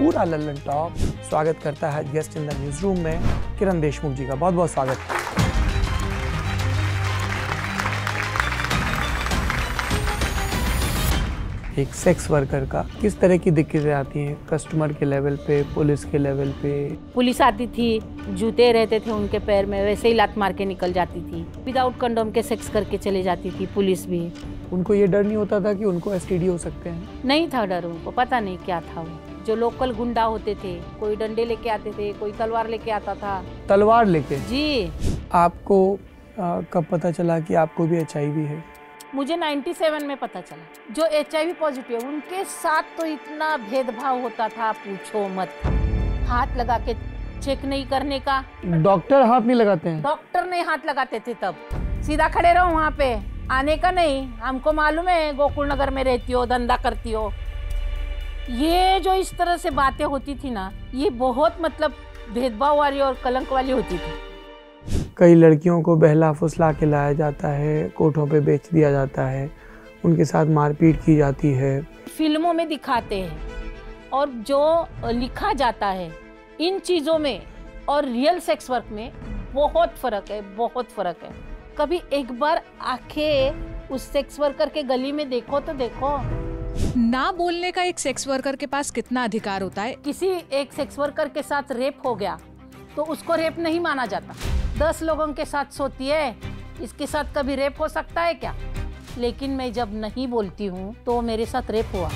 पूरा लल्लन टॉप स्वागत करता है guest in the news room में किरण देशमुख जी का बहुत बहुत स्वागत एक सेक्स वर्कर का किस तरह की दिक्कतें आती हैं कस्टमर के लेवल पे पुलिस के लेवल पे पुलिस आती थी जूते रहते थे उनके पैर में वैसे ही लात मार के निकल जाती थी विदाउट कंडोम के सेक्स करके चले जाती थी पुलिस भी उनको ये डर नहीं होता था कि उनको एस हो सकते हैं नहीं था डर उनको पता नहीं क्या था वो जो लोकल गुंडा होते थे कोई डंडे लेके आते थे कोई तलवार लेके आता था तलवार लेके जी आपको आ, कब पता चला कि आपको भी एच है मुझे 97 में पता चला जो एच पॉजिटिव है उनके साथ तो इतना भेदभाव होता था पूछो मत हाथ लगा के चेक नहीं करने का डॉक्टर हाथ नहीं लगाते हैं डॉक्टर नहीं हाथ लगाते थे तब सीधा खड़े रहो वहाँ पे आने का नहीं हमको मालूम है गोकुल नगर में रहती हो धंधा करती हो ये जो इस तरह से बातें होती थी ना ये बहुत मतलब भेदभाव वाली और कलंक वाली होती थी कई लड़कियों को बहला फुसला के लाया जाता है कोठों पे बेच दिया जाता है उनके साथ मारपीट की जाती है फिल्मों में दिखाते हैं और जो लिखा जाता है इन चीज़ों में और रियल सेक्स वर्क में बहुत फ़र्क है बहुत फ़र्क है कभी एक बार आंखें उस सेक्स वर्कर के गली में देखो तो देखो ना बोलने का एक सेक्स वर्कर के पास कितना अधिकार होता है किसी एक सेक्स वर्कर के साथ रेप हो गया तो उसको रेप नहीं माना जाता दस लोगों के साथ सोती है इसके साथ कभी रेप हो सकता है क्या लेकिन मैं जब नहीं बोलती हूँ तो मेरे साथ रेप हुआ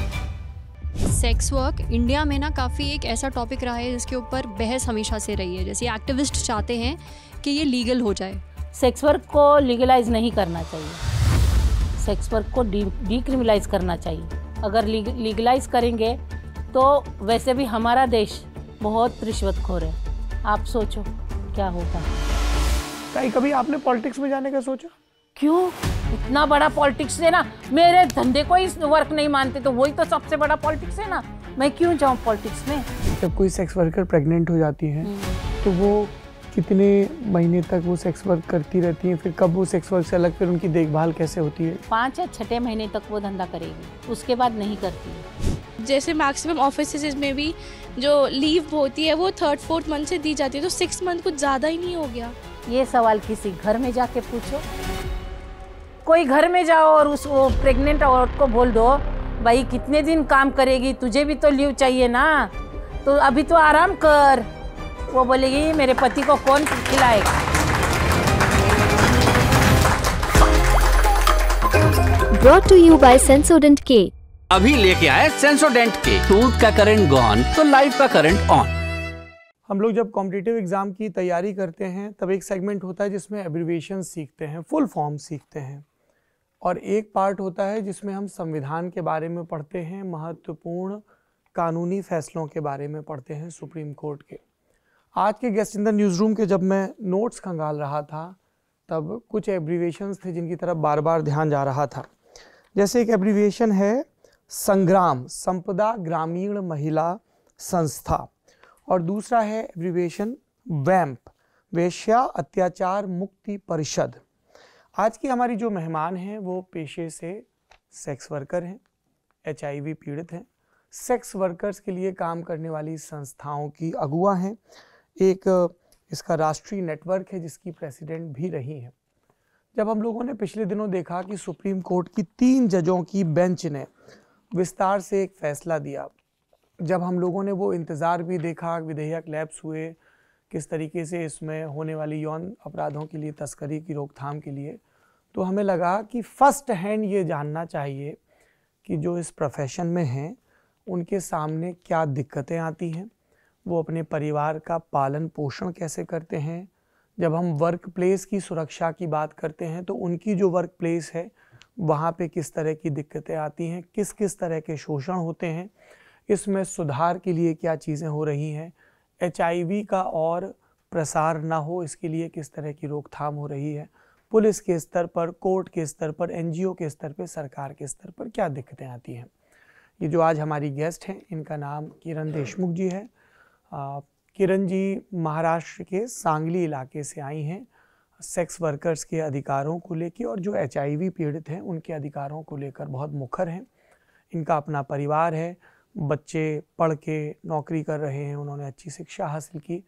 सेक्स वर्क इंडिया में ना काफ़ी एक ऐसा टॉपिक रहा है जिसके ऊपर बहस हमेशा से रही है जैसे एक्टिविस्ट चाहते हैं कि ये लीगल हो जाए सेक्स वर्क को लीगलाइज नहीं करना चाहिए सेक्स वर्क को डी डिक्रिमिलाइज करना चाहिए अगर लीगलाइज करेंगे तो वैसे भी हमारा देश बहुत रिश्वतखोर है आप सोचो क्या होगा कहीं कभी आपने पॉलिटिक्स में जाने का सोचा क्यों इतना बड़ा पॉलिटिक्स है ना मेरे धंधे को ही वर्क नहीं मानते तो वही तो सबसे बड़ा पॉलिटिक्स है ना मैं क्यों जाऊँ पॉलिटिक्स में जब कोई सेक्स वर्कर प्रेग्नेंट हो जाती है हम्म। तो वो कितने महीने तक वो सेक्स वर्क करती रहती हैं फिर कब वो सेक्स वर्क से अलग फिर उनकी देखभाल कैसे होती है पाँच या छठे महीने तक वो धंधा करेगी उसके बाद नहीं करती जैसे मैक्सिमम ऑफिस में भी जो लीव होती है वो थर्ड फोर्थ मंथ से दी जाती है तो सिक्स मंथ कुछ ज़्यादा ही नहीं हो गया ये सवाल किसी घर में जाके पूछो कोई घर में जाओ और उस वो प्रेग्नेंट औरत को बोल दो भाई कितने दिन काम करेगी तुझे भी तो लीव चाहिए ना तो अभी तो आराम कर वो बोलेगी मेरे पति को कौन खिलाएगा brought to you by Sensodyne के अभी लेके आए सेंसोडेंट के टूथ का करंट गॉन तो लाइफ का करंट ऑन हम लोग जब कॉम्पिटिटिव एग्ज़ाम की तैयारी करते हैं तब एक सेगमेंट होता है जिसमें एब्रीवेशन सीखते हैं फुल फॉर्म सीखते हैं और एक पार्ट होता है जिसमें हम संविधान के बारे में पढ़ते हैं महत्वपूर्ण कानूनी फैसलों के बारे में पढ़ते हैं सुप्रीम कोर्ट के आज के guest in the news room के जब मैं नोट्स खंगाल रहा था तब कुछ एब्रीवेशंस थे जिनकी तरफ बार बार ध्यान जा रहा था जैसे एक एब्रीवेशन है संग्राम संपदा ग्रामीण महिला संस्था और दूसरा है एब्रीवेशन वैम्प वेश्या अत्याचार मुक्ति परिषद आज की हमारी जो मेहमान हैं वो पेशे से सेक्स वर्कर हैं एच पीड़ित हैं सेक्स वर्कर्स के लिए काम करने वाली संस्थाओं की अगुआ हैं एक इसका राष्ट्रीय नेटवर्क है जिसकी प्रेसिडेंट भी रही हैं जब हम लोगों ने पिछले दिनों देखा कि सुप्रीम कोर्ट की तीन जजों की बेंच ने विस्तार से एक फैसला दिया जब हम लोगों ने वो इंतज़ार भी देखा विधेयक लैब्स हुए किस तरीके से इसमें होने वाली यौन अपराधों के लिए तस्करी की रोकथाम के लिए तो हमें लगा कि फ़र्स्ट हैंड ये जानना चाहिए कि जो इस प्रोफेशन में हैं उनके सामने क्या दिक्कतें आती हैं वो अपने परिवार का पालन पोषण कैसे करते हैं जब हम वर्क प्लेस की सुरक्षा की बात करते हैं तो उनकी जो वर्क प्लेस है वहाँ पे किस तरह की दिक्कतें आती हैं किस किस तरह के शोषण होते हैं इसमें सुधार के लिए क्या चीज़ें हो रही हैं एच का और प्रसार ना हो इसके लिए किस तरह की रोकथाम हो रही है पुलिस के स्तर पर कोर्ट के स्तर पर एन के स्तर पर सरकार के स्तर पर क्या दिक्कतें आती हैं ये जो आज हमारी गेस्ट हैं इनका नाम किरण देशमुख जी है किरण जी महाराष्ट्र के सांगली इलाके से आई हैं सेक्स वर्कर्स के अधिकारों को लेकर और जो एच पीड़ित हैं उनके अधिकारों को लेकर बहुत मुखर हैं इनका अपना परिवार है बच्चे पढ़ के नौकरी कर रहे हैं उन्होंने अच्छी शिक्षा हासिल की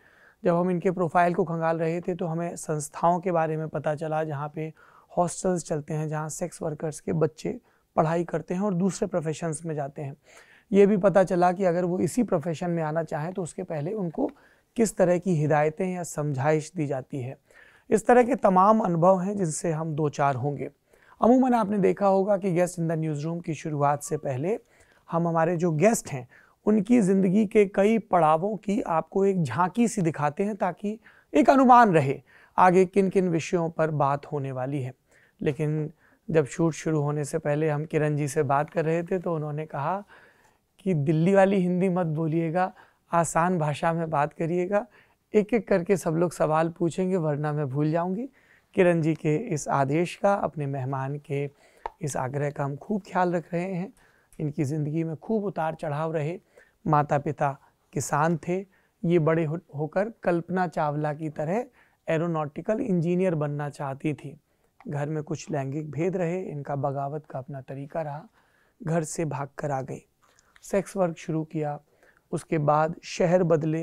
जब हम इनके प्रोफाइल को खंगाल रहे थे तो हमें संस्थाओं के बारे में पता चला जहाँ पे हॉस्टल्स चलते हैं जहाँ सेक्स वर्कर्स के बच्चे पढ़ाई करते हैं और दूसरे प्रोफेशंस में जाते हैं ये भी पता चला कि अगर वो इसी प्रोफेशन में आना चाहें तो उसके पहले उनको किस तरह की हिदायतें या समझाइश दी जाती है इस तरह के तमाम अनुभव हैं जिनसे हम दो चार होंगे अमूमन आपने देखा होगा कि guest in the news room की शुरुआत से पहले हम हमारे जो गेस्ट हैं उनकी ज़िंदगी के कई पड़ावों की आपको एक झांकी सी दिखाते हैं ताकि एक अनुमान रहे आगे किन किन विषयों पर बात होने वाली है लेकिन जब शूट शुरू होने से पहले हम किरण जी से बात कर रहे थे तो उन्होंने कहा कि दिल्ली वाली हिंदी मत बोलिएगा आसान भाषा में बात करिएगा एक एक करके सब लोग सवाल पूछेंगे वरना मैं भूल जाऊंगी किरण जी के इस आदेश का अपने मेहमान के इस आग्रह का हम खूब ख्याल रख रहे हैं इनकी ज़िंदगी में खूब उतार चढ़ाव रहे माता पिता किसान थे ये बड़े होकर कल्पना चावला की तरह एरोनॉटिकल इंजीनियर बनना चाहती थी घर में कुछ लैंगिक भेद रहे इनका बगावत का अपना तरीका रहा घर से भाग कर आ गई सेक्स वर्क शुरू किया उसके बाद शहर बदले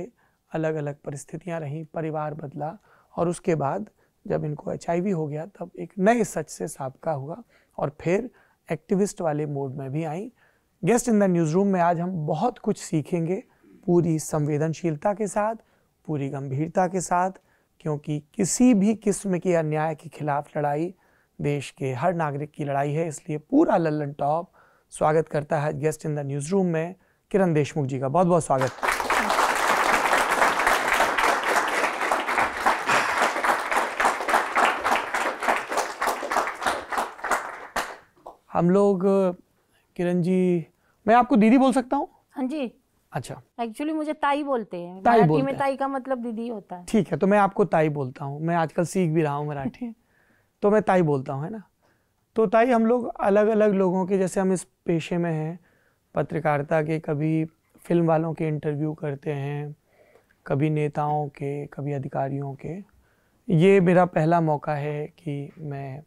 अलग अलग परिस्थितियाँ रहीं परिवार बदला और उसके बाद जब इनको एच हो गया तब एक नए सच से सबका हुआ और फिर एक्टिविस्ट वाले मोड में भी आई guest in the news room में आज हम बहुत कुछ सीखेंगे पूरी संवेदनशीलता के साथ पूरी गंभीरता के साथ क्योंकि किसी भी किस्म के अन्याय के खिलाफ लड़ाई देश के हर नागरिक की लड़ाई है इसलिए पूरा लल्लन टॉप स्वागत करता है guest in the news room में किरण देशमुख जी का बहुत बहुत स्वागत हम लोग किरण जी मैं आपको दीदी बोल सकता हूँ हाँ जी अच्छा एक्चुअली मुझे ताई बोलते हैं ताई बोलते में ताई का मतलब दीदी होता है ठीक है तो मैं आपको ताई बोलता हूँ मैं आजकल सीख भी रहा हूँ मराठी तो मैं ताई बोलता हूँ है ना तो ताई हम लोग अलग अलग लोगों के जैसे हम इस पेशे में हैं पत्रकारिता के कभी फिल्म वालों के इंटरव्यू करते हैं कभी नेताओं के कभी अधिकारियों के ये मेरा पहला मौका है कि मैं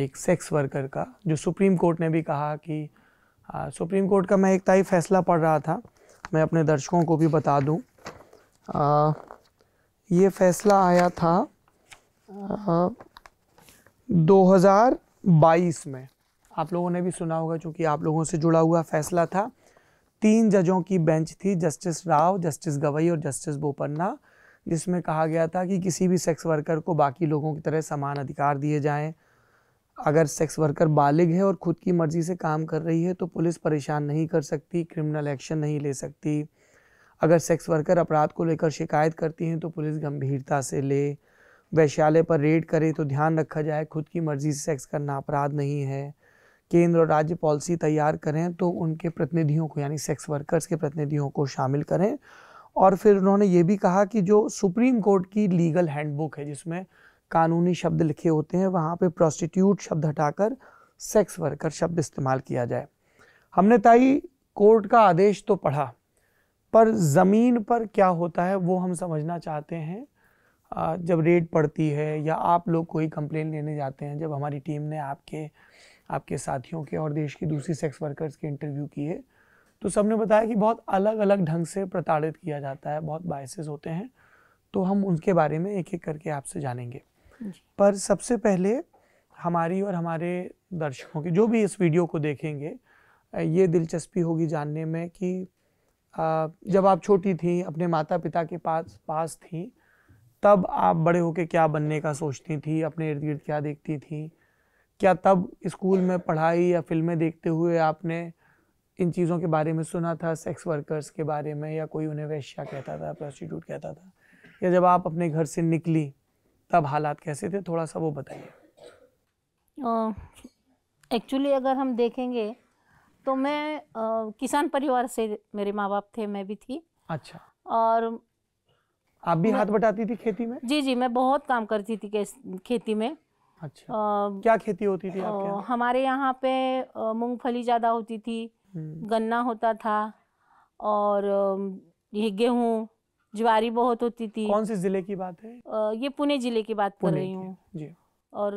एक सेक्स वर्कर का जो सुप्रीम कोर्ट ने भी कहा कि आ, सुप्रीम कोर्ट का मैं एक ताई फैसला पढ़ रहा था मैं अपने दर्शकों को भी बता दूँ ये फैसला आया था आ, बाईस में आप लोगों ने भी सुना होगा क्योंकि आप लोगों से जुड़ा हुआ फैसला था तीन जजों की बेंच थी जस्टिस राव जस्टिस गवई और जस्टिस बोपन्ना जिसमें कहा गया था कि किसी भी सेक्स वर्कर को बाकी लोगों की तरह समान अधिकार दिए जाएं अगर सेक्स वर्कर बालिग है और खुद की मर्ज़ी से काम कर रही है तो पुलिस परेशान नहीं कर सकती क्रिमिनल एक्शन नहीं ले सकती अगर सेक्स वर्कर अपराध को लेकर शिकायत करती हैं तो पुलिस गंभीरता से ले वैश्यालय पर रेड करें तो ध्यान रखा जाए खुद की मर्जी से सेक्स करना अपराध नहीं है केंद्र और राज्य पॉलिसी तैयार करें तो उनके प्रतिनिधियों को यानी सेक्स वर्कर्स के प्रतिनिधियों को शामिल करें और फिर उन्होंने ये भी कहा कि जो सुप्रीम कोर्ट की लीगल हैंडबुक है जिसमें कानूनी शब्द लिखे होते हैं वहाँ पे प्रोस्टिट्यूट शब्द हटाकर सेक्स वर्कर शब्द इस्तेमाल किया जाए हमने ताई कोर्ट का आदेश तो पढ़ा पर ज़मीन पर क्या होता है वो हम समझना चाहते हैं जब रेड पड़ती है या आप लोग कोई कंप्लेन लेने जाते हैं जब हमारी टीम ने आपके आपके साथियों के और देश की दूसरी सेक्स वर्कर्स के इंटरव्यू किए तो सब ने बताया कि बहुत अलग अलग ढंग से प्रताड़ित किया जाता है बहुत बायसेस होते हैं तो हम उनके बारे में एक एक करके आपसे जानेंगे पर सबसे पहले हमारी और हमारे दर्शकों की जो भी इस वीडियो को देखेंगे ये दिलचस्पी होगी जानने में कि जब आप छोटी थी अपने माता पिता के पास पास थी तब आप बड़े होके क्या बनने का सोचती थी अपने इर्द गिर्द क्या देखती थी क्या तब स्कूल में पढ़ाई या फिल्में देखते हुए आपने इन चीज़ों के बारे में सुना था सेक्स वर्कर्स के बारे में या कोई उन्हें वैश्या कहता था प्रोस्टिट्यूट कहता था या जब आप अपने घर से निकली तब हालात कैसे थे थोड़ा सा वो बताइए एक्चुअली uh, अगर हम देखेंगे तो मैं uh, किसान परिवार से मेरे माँ बाप थे मैं भी थी अच्छा और आप भी हाथ बटाती थी खेती में जी जी मैं बहुत काम करती थी खेती में अच्छा आ, क्या खेती होती थी आपके यहाँ? हमारे यहाँ पे मूंगफली ज्यादा होती थी हम्म। गन्ना होता था और ये गेहूँ ज्वारी बहुत होती थी कौन से जिले की बात है आ, ये पुणे जिले की बात कर रही हूँ और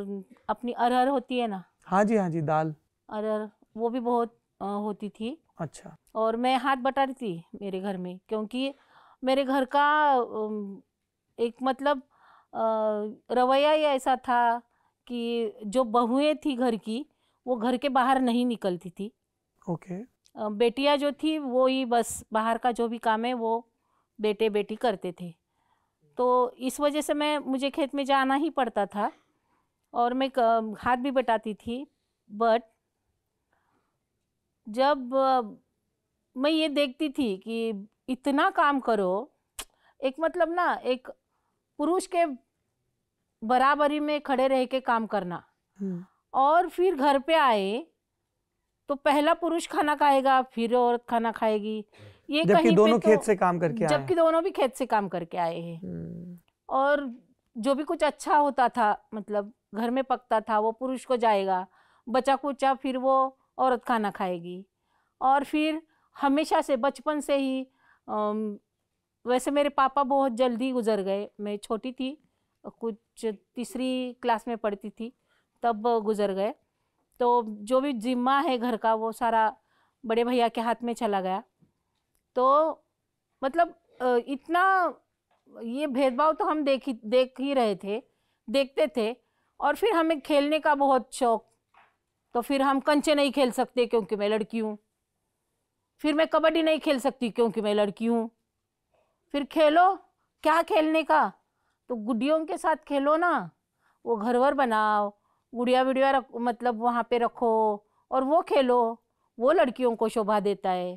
अपनी अरहर होती है ना हाँ जी हाँ जी दाल अरहर वो भी बहुत होती थी अच्छा और मैं हाथ बटाती थी मेरे घर में क्योंकि मेरे घर का एक मतलब रवैया ही ऐसा था कि जो बहुएं थी घर की वो घर के बाहर नहीं निकलती थी ओके okay. बेटियां जो थी वो ही बस बाहर का जो भी काम है वो बेटे बेटी करते थे तो इस वजह से मैं मुझे खेत में जाना ही पड़ता था और मैं हाथ भी बटाती थी बट जब मैं ये देखती थी कि इतना काम करो एक मतलब ना एक पुरुष के बराबरी में खड़े रह के काम करना हम्म। और फिर घर पे आए तो पहला पुरुष खाना खाएगा फिर औरत खाना खाएगी ये कहीं दोनों तो, खेत से काम करके जबकि दोनों भी खेत से काम करके आए हैं हम्म। और जो भी कुछ अच्छा होता था मतलब घर में पकता था वो पुरुष को जाएगा बचा कुचा फिर वो औरत खाना खाएगी और फिर हमेशा से बचपन से ही वैसे मेरे पापा बहुत जल्दी गुजर गए मैं छोटी थी कुछ तीसरी क्लास में पढ़ती थी तब गुजर गए तो जो भी जिम्मा है घर का वो सारा बड़े भैया के हाथ में चला गया तो मतलब इतना ये भेदभाव तो हम देख ही देख ही रहे थे देखते थे और फिर हमें खेलने का बहुत शौक तो फिर हम कंचे नहीं खेल सकते क्योंकि मैं लड़की हूँ फिर मैं कबड्डी नहीं खेल सकती क्योंकि मैं लड़की हूँ फिर खेलो क्या खेलने का तो गुडियों के साथ खेलो ना वो घर वर बनाओ गुड़िया विडिया रख मतलब वहाँ पे रखो और वो खेलो वो लड़कियों को शोभा देता है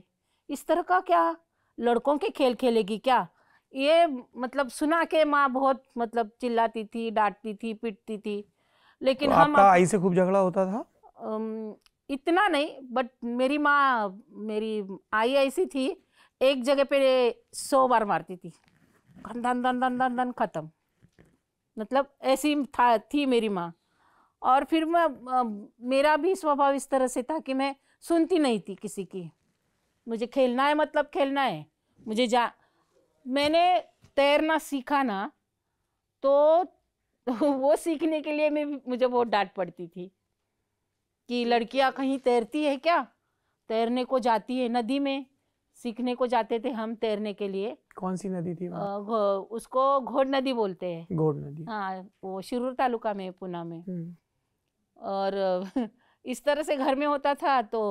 इस तरह का क्या लड़कों के खेल खेलेगी क्या ये मतलब सुना के माँ बहुत मतलब चिल्लाती थी डांटती थी पिटती थी लेकिन तो हम आपका आप... आई से खूब झगड़ा होता था इतना नहीं बट मेरी माँ मेरी आई ऐसी थी एक जगह पे सौ बार मारती थी धन धन धन धन धन धन ख़त्म मतलब ऐसी था थी मेरी माँ और फिर मैं मेरा भी स्वभाव इस तरह से था कि मैं सुनती नहीं थी किसी की मुझे खेलना है मतलब खेलना है मुझे जा मैंने तैरना सीखा ना तो वो सीखने के लिए मैं मुझे बहुत डांट पड़ती थी कि लड़कियां कहीं तैरती है क्या तैरने को जाती है नदी में सीखने को जाते थे हम तैरने के लिए कौन सी नदी थी आ, गो, उसको घोड़ नदी बोलते हैं घोड़ नदी हाँ वो शिरूर तालुका में पुना में हम्म। और इस तरह से घर में होता था तो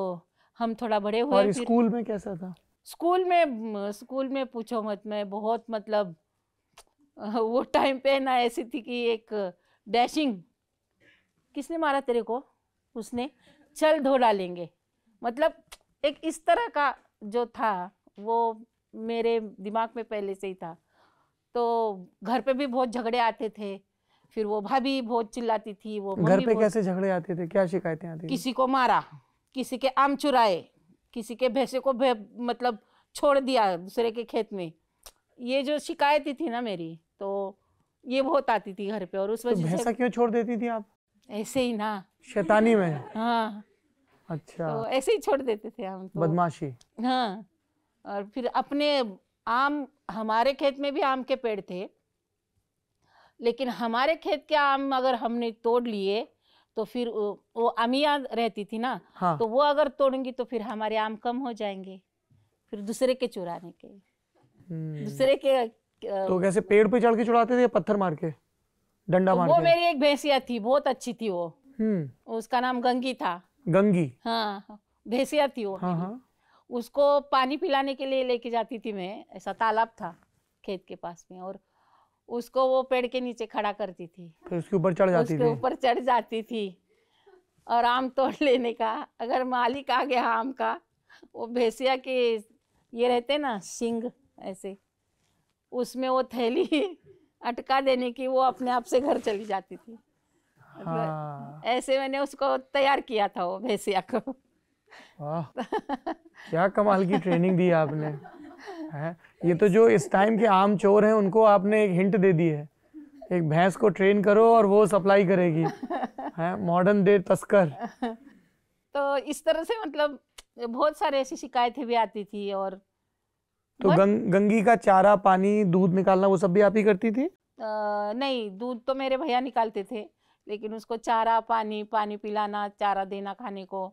हम थोड़ा बड़े हुए और स्कूल में कैसा था स्कूल में स्कूल में पूछो मत मैं बहुत मतलब वो टाइम पे ना ऐसी थी कि एक डैशिंग किसने मारा तेरे को उसने चल धो डालेंगे मतलब एक इस तरह का जो था वो मेरे दिमाग में पहले से ही था तो घर पे भी बहुत झगड़े आते थे फिर वो भाभी बहुत चिल्लाती थी वो घर पे कैसे झगड़े आते थे क्या शिकायतें आती किसी को मारा किसी के आम चुराए किसी के भैंसे को भे, मतलब छोड़ दिया दूसरे के खेत में ये जो शिकायतें थी ना मेरी तो ये बहुत आती थी घर पे और उस तो वजह से से क्यों छोड़ देती थी आप ऐसे ही ना शैतानी में हाँ अच्छा तो ऐसे ही छोड़ देते थे हम तो बदमाशी हाँ और फिर अपने आम हमारे खेत में भी आम के पेड़ थे लेकिन हमारे खेत के आम अगर हमने तोड़ लिए तो फिर वो अमिया रहती थी ना हाँ। तो वो अगर तोड़ेंगी तो फिर हमारे आम कम हो जाएंगे फिर दूसरे के चुराने के हम्म। दूसरे के तो कैसे पेड़ पे चढ़ के चुराते थे या पत्थर मार के डंडा तो मार वो मेरी एक भैंसिया थी बहुत अच्छी थी वो हम्म। उसका नाम गंगी था गंगी हाँ भैंसिया थी वो हाँ, हाँ। उसको पानी पिलाने के लिए लेके जाती थी मैं ऐसा तालाब था खेत के पास में और उसको वो पेड़ के नीचे खड़ा करती थी फिर उसके ऊपर चढ़ जाती उसके ऊपर चढ़ जाती थी और आम तोड़ लेने का अगर मालिक आ गया आम का वो भैंसिया के ये रहते ना सिंग ऐसे उसमें वो थैली अटका देने की वो अपने आप से घर चली जाती थी मतलब हाँ। ऐसे मैंने उसको तैयार किया था वो भैंसिया को क्या कमाल की ट्रेनिंग दी आपने है ये तो जो इस टाइम के आम चोर हैं उनको आपने एक हिंट दे दी है एक भैंस को ट्रेन करो और वो सप्लाई करेगी है मॉडर्न डे तस्कर तो इस तरह से मतलब बहुत सारे ऐसी शिकायतें भी आती थी और तो गंग, गंगी का चारा पानी दूध निकालना वो सब भी आप ही करती थी आ, नहीं दूध तो मेरे भैया निकालते थे लेकिन उसको चारा पानी पानी पिलाना चारा देना खाने को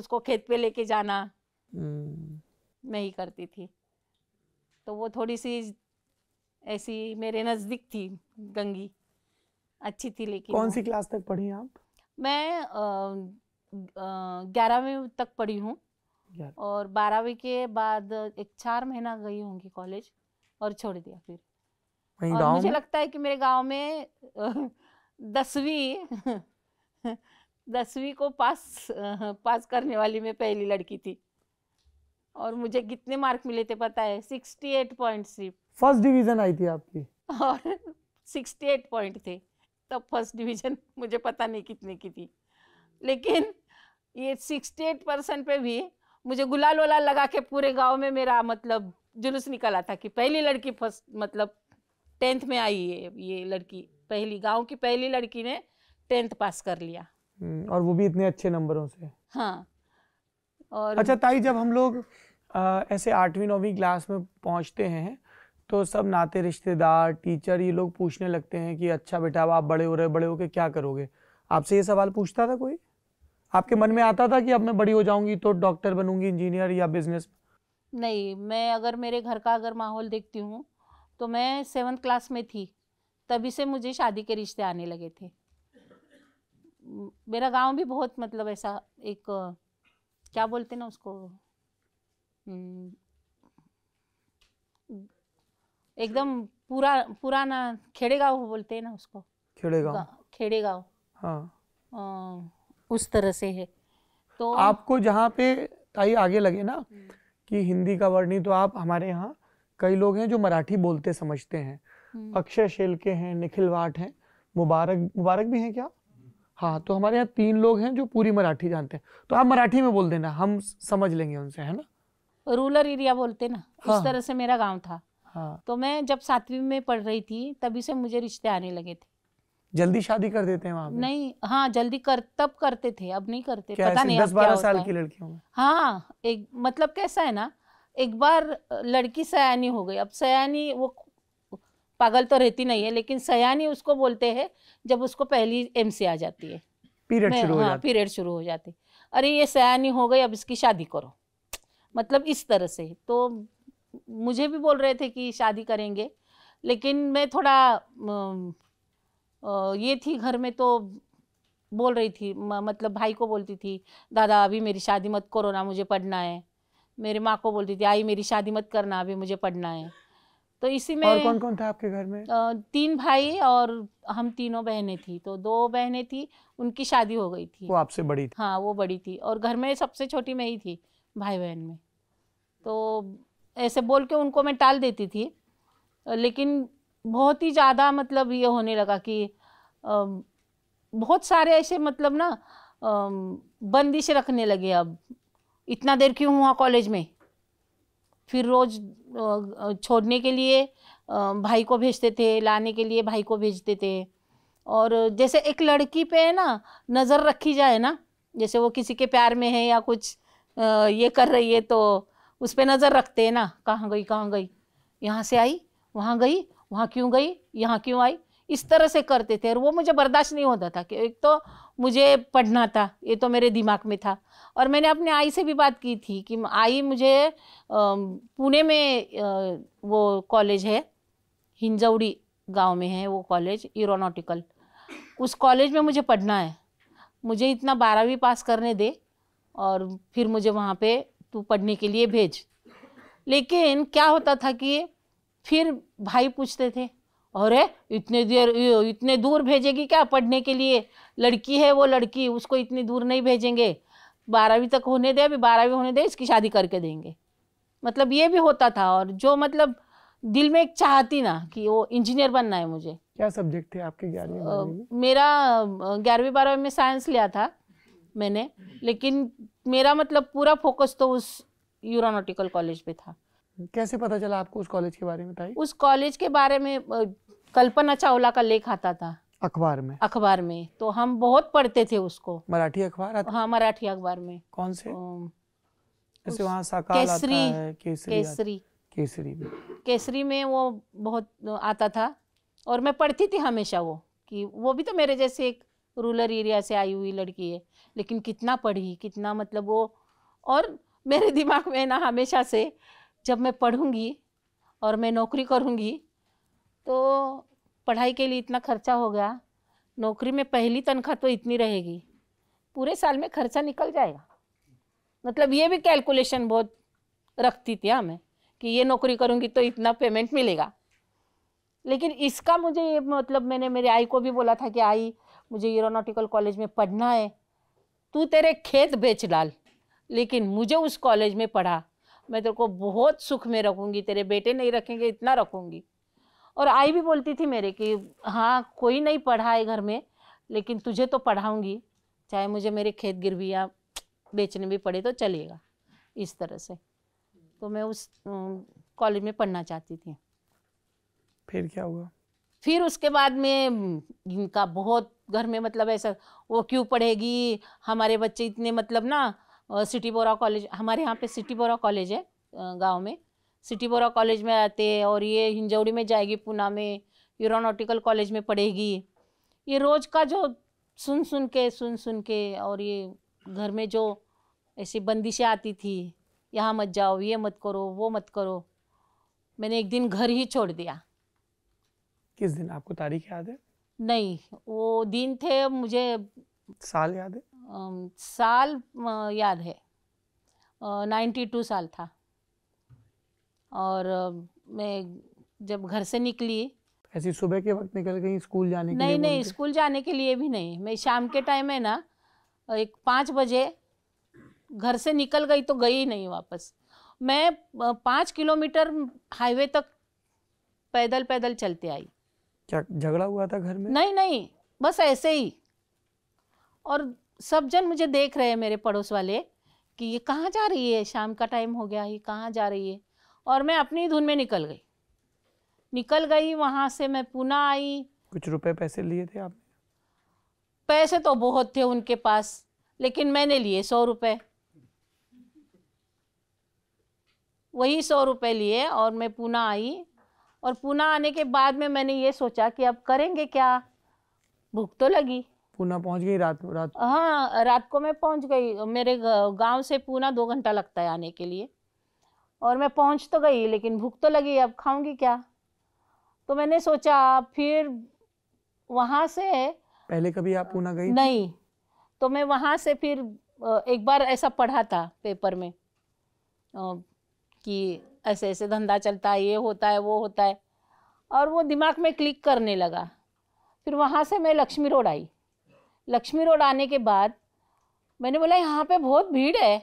उसको खेत पे लेके जाना हम्म। मैं ही करती थी तो वो थोड़ी सी ऐसी मेरे नज़दीक थी गंगी अच्छी थी लेकिन कौन सी क्लास तक पढ़ी आप मैं ग्यारहवीं तक पढ़ी हूँ और बारहवीं के बाद एक चार महीना गई होंगी कॉलेज और छोड़ दिया फिर और मुझे लगता है कि मेरे गांव में दसवीं दसवीं को पास पास करने वाली मैं पहली लड़की थी और मुझे कितने मार्क मिले थे पता है सिक्सटी एट पॉइंट सिर्फ फर्स्ट डिवीजन आई थी आपकी और सिक्सटी एट पॉइंट थे तब फर्स्ट डिवीजन मुझे पता नहीं कितने की थी लेकिन ये सिक्सटी एट परसेंट पे भी मुझे गुलाल वुलाल लगा के पूरे गांव में मेरा मतलब जुलूस निकला था कि पहली लड़की फर्स्ट मतलब टेंथ में आई है ये लड़की पहली गांव की पहली लड़की ने टेंथ पास कर लिया हम्म, और वो भी इतने अच्छे नंबरों से हाँ और अच्छा ताई जब हम लोग आ, ऐसे आठवीं नौवीं क्लास में पहुंचते हैं तो सब नाते रिश्तेदार टीचर ये लोग पूछने लगते हैं कि अच्छा बेटा आप बड़े हो रहे बड़े हो के क्या करोगे आपसे ये सवाल पूछता था कोई आपके मन में आता था कि अब मैं बड़ी हो जाऊंगी तो डॉक्टर बनूंगी इंजीनियर या बिजनेस नहीं मैं अगर मेरे घर का अगर माहौल देखती हूँ तो मैं सेवन्थ क्लास में थी तभी से मुझे शादी के रिश्ते आने लगे थे मेरा गांव भी बहुत मतलब ऐसा एक क्या बोलते ना उसको हम्म, एकदम पूरा पुराना खेड़े गाँव बोलते हैं ना उसको खेड़े गाँव खेड़े गाँव हाँ आ, उस तरह से है तो आपको जहाँ पे ताई आगे लगे ना कि हिंदी का वर्ड नहीं तो आप हमारे यहाँ कई लोग हैं जो मराठी बोलते समझते हैं हम्म। अक्षय शेल के हैं निखिल वाट हैं मुबारक मुबारक भी हैं क्या हाँ तो हमारे यहाँ तीन लोग हैं जो पूरी मराठी जानते हैं तो आप मराठी में बोल देना हम समझ लेंगे उनसे है ना रूरल एरिया बोलते ना हाँ, उस तरह से मेरा गांव था हाँ, तो मैं जब सातवीं में पढ़ रही थी तभी से मुझे रिश्ते आने लगे थे जल्दी शादी कर देते हैं वहाँ नहीं हाँ जल्दी कर तब करते थे अब नहीं करते क्या पता नहीं दस बारह साल की लड़कियों में हाँ एक मतलब कैसा है ना एक बार लड़की सयानी हो गई अब सयानी वो पागल तो रहती नहीं है लेकिन सयानी उसको बोलते हैं जब उसको पहली एम आ जाती है पीरियड शुरू हाँ, पीरियड शुरू हो जाती अरे ये सयानी हो गई अब इसकी शादी करो मतलब इस तरह से तो मुझे भी बोल रहे थे कि शादी करेंगे लेकिन मैं थोड़ा ये थी घर में तो बोल रही थी मतलब भाई को बोलती थी दादा अभी मेरी शादी मत करो ना मुझे पढ़ना है मेरी माँ को बोलती थी आई मेरी शादी मत करना अभी मुझे पढ़ना है तो इसी में और कौन कौन था आपके घर में तीन भाई और हम तीनों बहनें थी तो दो बहनें थी उनकी शादी हो गई थी वो आपसे बड़ी थी हाँ वो बड़ी थी और घर में सबसे छोटी मैं ही थी भाई बहन में तो ऐसे बोल के उनको मैं टाल देती थी लेकिन बहुत ही ज़्यादा मतलब ये होने लगा कि बहुत सारे ऐसे मतलब ना बंदिश रखने लगे अब इतना देर क्यों हुआ कॉलेज में फिर रोज़ छोड़ने के लिए भाई को भेजते थे लाने के लिए भाई को भेजते थे और जैसे एक लड़की पे है ना नज़र रखी जाए ना जैसे वो किसी के प्यार में है या कुछ ये कर रही है तो उस पर नज़र रखते हैं ना कहाँ गई कहाँ गई यहाँ से आई वहाँ गई वहाँ क्यों गई यहाँ क्यों आई इस तरह से करते थे और वो मुझे बर्दाश्त नहीं होता था कि एक तो मुझे पढ़ना था ये तो मेरे दिमाग में था और मैंने अपने आई से भी बात की थी कि आई मुझे पुणे में वो कॉलेज है हिंजौड़ी गांव में है वो कॉलेज इरोनॉटिकल उस कॉलेज में मुझे पढ़ना है मुझे इतना बारहवीं पास करने दे और फिर मुझे वहाँ पे तू पढ़ने के लिए भेज लेकिन क्या होता था कि फिर भाई पूछते थे अरे इतने देर इतने दूर भेजेगी क्या पढ़ने के लिए लड़की है वो लड़की उसको इतनी दूर नहीं भेजेंगे बारहवीं तक होने दे अभी बारहवीं होने दे इसकी शादी करके देंगे मतलब ये भी होता था और जो मतलब दिल में एक चाहती ना कि वो इंजीनियर बनना है मुझे क्या सब्जेक्ट थे आपके ग्यारहवीं मेरा ग्यारहवीं बारहवीं में साइंस लिया था मैंने लेकिन मेरा मतलब पूरा फोकस तो उस यूरोनोटिकल कॉलेज पे था कैसे पता चला आपको उस कॉलेज के बारे में बताइए उस कॉलेज के बारे में कल्पना चावला का लेख आता था अखबार में अखबार में तो हम बहुत पढ़ते थे उसको मराठी अखबार हाँ मराठी अखबार में कौन से जैसे वहाँ केसरी केसरी केसरी में केसरी में वो बहुत आता था और मैं पढ़ती थी हमेशा वो कि वो भी तो मेरे जैसे एक रूरल एरिया से आई हुई लड़की है लेकिन कितना पढ़ी कितना मतलब वो और मेरे दिमाग में ना हमेशा से जब मैं पढ़ूँगी और मैं नौकरी करूँगी तो पढ़ाई के लिए इतना खर्चा हो गया नौकरी में पहली तनख्वाह तो इतनी रहेगी पूरे साल में खर्चा निकल जाएगा मतलब ये भी कैलकुलेशन बहुत रखती थी हमें हाँ कि ये नौकरी करूँगी तो इतना पेमेंट मिलेगा लेकिन इसका मुझे ये मतलब मैंने मेरे आई को भी बोला था कि आई मुझे एरोनॉटिकल कॉलेज में पढ़ना है तू तेरे खेत बेच डाल लेकिन मुझे उस कॉलेज में पढ़ा मैं तेरे को बहुत सुख में रखूँगी तेरे बेटे नहीं रखेंगे इतना रखूँगी और आई भी बोलती थी मेरे कि हाँ कोई नहीं पढ़ा है घर में लेकिन तुझे तो पढ़ाऊँगी चाहे मुझे मेरे खेत या बेचने भी पड़े तो चलेगा इस तरह से तो मैं उस कॉलेज में पढ़ना चाहती थी फिर क्या हुआ फिर उसके बाद में इनका बहुत घर में मतलब ऐसा वो क्यों पढ़ेगी हमारे बच्चे इतने मतलब ना सिटी बोरा कॉलेज हमारे यहाँ पे सिटी बोरा कॉलेज है गांव में सिटी बोरा कॉलेज में आते हैं और ये हिंजौड़ी में जाएगी पूना में यूरोनॉटिकल कॉलेज में पढ़ेगी ये रोज़ का जो सुन सुन के सुन सुन के और ये घर में जो ऐसी बंदिशें आती थी यहाँ मत जाओ ये मत करो वो मत करो मैंने एक दिन घर ही छोड़ दिया किस दिन आपको तारीख याद है नहीं वो दिन थे मुझे साल याद है साल याद है नाइन्टी टू साल था और मैं जब घर से निकली ऐसी सुबह के वक्त निकल गई स्कूल जाने के नहीं लिए नहीं स्कूल जाने के लिए भी नहीं मैं शाम के टाइम है ना एक पाँच बजे घर से निकल गई तो गई नहीं वापस मैं पाँच किलोमीटर हाईवे तक पैदल पैदल चलते आई क्या झगड़ा हुआ था घर में नहीं नहीं बस ऐसे ही और सब जन मुझे देख रहे हैं मेरे पड़ोस वाले कि ये कहाँ जा रही है शाम का टाइम हो गया ये कहाँ जा रही है और मैं अपनी धुन में निकल गई निकल गई वहाँ से मैं पुनः आई कुछ रुपए पैसे लिए थे आपने पैसे तो बहुत थे उनके पास लेकिन मैंने लिए सौ रुपये वही सौ रुपये लिए और मैं पुणे आई और पुणे आने के बाद में मैंने ये सोचा कि अब करेंगे क्या भूख तो लगी पूना पहुंच गई रात रात हाँ रात को मैं पहुंच गई मेरे गांव से पूना दो घंटा लगता है आने के लिए और मैं पहुंच तो गई लेकिन भूख तो लगी अब खाऊंगी क्या तो मैंने सोचा फिर वहाँ से पहले कभी आप पूना गई नहीं तो मैं वहाँ से फिर एक बार ऐसा पढ़ा था पेपर में कि ऐसे ऐसे धंधा चलता है ये होता है वो होता है और वो दिमाग में क्लिक करने लगा फिर वहाँ से मैं लक्ष्मी रोड आई लक्ष्मी रोड आने के बाद मैंने बोला यहाँ पे बहुत भीड़ है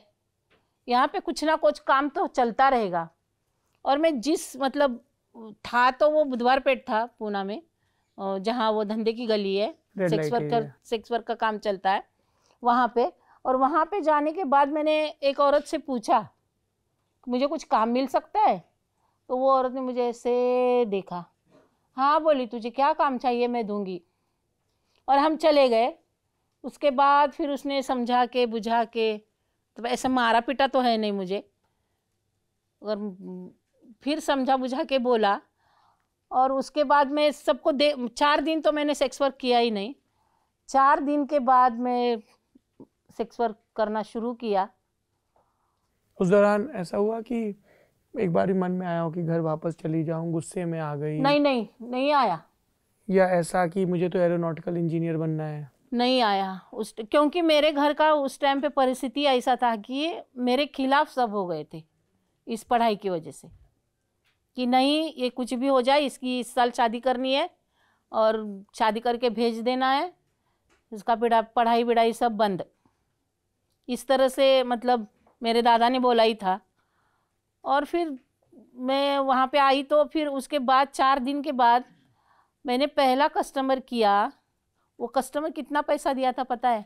यहाँ पे कुछ ना कुछ काम तो चलता रहेगा और मैं जिस मतलब था तो वो बुधवार पेट था पूना में जहाँ वो धंधे की गली है सेक्स वर्कर सेक्स वर्क का काम चलता है वहाँ पे और वहाँ पे जाने के बाद मैंने एक औरत से पूछा मुझे कुछ काम मिल सकता है तो वो औरत ने मुझे ऐसे देखा हाँ बोली तुझे क्या काम चाहिए मैं दूंगी और हम चले गए उसके बाद फिर उसने समझा के बुझा के तो ऐसा मारा पीटा तो है नहीं मुझे और फिर समझा बुझा के बोला और उसके बाद मैं सबको दे चार दिन तो मैंने सेक्स वर्क किया ही नहीं चार दिन के बाद मैं सेक्स वर्क करना शुरू किया उस दौरान ऐसा हुआ कि एक बार मन में आया हो कि घर वापस चली जाऊं गुस्से में आ गई नहीं नहीं नहीं आया या ऐसा कि मुझे तो एरोनॉटिकल इंजीनियर बनना है नहीं आया उस क्योंकि मेरे घर का उस टाइम पे परिस्थिति ऐसा था कि मेरे खिलाफ सब हो गए थे इस पढ़ाई की वजह से कि नहीं ये कुछ भी हो जाए इसकी इस साल शादी करनी है और शादी करके भेज देना है इसका पिड़ा पढ़ाई विढ़ाई सब बंद इस तरह से मतलब मेरे दादा ने बोला ही था और फिर मैं वहाँ पे आई तो फिर उसके बाद चार दिन के बाद मैंने पहला कस्टमर किया वो कस्टमर कितना पैसा दिया था पता है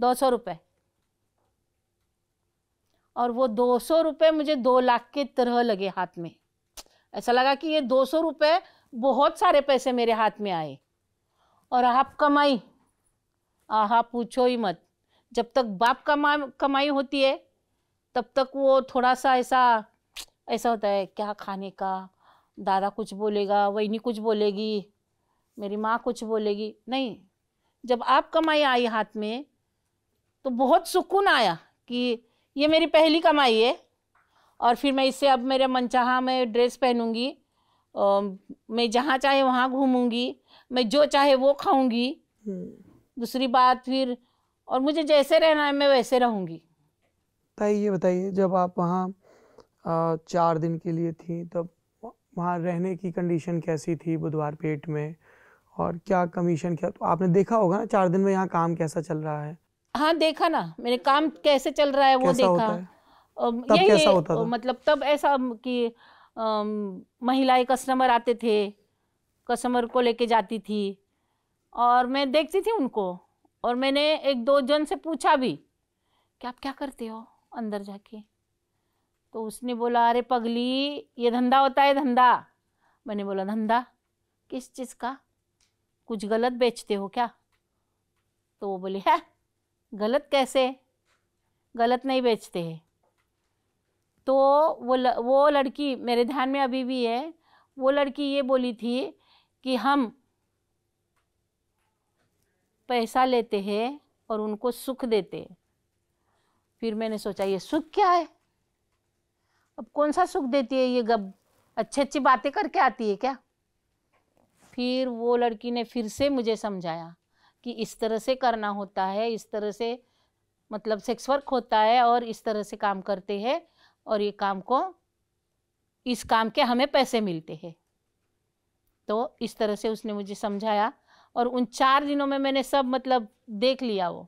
दो सौ रुपये और वो दो सौ रुपये मुझे दो लाख के तरह लगे हाथ में ऐसा लगा कि ये दो सौ रुपये बहुत सारे पैसे मेरे हाथ में आए और आप कमाई आहा पूछो ही मत जब तक बाप कमा कमाई होती है तब तक वो थोड़ा सा ऐसा ऐसा होता है क्या खाने का दादा कुछ बोलेगा नहीं कुछ बोलेगी मेरी माँ कुछ बोलेगी नहीं जब आप कमाई आई हाथ में तो बहुत सुकून आया कि ये मेरी पहली कमाई है और फिर मैं इससे अब मेरे मनचाहा मैं ड्रेस पहनूंगी मैं जहाँ चाहे वहाँ घूमूंगी मैं जो चाहे वो खाऊंगी हम्म। दूसरी बात फिर और मुझे जैसे रहना है मैं वैसे रहूंगी बताइए बताइए जब आप वहाँ चार दिन के लिए थी तब वहाँ रहने की कंडीशन कैसी थी बुधवार पेट में और क्या कमीशन क्या तो आपने देखा होगा ना चार दिन में यहाँ काम कैसा चल रहा है हाँ देखा ना मेरे काम कैसे चल रहा है वो देखा होता है? तब यही कैसा होता था? मतलब तब ऐसा कि महिलाएं कस्टमर आते थे कस्टमर को लेके जाती थी और मैं देखती थी उनको और मैंने एक दो जन से पूछा भी कि आप क्या करते हो अंदर जाके तो उसने बोला अरे पगली ये धंधा होता है धंधा मैंने बोला धंधा किस चीज़ का कुछ गलत बेचते हो क्या तो वो बोले है हाँ, गलत कैसे गलत नहीं बेचते हैं तो वो ल, वो लड़की मेरे ध्यान में अभी भी है वो लड़की ये बोली थी कि हम पैसा लेते हैं और उनको सुख देते फिर मैंने सोचा ये सुख क्या है अब कौन सा सुख देती है ये गब अच्छी अच्छी बातें करके आती है क्या फिर वो लड़की ने फिर से मुझे समझाया कि इस तरह से करना होता है इस तरह से मतलब सेक्स वर्क होता है और इस तरह से काम करते हैं और ये काम को इस काम के हमें पैसे मिलते हैं तो इस तरह से उसने मुझे समझाया और उन चार दिनों में मैंने सब मतलब देख लिया वो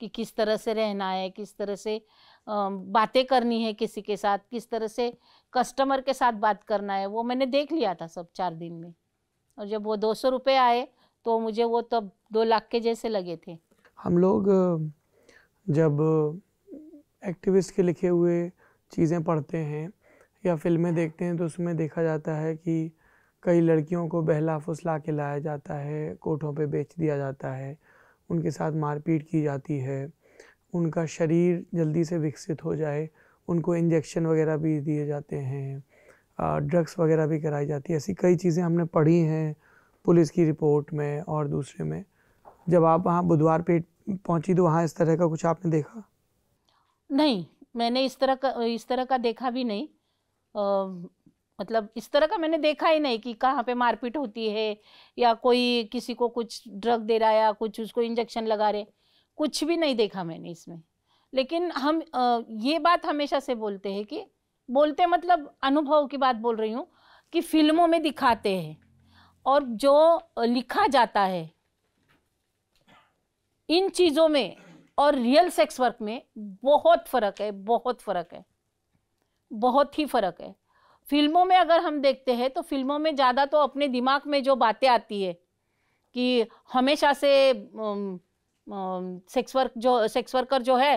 कि किस तरह से रहना है किस तरह से बातें करनी है किसी के साथ किस तरह से कस्टमर के साथ बात करना है वो मैंने देख लिया था सब चार दिन में और जब वो दो सौ रुपये आए तो मुझे वो तब दो लाख के जैसे लगे थे हम लोग जब एक्टिविस्ट के लिखे हुए चीज़ें पढ़ते हैं या फिल्में देखते हैं तो उसमें देखा जाता है कि कई लड़कियों को बहला फुसला के लाया जाता है कोठों पे बेच दिया जाता है उनके साथ मारपीट की जाती है उनका शरीर जल्दी से विकसित हो जाए उनको इंजेक्शन वगैरह भी दिए जाते हैं ड्रग्स वगैरह भी कराई जाती है ऐसी कई चीज़ें हमने पढ़ी हैं पुलिस की रिपोर्ट में और दूसरे में जब आप वहाँ बुधवार पेट पहुँची तो वहाँ इस तरह का कुछ आपने देखा नहीं मैंने इस तरह का इस तरह का देखा भी नहीं आ, मतलब इस तरह का मैंने देखा ही नहीं कि कहाँ पे मारपीट होती है या कोई किसी को कुछ ड्रग दे रहा है या कुछ उसको इंजेक्शन लगा रहे कुछ भी नहीं देखा मैंने इसमें लेकिन हम ये बात हमेशा से बोलते हैं कि बोलते मतलब अनुभव की बात बोल रही हूँ कि फिल्मों में दिखाते हैं और जो लिखा जाता है इन चीज़ों में और रियल सेक्स वर्क में बहुत फ़र्क है बहुत फ़र्क है बहुत ही फ़र्क है फिल्मों में अगर हम देखते हैं तो फिल्मों में ज़्यादा तो अपने दिमाग में जो बातें आती है कि हमेशा से सेक्स वर्क जो सेक्स वर्कर जो है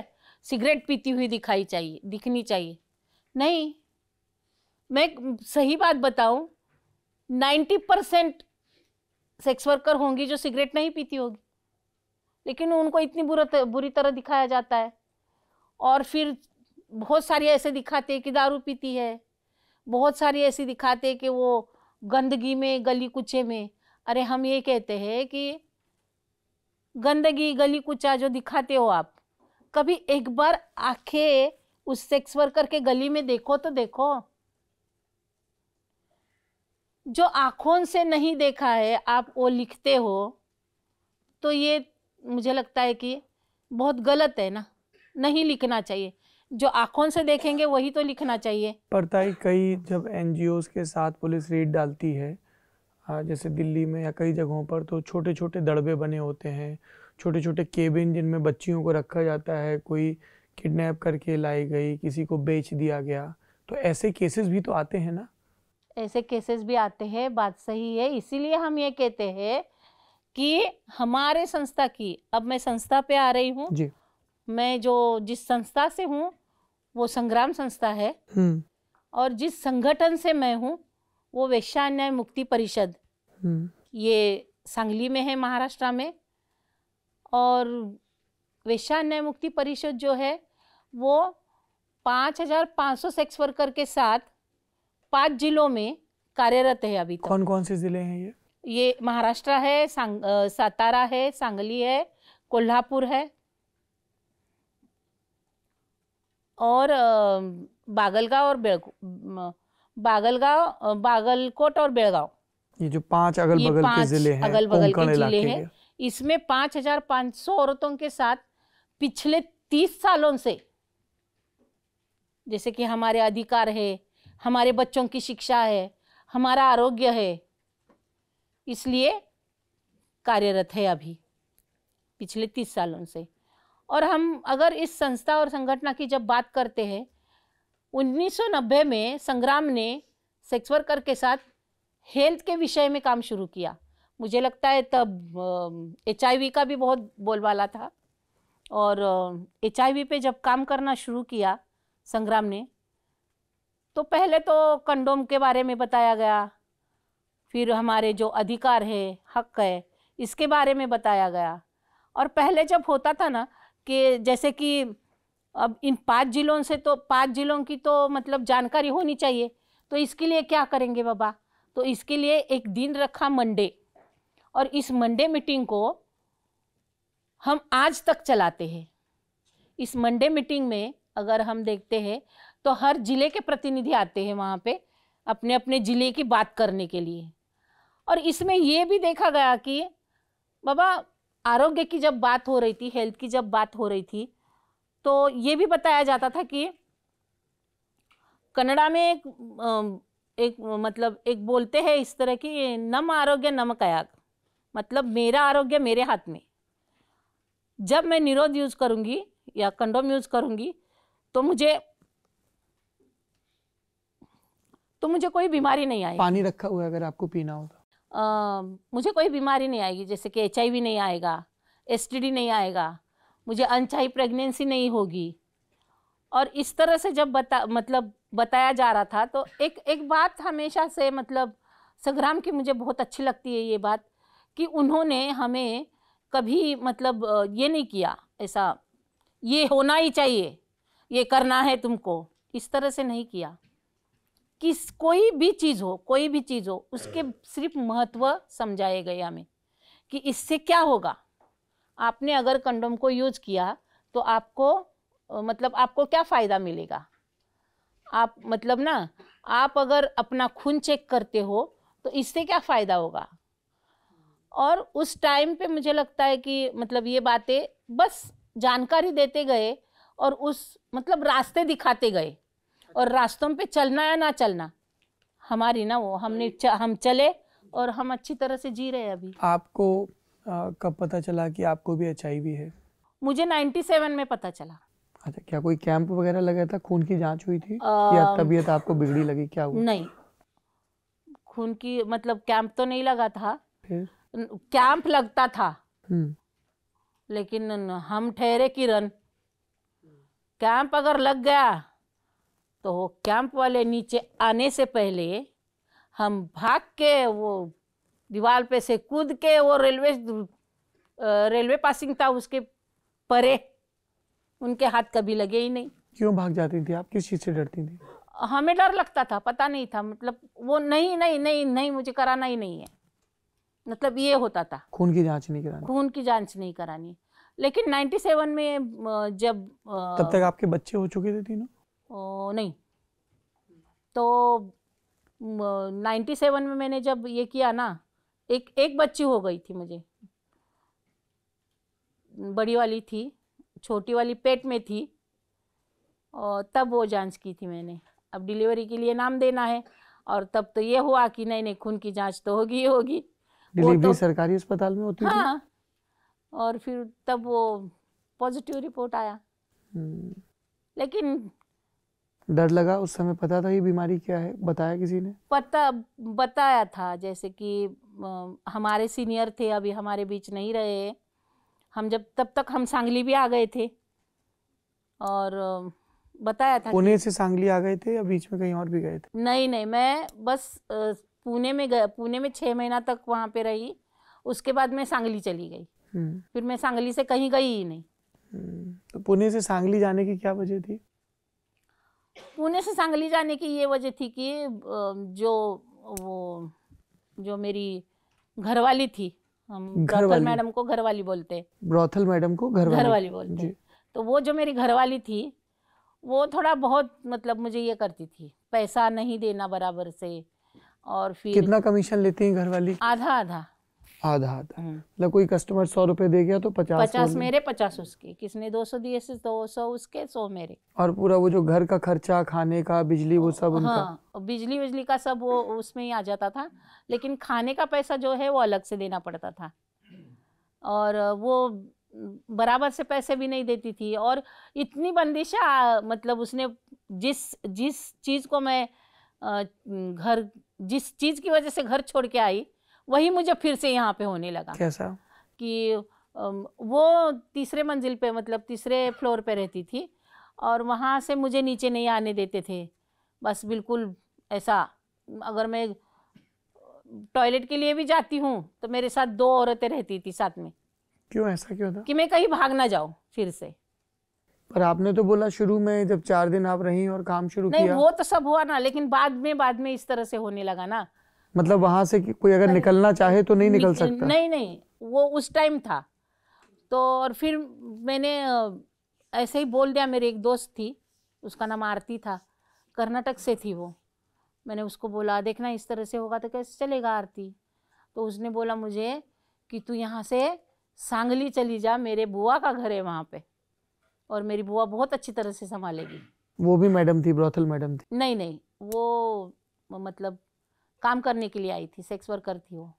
सिगरेट पीती हुई दिखाई चाहिए दिखनी चाहिए नहीं मैं सही बात बताऊं नाइन्टी परसेंट सेक्स वर्कर होंगी जो सिगरेट नहीं पीती होगी लेकिन उनको इतनी बुरा बुरी तरह दिखाया जाता है और फिर बहुत सारी ऐसे दिखाते हैं कि दारू पीती है बहुत सारी ऐसी दिखाते हैं कि वो गंदगी में गली कुचे में अरे हम ये कहते हैं कि गंदगी गली कुचा जो दिखाते हो आप कभी एक बार आंखें उस सेक्स वर्कर के गली में देखो तो देखो जो आंखों से नहीं देखा है आप वो लिखते हो तो ये मुझे लगता है कि बहुत गलत है ना नहीं लिखना चाहिए जो आंखों से देखेंगे वही तो लिखना चाहिए पड़ता ही कई जब एन के साथ पुलिस रेड डालती है जैसे दिल्ली में या कई जगहों पर तो छोटे छोटे दड़बे बने होते हैं छोटे छोटे केबिन जिनमें बच्चियों को रखा जाता है कोई किडनैप करके लाई गई किसी को बेच दिया गया तो ऐसे केसेस भी तो आते हैं ना ऐसे केसेस भी आते हैं बात सही है इसीलिए हम ये कहते हैं कि हमारे संस्था की अब मैं संस्था पे आ रही हूँ मैं जो जिस संस्था से हूँ वो संग्राम संस्था है हम्म। और जिस संगठन से मैं हूँ वो वैश्यान्याय मुक्ति परिषद हम्म। ये सांगली में है महाराष्ट्र में और वैश्यान्याय मुक्ति परिषद जो है वो 5,500 सेक्स वर्कर के साथ पांच जिलों में कार्यरत है अभी तक कौन कौन से जिले हैं ये ये महाराष्ट्र है सांग, सातारा है सांगली है कोल्हापुर है और बागलगांव और बागलगांव बागलकोट और बेड़गांव ये जो पांच अगल बगल के जिले हैं अगल बगल के जिले हैं इसमें पांच हजार पांच सौ औरतों के साथ पिछले तीस सालों से जैसे कि हमारे अधिकार है हमारे बच्चों की शिक्षा है हमारा आरोग्य है इसलिए कार्यरत है अभी पिछले तीस सालों से और हम अगर इस संस्था और संगठना की जब बात करते हैं 1990 में संग्राम ने सेक्स वर्कर के साथ हेल्थ के विषय में काम शुरू किया मुझे लगता है तब एच का भी बहुत बोलबाला था और एच पे जब काम करना शुरू किया संग्राम ने तो पहले तो कंडोम के बारे में बताया गया फिर हमारे जो अधिकार है हक है इसके बारे में बताया गया और पहले जब होता था ना कि जैसे कि अब इन पांच जिलों से तो पांच जिलों की तो मतलब जानकारी होनी चाहिए तो इसके लिए क्या करेंगे बाबा तो इसके लिए एक दिन रखा मंडे और इस मंडे मीटिंग को हम आज तक चलाते हैं इस मंडे मीटिंग में अगर हम देखते हैं तो हर ज़िले के प्रतिनिधि आते हैं वहाँ पे अपने अपने ज़िले की बात करने के लिए और इसमें ये भी देखा गया कि बाबा आरोग्य की जब बात हो रही थी हेल्थ की जब बात हो रही थी तो ये भी बताया जाता था कि कनाडा में एक, एक मतलब एक बोलते हैं इस तरह की नम आरोग्य नम कयाग मतलब मेरा आरोग्य मेरे हाथ में जब मैं निरोध यूज़ करूँगी या कंडोम यूज़ करूँगी तो मुझे तो मुझे कोई बीमारी नहीं आएगी पानी रखा हुआ है अगर आपको पीना हो तो मुझे कोई बीमारी नहीं आएगी जैसे कि एच नहीं आएगा एस नहीं आएगा मुझे अनचाही प्रेगनेंसी नहीं होगी और इस तरह से जब बता मतलब बताया जा रहा था तो एक एक बात हमेशा से मतलब संग्राम की मुझे बहुत अच्छी लगती है ये बात कि उन्होंने हमें कभी मतलब ये नहीं किया ऐसा ये होना ही चाहिए ये करना है तुमको इस तरह से नहीं किया किस कोई भी चीज़ हो कोई भी चीज़ हो उसके सिर्फ महत्व समझाए गए हमें कि इससे क्या होगा आपने अगर कंडोम को यूज किया तो आपको मतलब आपको क्या फ़ायदा मिलेगा आप मतलब ना आप अगर अपना खून चेक करते हो तो इससे क्या फ़ायदा होगा और उस टाइम पे मुझे लगता है कि मतलब ये बातें बस जानकारी देते गए और उस मतलब रास्ते दिखाते गए और अच्छा। रास्तों पे चलना या ना चलना हमारी ना वो हमने हम्म। च, हम चले और हम अच्छी तरह से जी रहे अभी आपको आ, कब पता चला कि आपको भी एच है मुझे 97 में पता चला अच्छा क्या कोई कैंप वगैरह लगा था खून की जांच हुई थी आ, या तबीयत आपको बिगड़ी लगी क्या हुआ नहीं खून की मतलब कैंप तो नहीं लगा था फिर कैंप लगता था हम्म। लेकिन हम ठहरे किरण कैंप अगर लग गया तो वो कैंप वाले नीचे आने से पहले हम भाग के वो दीवार पे से कूद के वो रेलवे रेलवे पासिंग था उसके परे उनके हाथ कभी लगे ही नहीं क्यों भाग जाती थी आप किस चीज़ से डरती थी हमें डर लगता था पता नहीं था मतलब वो नहीं नहीं नहीं नहीं मुझे कराना ही नहीं है मतलब ये होता था खून की जांच नहीं करानी खून की जांच नहीं करानी लेकिन 97 में जब तब तक आपके बच्चे हो चुके थे तीनों नहीं तो 97 में मैंने जब ये किया ना एक एक बच्ची हो गई थी मुझे बड़ी वाली थी छोटी वाली पेट में थी और तब वो जांच की थी मैंने अब डिलीवरी के लिए नाम देना है और तब तो ये हुआ कि नहीं नहीं खून की जांच तो होगी होगी डिलीवरी तो, सरकारी अस्पताल में होती हाँ, थी और फिर तब वो पॉजिटिव रिपोर्ट आया हम्म। लेकिन डर लगा उस समय पता था ये बीमारी क्या है बताया किसी ने पता बताया था जैसे कि हमारे सीनियर थे अभी हमारे बीच नहीं रहे हम जब तब तक हम सांगली भी आ गए थे और बताया था पुणे से सांगली आ गए थे या बीच में कहीं और भी गए थे नहीं नहीं मैं बस पुणे में गया पुणे में छः महीना तक वहाँ पे रही उसके बाद मैं सांगली चली गई हम्म। फिर मैं सांगली से कहीं गई ही नहीं हम्म। तो पुणे से सांगली जाने की क्या वजह थी पुणे से सांगली जाने की ये वजह थी कि जो वो जो मेरी घरवाली थी घरवाली मैडम को घरवाली बोलते ब्रोथल मैडम को घरवाली बोलते तो वो जो मेरी घरवाली थी वो थोड़ा बहुत मतलब मुझे ये करती थी पैसा नहीं देना बराबर से और फिर कितना कमीशन लेती है घरवाली आधा आधा आधा आधा हम्म। मतलब कोई कस्टमर सौ रुपए दे गया तो पचास पचास मेरे पचास उसके किसने दो सौ दिए दो सौ उसके सौ मेरे और पूरा वो जो घर का खर्चा खाने का बिजली वो सब उनका हाँ, बिजली बिजली का सब वो उसमें ही आ जाता था लेकिन खाने का पैसा जो है वो अलग से देना पड़ता था और वो बराबर से पैसे भी नहीं देती थी और इतनी बंदिश मतलब उसने जिस जिस चीज़ को मैं घर जिस चीज़ की वजह से घर छोड़ के आई वही मुझे फिर से यहाँ पे होने लगा कैसा कि वो तीसरे मंजिल पे मतलब तीसरे फ्लोर पे रहती थी और वहाँ से मुझे नीचे नहीं आने देते थे बस बिल्कुल ऐसा अगर मैं टॉयलेट के लिए भी जाती हूँ तो मेरे साथ दो औरतें रहती थी साथ में क्यों ऐसा क्यों था कि मैं कहीं भाग ना जाऊँ फिर से पर आपने तो बोला शुरू में जब चार दिन आप रही और काम शुरू नहीं, किया वो तो सब हुआ ना लेकिन बाद में बाद में इस तरह से होने लगा ना मतलब वहां से कोई अगर निकलना चाहे तो नहीं निकल सकता नहीं नहीं वो उस टाइम था तो और फिर मैंने ऐसे ही बोल दिया मेरी एक दोस्त थी उसका नाम आरती था कर्नाटक से थी वो मैंने उसको बोला देखना इस तरह से होगा तो कैसे चलेगा आरती तो उसने बोला मुझे कि तू यहाँ से सांगली चली जा मेरे बुआ का घर है वहाँ पे और मेरी बुआ बहुत अच्छी तरह से संभालेगी वो भी मैडम थी ब्रोथल मैडम थी नहीं नहीं वो मतलब काम करने के लिए आई थी सेक्स वर्कर थी वो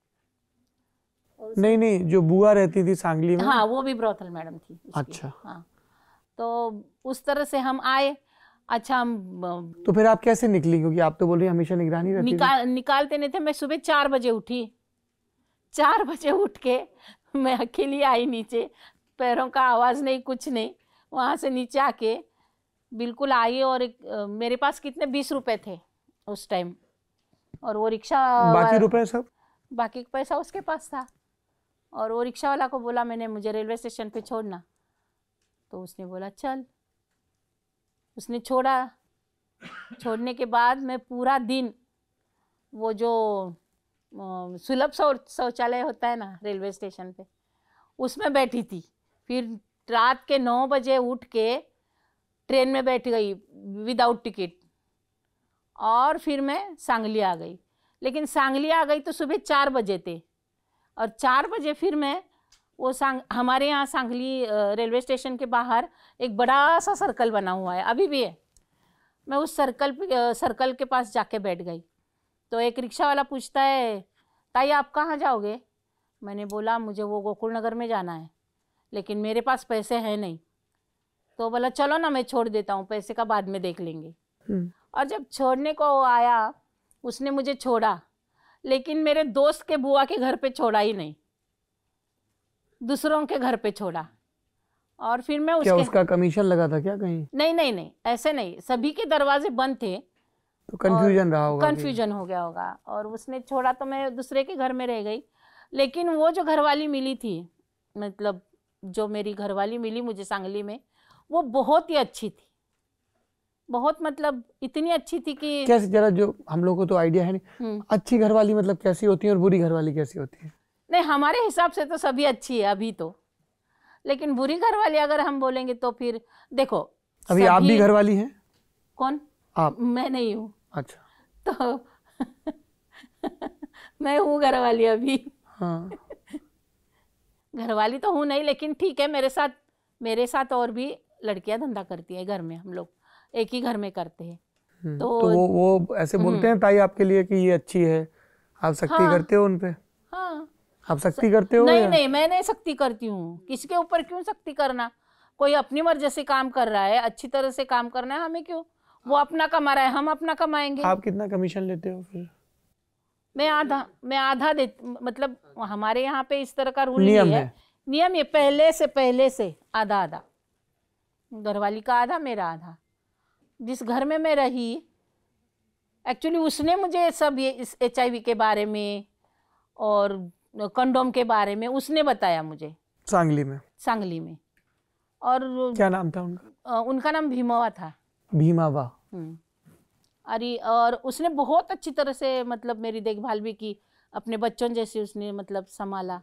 नहीं नहीं जो बुआ रहती थी सांगली में हाँ वो भी ब्रोथल मैडम थी अच्छा हाँ तो उस तरह से हम आए अच्छा हम तो फिर आप कैसे निकली क्योंकि आप तो बोल रही हमेशा निगरानी रहती निकाल निकालते नहीं थे मैं सुबह चार बजे उठी चार बजे उठ के मैं अकेली आई नीचे पैरों का आवाज़ नहीं कुछ नहीं वहाँ से नीचे आके बिल्कुल आई और एक, मेरे पास कितने बीस रुपए थे उस टाइम और वो रिक्शा बाकी रुपए सब बाकी पैसा उसके पास था और वो रिक्शा वाला को बोला मैंने मुझे रेलवे स्टेशन पे छोड़ना तो उसने बोला चल उसने छोड़ा छोड़ने के बाद मैं पूरा दिन वो जो सुलभ शौचालय होता है ना रेलवे स्टेशन पे उसमें बैठी थी फिर रात के नौ बजे उठ के ट्रेन में बैठ गई विदाउट टिकट और फिर मैं सांगली आ गई लेकिन सांगली आ गई तो सुबह चार बजे थे और चार बजे फिर मैं वो सांग हमारे यहाँ सांगली रेलवे स्टेशन के बाहर एक बड़ा सा सर्कल बना हुआ है अभी भी है मैं उस सर्कल सर्कल के पास जाके बैठ गई तो एक रिक्शा वाला पूछता है ताई आप कहाँ जाओगे मैंने बोला मुझे वो गोकुल नगर में जाना है लेकिन मेरे पास पैसे हैं नहीं तो बोला चलो ना मैं छोड़ देता हूँ पैसे का बाद में देख लेंगे हम्म। और जब छोड़ने को वो आया उसने मुझे छोड़ा लेकिन मेरे दोस्त के बुआ के घर पे छोड़ा ही नहीं दूसरों के घर पे छोड़ा और फिर मैं उसके क्या उसका कमीशन लगा था क्या कहीं नहीं नहीं नहीं ऐसे नहीं सभी के दरवाजे बंद थे तो कंफ्यूजन रहा होगा कंफ्यूजन हो गया होगा और उसने छोड़ा तो मैं दूसरे के घर में रह गई लेकिन वो जो घरवाली मिली थी मतलब जो मेरी घरवाली मिली मुझे सांगली में वो बहुत ही अच्छी थी बहुत मतलब इतनी अच्छी थी कि कैसे जरा जो हम लोग को तो आइडिया है नहीं हम्म। अच्छी घरवाली मतलब कैसी होती है और बुरी घरवाली कैसी होती है नहीं हमारे हिसाब से तो सभी अच्छी है अभी तो लेकिन बुरी घरवाली अगर हम बोलेंगे तो फिर देखो अभी आप भी घरवाली हैं कौन आप मैं नहीं हूँ अच्छा तो मैं हूँ घरवाली अभी हाँ घरवाली तो हूँ नहीं लेकिन ठीक है मेरे साथ मेरे साथ और भी लड़कियाँ धंधा करती है घर में हम लोग एक ही घर में करते हैं हम्म, तो, तो वो वो ऐसे हम्म। बोलते हैं ताई आपके लिए कि ये अच्छी है आप सख्ती हाँ, करते हो उनपे हाँ आप सख्ती करते हो नहीं नहीं मैं नहीं सख्ती करती हूँ किसके ऊपर क्यों सख्ती करना कोई अपनी मर्जी से काम कर रहा है अच्छी तरह से काम करना है हमें क्यों वो अपना कमा रहा है हम अपना कमाएंगे आप कितना कमीशन लेते हो फिर मैं आधा मैं आधा दे मतलब हमारे यहाँ पे इस तरह का रूल नियम है।, नियम ये पहले से पहले से आधा आधा घरवाली का आधा मेरा आधा जिस घर में मैं रही एक्चुअली उसने मुझे सब ये इस एच के बारे में और कंडोम के बारे में उसने बताया मुझे सांगली में सांगली में और क्या नाम था उनका उनका नाम भीमावा था भीमावा हम्म। अरे और उसने बहुत अच्छी तरह से मतलब मेरी देखभाल भी की अपने बच्चों जैसे उसने मतलब संभाला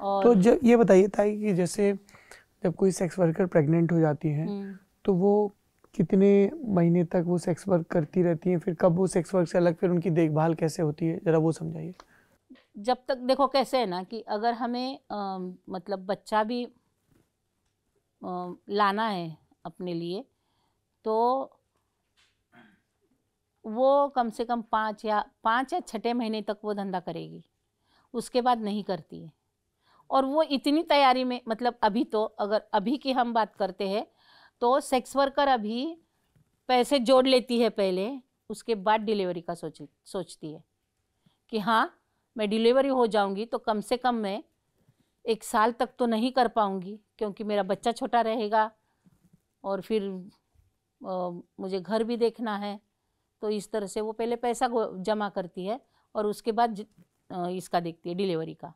और तो ये बताइए था कि जैसे जब कोई सेक्स वर्कर प्रेग्नेंट हो जाती है हम्म। तो वो कितने महीने तक वो सेक्स वर्क करती रहती हैं फिर कब वो सेक्स वर्क से अलग फिर उनकी देखभाल कैसे होती है ज़रा वो समझाइए जब तक देखो कैसे है ना कि अगर हमें आ, मतलब बच्चा भी आ, लाना है अपने लिए तो वो कम से कम पाँच या पाँच या छठे महीने तक वो धंधा करेगी उसके बाद नहीं करती है और वो इतनी तैयारी में मतलब अभी तो अगर अभी की हम बात करते हैं तो सेक्स वर्कर अभी पैसे जोड़ लेती है पहले उसके बाद डिलीवरी का सोच सोचती है कि हाँ मैं डिलीवरी हो जाऊंगी तो कम से कम मैं एक साल तक तो नहीं कर पाऊंगी क्योंकि मेरा बच्चा छोटा रहेगा और फिर आ, मुझे घर भी देखना है तो इस तरह से वो पहले पैसा जमा करती है और उसके बाद आ, इसका देखती है डिलीवरी का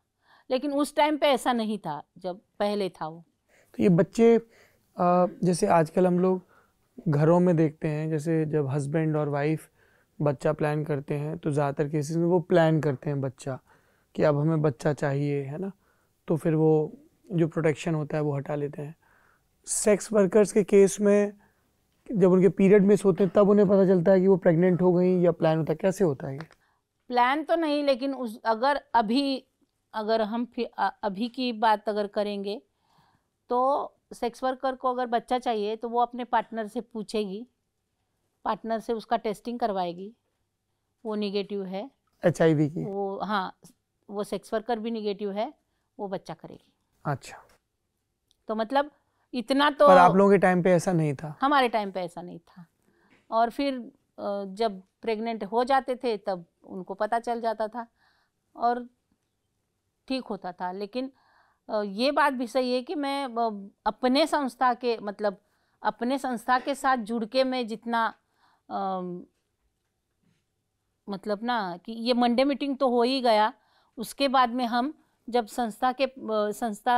लेकिन उस टाइम पे ऐसा नहीं था जब पहले था वो तो ये बच्चे जैसे आजकल हम लोग घरों में देखते हैं जैसे जब हस्बैंड और वाइफ बच्चा प्लान करते हैं तो ज़्यादातर केसेस में वो प्लान करते हैं बच्चा कि अब हमें बच्चा चाहिए है ना तो फिर वो जो प्रोटेक्शन होता है वो हटा लेते हैं सेक्स वर्कर्स के केस में जब उनके पीरियड मिस होते हैं तब उन्हें पता चलता है कि वो प्रेग्नेंट हो गई या प्लान होता है कैसे होता है प्लान तो नहीं लेकिन उस अगर अभी अगर हम फिर अभी की बात अगर करेंगे तो सेक्स वर्कर को अगर बच्चा चाहिए तो वो अपने पार्टनर से पूछेगी पार्टनर से उसका टेस्टिंग करवाएगी वो निगेटिव है एच की वो हाँ वो सेक्स वर्कर भी निगेटिव है वो बच्चा करेगी अच्छा तो मतलब इतना तो पर आप लोगों के टाइम पे ऐसा नहीं था हमारे टाइम पे ऐसा नहीं था और फिर जब प्रेग्नेंट हो जाते थे तब उनको पता चल जाता था और ठीक होता था लेकिन ये बात भी सही है कि मैं अपने संस्था के मतलब अपने संस्था के साथ जुड़ के मैं जितना आ, मतलब ना कि ये मंडे मीटिंग तो हो ही गया उसके बाद में हम जब संस्था के संस्था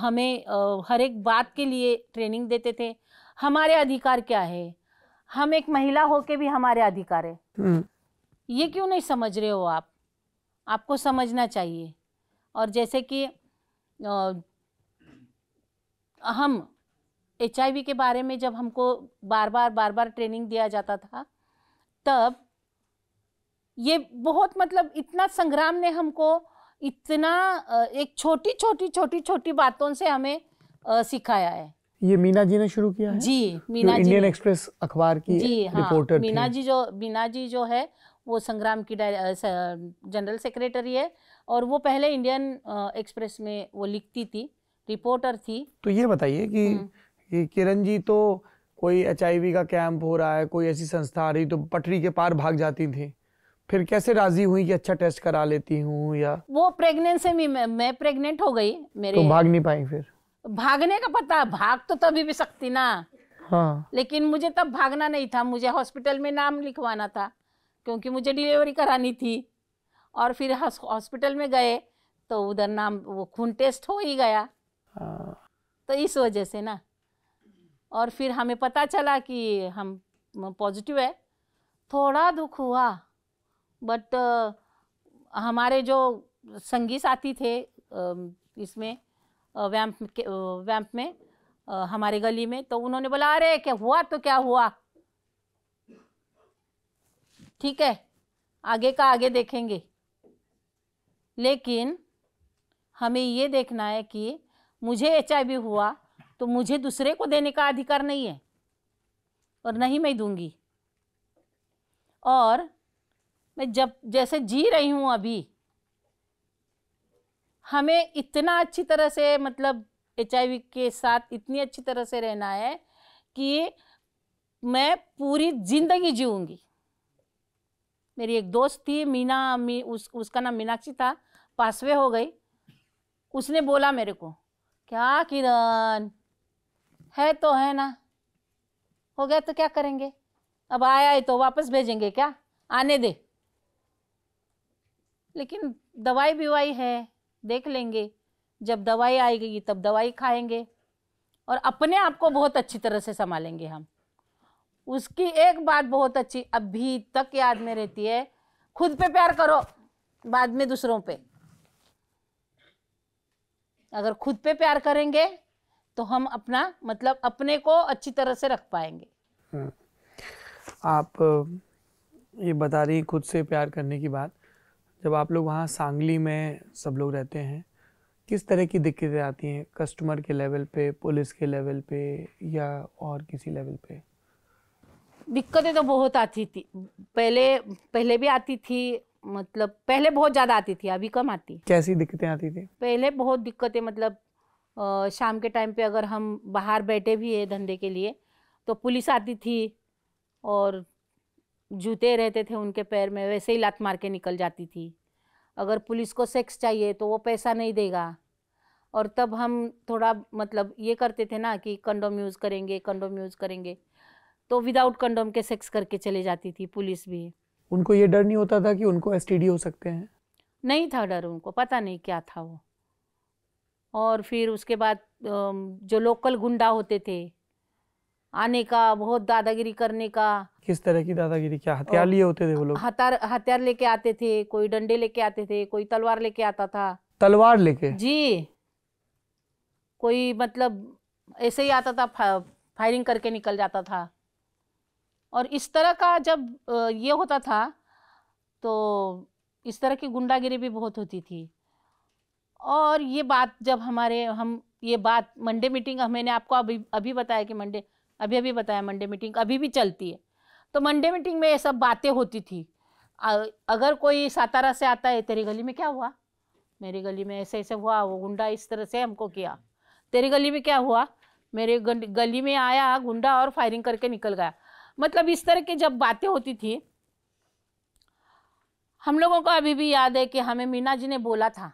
हमें हर एक बात के लिए ट्रेनिंग देते थे हमारे अधिकार क्या है हम एक महिला होके भी हमारे अधिकार है हम्म। ये क्यों नहीं समझ रहे हो आप आपको समझना चाहिए और जैसे कि हम एच के बारे में जब हमको बार बार बार बार ट्रेनिंग दिया जाता था तब ये बहुत मतलब इतना संग्राम ने हमको इतना एक छोटी छोटी छोटी छोटी बातों से हमें सिखाया है ये मीना जी ने शुरू किया है जी मीना जी इंडियन एक्सप्रेस अखबार की जी हाँ रिपोर्टर मीना जी जो मीना जी जो है वो संग्राम की जनरल सेक्रेटरी है और वो पहले इंडियन एक्सप्रेस में वो लिखती थी रिपोर्टर थी तो ये बताइए कि हम्म। किरण जी तो कोई एच का कैंप हो रहा है कोई ऐसी संस्था आ रही तो पटरी के पार भाग जाती थी फिर कैसे राजी हुई कि अच्छा टेस्ट करा लेती हूँ या वो प्रेगनेंसी में मैं, प्रेगनेंट प्रेग्नेंट हो गई मेरे तो भाग नहीं पाई फिर भागने का पता भाग तो तभी भी सकती ना हाँ लेकिन मुझे तब भागना नहीं था मुझे हॉस्पिटल में नाम लिखवाना था क्योंकि मुझे डिलीवरी करानी थी और फिर हॉस्पिटल में गए तो उधर नाम वो खून टेस्ट हो ही गया हाँ। तो इस वजह से ना और फिर हमें पता चला कि हम पॉजिटिव है थोड़ा दुख हुआ बट हमारे जो संगी साथी थे इसमें वैम्प के वैम्प में हमारे गली में तो उन्होंने बोला अरे क्या हुआ तो क्या हुआ ठीक है आगे का आगे देखेंगे लेकिन हमें ये देखना है कि मुझे एच हुआ तो मुझे दूसरे को देने का अधिकार नहीं है और नहीं मैं दूंगी और मैं जब जैसे जी रही हूँ अभी हमें इतना अच्छी तरह से मतलब एच के साथ इतनी अच्छी तरह से रहना है कि मैं पूरी ज़िंदगी जीऊँगी मेरी एक दोस्त थी मीना मी उस उसका नाम मीनाक्षी था पासवे हो गई उसने बोला मेरे को क्या किरण है तो है ना हो गया तो क्या करेंगे अब आया है तो वापस भेजेंगे क्या आने दे लेकिन दवाई बिवाई है देख लेंगे जब दवाई आएगी तब दवाई खाएंगे और अपने आप को बहुत अच्छी तरह से संभालेंगे हम उसकी एक बात बहुत अच्छी अभी तक याद में रहती है खुद पे प्यार करो बाद में दूसरों पे अगर खुद पे प्यार करेंगे तो हम अपना मतलब अपने को अच्छी तरह से रख पाएंगे हाँ। आप ये बता रही खुद से प्यार करने की बात जब आप लोग वहाँ सांगली में सब लोग रहते हैं किस तरह की दिक्कतें आती हैं कस्टमर के लेवल पे पुलिस के लेवल पे या और किसी लेवल पे दिक्कतें तो बहुत आती थी पहले पहले भी आती थी मतलब पहले बहुत ज़्यादा आती थी अभी कम आती कैसी दिक्कतें आती थी पहले बहुत दिक्कतें मतलब आ, शाम के टाइम पे अगर हम बाहर बैठे भी है धंधे के लिए तो पुलिस आती थी और जूते रहते थे उनके पैर में वैसे ही लात मार के निकल जाती थी अगर पुलिस को सेक्स चाहिए तो वो पैसा नहीं देगा और तब हम थोड़ा मतलब ये करते थे ना कि कंडोम यूज़ करेंगे कंडोम यूज़ करेंगे तो विदाउट कंडोम के सेक्स करके चले जाती थी पुलिस भी उनको ये डर नहीं होता था कि उनको एस हो सकते हैं नहीं था डर उनको पता नहीं क्या था वो और फिर उसके बाद जो लोकल गुंडा होते थे आने का बहुत दादागिरी करने का किस तरह की दादागिरी क्या हथियार लिए होते थे वो लोग हथियार हथियार लेके आते थे कोई डंडे लेके आते थे कोई तलवार लेके आता था तलवार लेके जी कोई मतलब ऐसे ही आता था फायरिंग करके निकल जाता था और इस तरह का जब ये होता था तो इस तरह की गुंडागिरी भी बहुत होती थी और ये बात जब हमारे हम ये बात मंडे मीटिंग मैंने आपको अभी अभी बताया कि मंडे अभी अभी बताया मंडे मीटिंग अभी भी चलती है तो मंडे मीटिंग में ये सब बातें होती थी अगर कोई सातारा से आता है तेरी गली में क्या हुआ मेरी गली में ऐसे ऐसे हुआ वो गुंडा इस तरह से हमको किया तेरी गली में क्या हुआ मेरे गली में आया गुंडा और फायरिंग करके निकल गया मतलब इस तरह की जब बातें होती थी हम लोगों को अभी भी याद है कि हमें मीना जी ने बोला था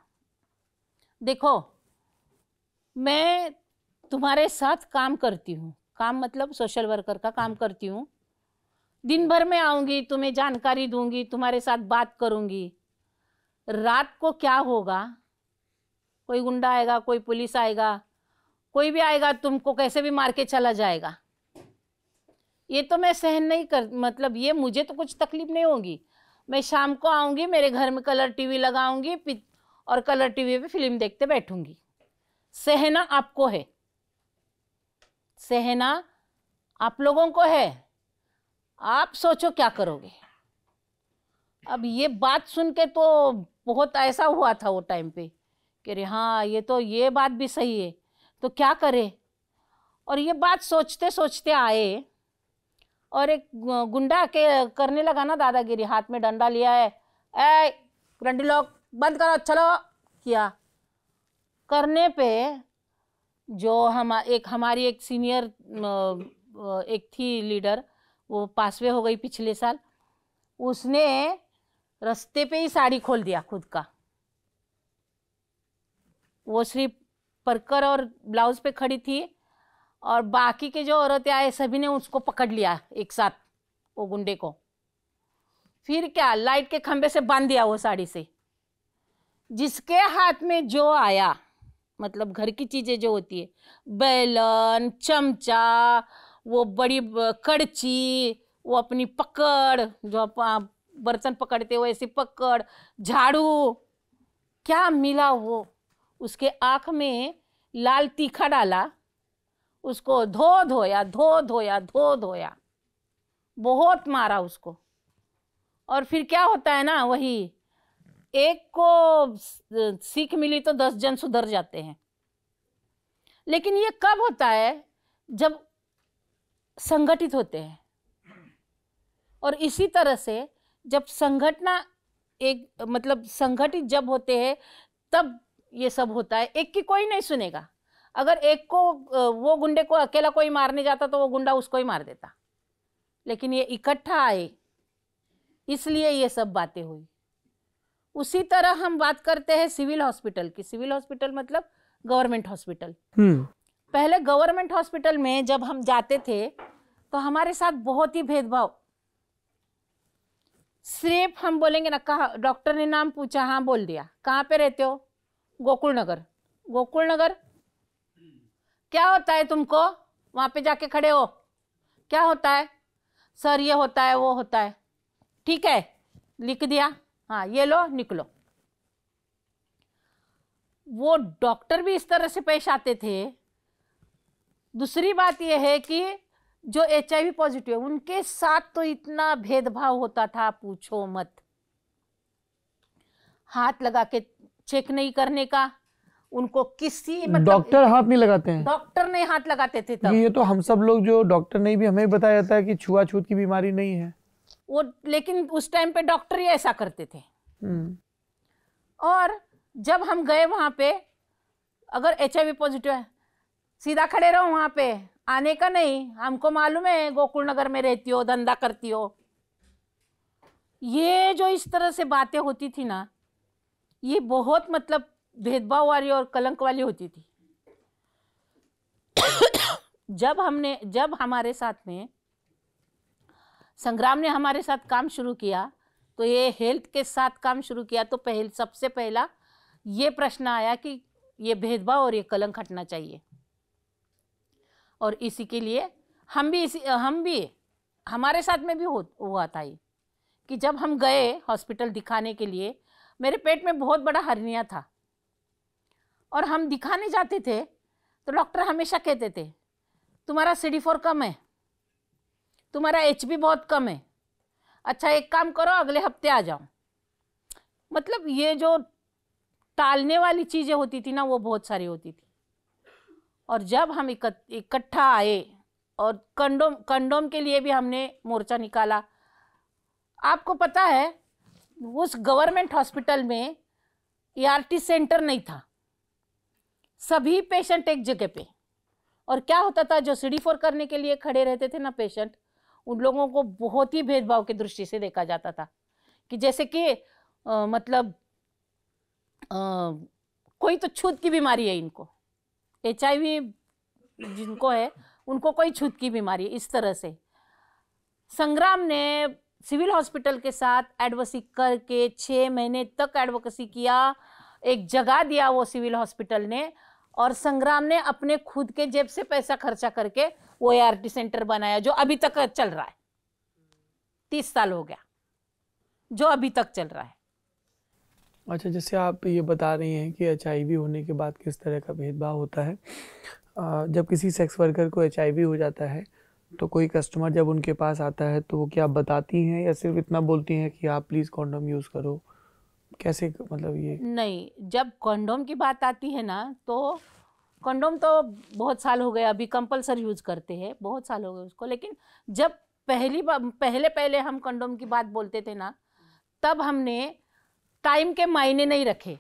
देखो मैं तुम्हारे साथ काम करती हूँ काम मतलब सोशल वर्कर का काम करती हूँ दिन भर में आऊँगी तुम्हें जानकारी दूंगी तुम्हारे साथ बात करूँगी रात को क्या होगा कोई गुंडा आएगा कोई पुलिस आएगा कोई भी आएगा तुमको कैसे भी मार के चला जाएगा ये तो मैं सहन नहीं कर मतलब ये मुझे तो कुछ तकलीफ नहीं होगी मैं शाम को आऊँगी मेरे घर में कलर टीवी लगाऊंगी और कलर टीवी पे फिल्म देखते बैठूंगी सहना आपको है सहना आप लोगों को है आप सोचो क्या करोगे अब ये बात सुन के तो बहुत ऐसा हुआ था वो टाइम पे कि अरे हाँ ये तो ये बात भी सही है तो क्या करे और ये बात सोचते सोचते आए और एक गुंडा के करने लगा ना दादागिरी हाथ में डंडा लिया है ए रंडी लोग बंद करो चलो किया करने पे जो हम एक हमारी एक सीनियर एक थी लीडर वो पासवे हो गई पिछले साल उसने रास्ते पे ही साड़ी खोल दिया खुद का वो सिर्फ परकर और ब्लाउज पे खड़ी थी और बाकी के जो औरतें आए सभी ने उसको पकड़ लिया एक साथ वो गुंडे को फिर क्या लाइट के खंभे से बांध दिया वो साड़ी से जिसके हाथ में जो आया मतलब घर की चीज़ें जो होती है बैलन चमचा वो बड़ी कड़ची वो अपनी पकड़ जो आप बर्तन पकड़ते हो ऐसी पकड़ झाड़ू क्या मिला वो उसके आँख में लाल तीखा डाला उसको धो धोया धो धोया धो धोया बहुत मारा उसको और फिर क्या होता है ना वही एक को सीख मिली तो दस जन सुधर जाते हैं लेकिन ये कब होता है जब संगठित होते हैं और इसी तरह से जब संगठना एक मतलब संगठित जब होते हैं तब ये सब होता है एक की कोई नहीं सुनेगा अगर एक को वो गुंडे को अकेला कोई मारने जाता तो वो गुंडा उसको ही मार देता लेकिन ये इकट्ठा आए इसलिए ये सब बातें हुई उसी तरह हम बात करते हैं सिविल हॉस्पिटल की सिविल हॉस्पिटल मतलब गवर्नमेंट हॉस्पिटल हम्म। पहले गवर्नमेंट हॉस्पिटल में जब हम जाते थे तो हमारे साथ बहुत ही भेदभाव सिर्फ हम बोलेंगे ना कहा डॉक्टर ने नाम पूछा हाँ बोल दिया कहाँ पे रहते हो गोकुल नगर गोकुल नगर क्या होता है तुमको वहां पे जाके खड़े हो क्या होता है सर ये होता है वो होता है ठीक है लिख दिया हाँ ये लो निकलो वो डॉक्टर भी इस तरह से पेश आते थे दूसरी बात यह है कि जो एच पॉजिटिव है उनके साथ तो इतना भेदभाव होता था पूछो मत हाथ लगा के चेक नहीं करने का उनको किसी मतलब डॉक्टर हाथ नहीं लगाते हैं डॉक्टर नहीं हाथ लगाते थे तब ये तो हम सब लोग जो डॉक्टर नहीं भी हमें बताया जाता है कि छुआछूत की बीमारी नहीं है वो लेकिन उस टाइम पे डॉक्टर ही ऐसा करते थे हम्म। और जब हम गए वहाँ पे अगर एच आई पॉजिटिव है सीधा खड़े रहो वहाँ पे आने का नहीं हमको मालूम है गोकुल नगर में रहती हो धंधा करती हो ये जो इस तरह से बातें होती थी ना ये बहुत मतलब भेदभाव वाली और कलंक वाली होती थी जब हमने जब हमारे साथ में संग्राम ने हमारे साथ काम शुरू किया तो ये हेल्थ के साथ काम शुरू किया तो पहले सबसे पहला ये प्रश्न आया कि ये भेदभाव और ये कलंक हटना चाहिए और इसी के लिए हम भी इसी हम भी हमारे साथ में भी हो हुआ था ये कि जब हम गए हॉस्पिटल दिखाने के लिए मेरे पेट में बहुत बड़ा हरनिया था और हम दिखाने जाते थे तो डॉक्टर हमेशा कहते थे तुम्हारा सी डी फोर कम है तुम्हारा एच बहुत कम है अच्छा एक काम करो अगले हफ्ते आ जाओ मतलब ये जो टालने वाली चीज़ें होती थी ना वो बहुत सारी होती थी और जब हम इकट्ठा आए और कंडोम कंडोम के लिए भी हमने मोर्चा निकाला आपको पता है उस गवर्नमेंट हॉस्पिटल में ईआरटी e सेंटर नहीं था सभी पेशेंट एक जगह पे और क्या होता था जो सीडी फोर करने के लिए खड़े रहते थे ना पेशेंट उन लोगों को बहुत ही भेदभाव की दृष्टि से देखा जाता था कि जैसे कि आ, मतलब आ, कोई तो छूत की बीमारी है इनको एच जिनको है उनको कोई छूत की बीमारी है इस तरह से संग्राम ने सिविल हॉस्पिटल के साथ एडवसी करके छः महीने तक एडवोकेसी किया एक जगह दिया वो सिविल हॉस्पिटल ने और संग्राम ने अपने खुद के जेब से पैसा खर्चा करके वो ए सेंटर बनाया जो अभी तक चल रहा है तीस साल हो गया जो अभी तक चल रहा है अच्छा जैसे आप ये बता रही हैं कि एच होने के बाद किस तरह का भेदभाव होता है जब किसी सेक्स वर्कर को एच हो जाता है तो कोई कस्टमर जब उनके पास आता है तो वो क्या बताती हैं या सिर्फ इतना बोलती हैं कि आप प्लीज़ कॉन्डम यूज़ करो कैसे मतलब ये नहीं जब कंडोम की बात आती है ना तो कंडोम तो बहुत साल हो गए अभी कंपलसर यूज करते हैं बहुत साल हो गए उसको लेकिन जब पहली पहले पहले हम कंडोम की बात बोलते थे ना तब हमने टाइम के मायने नहीं रखे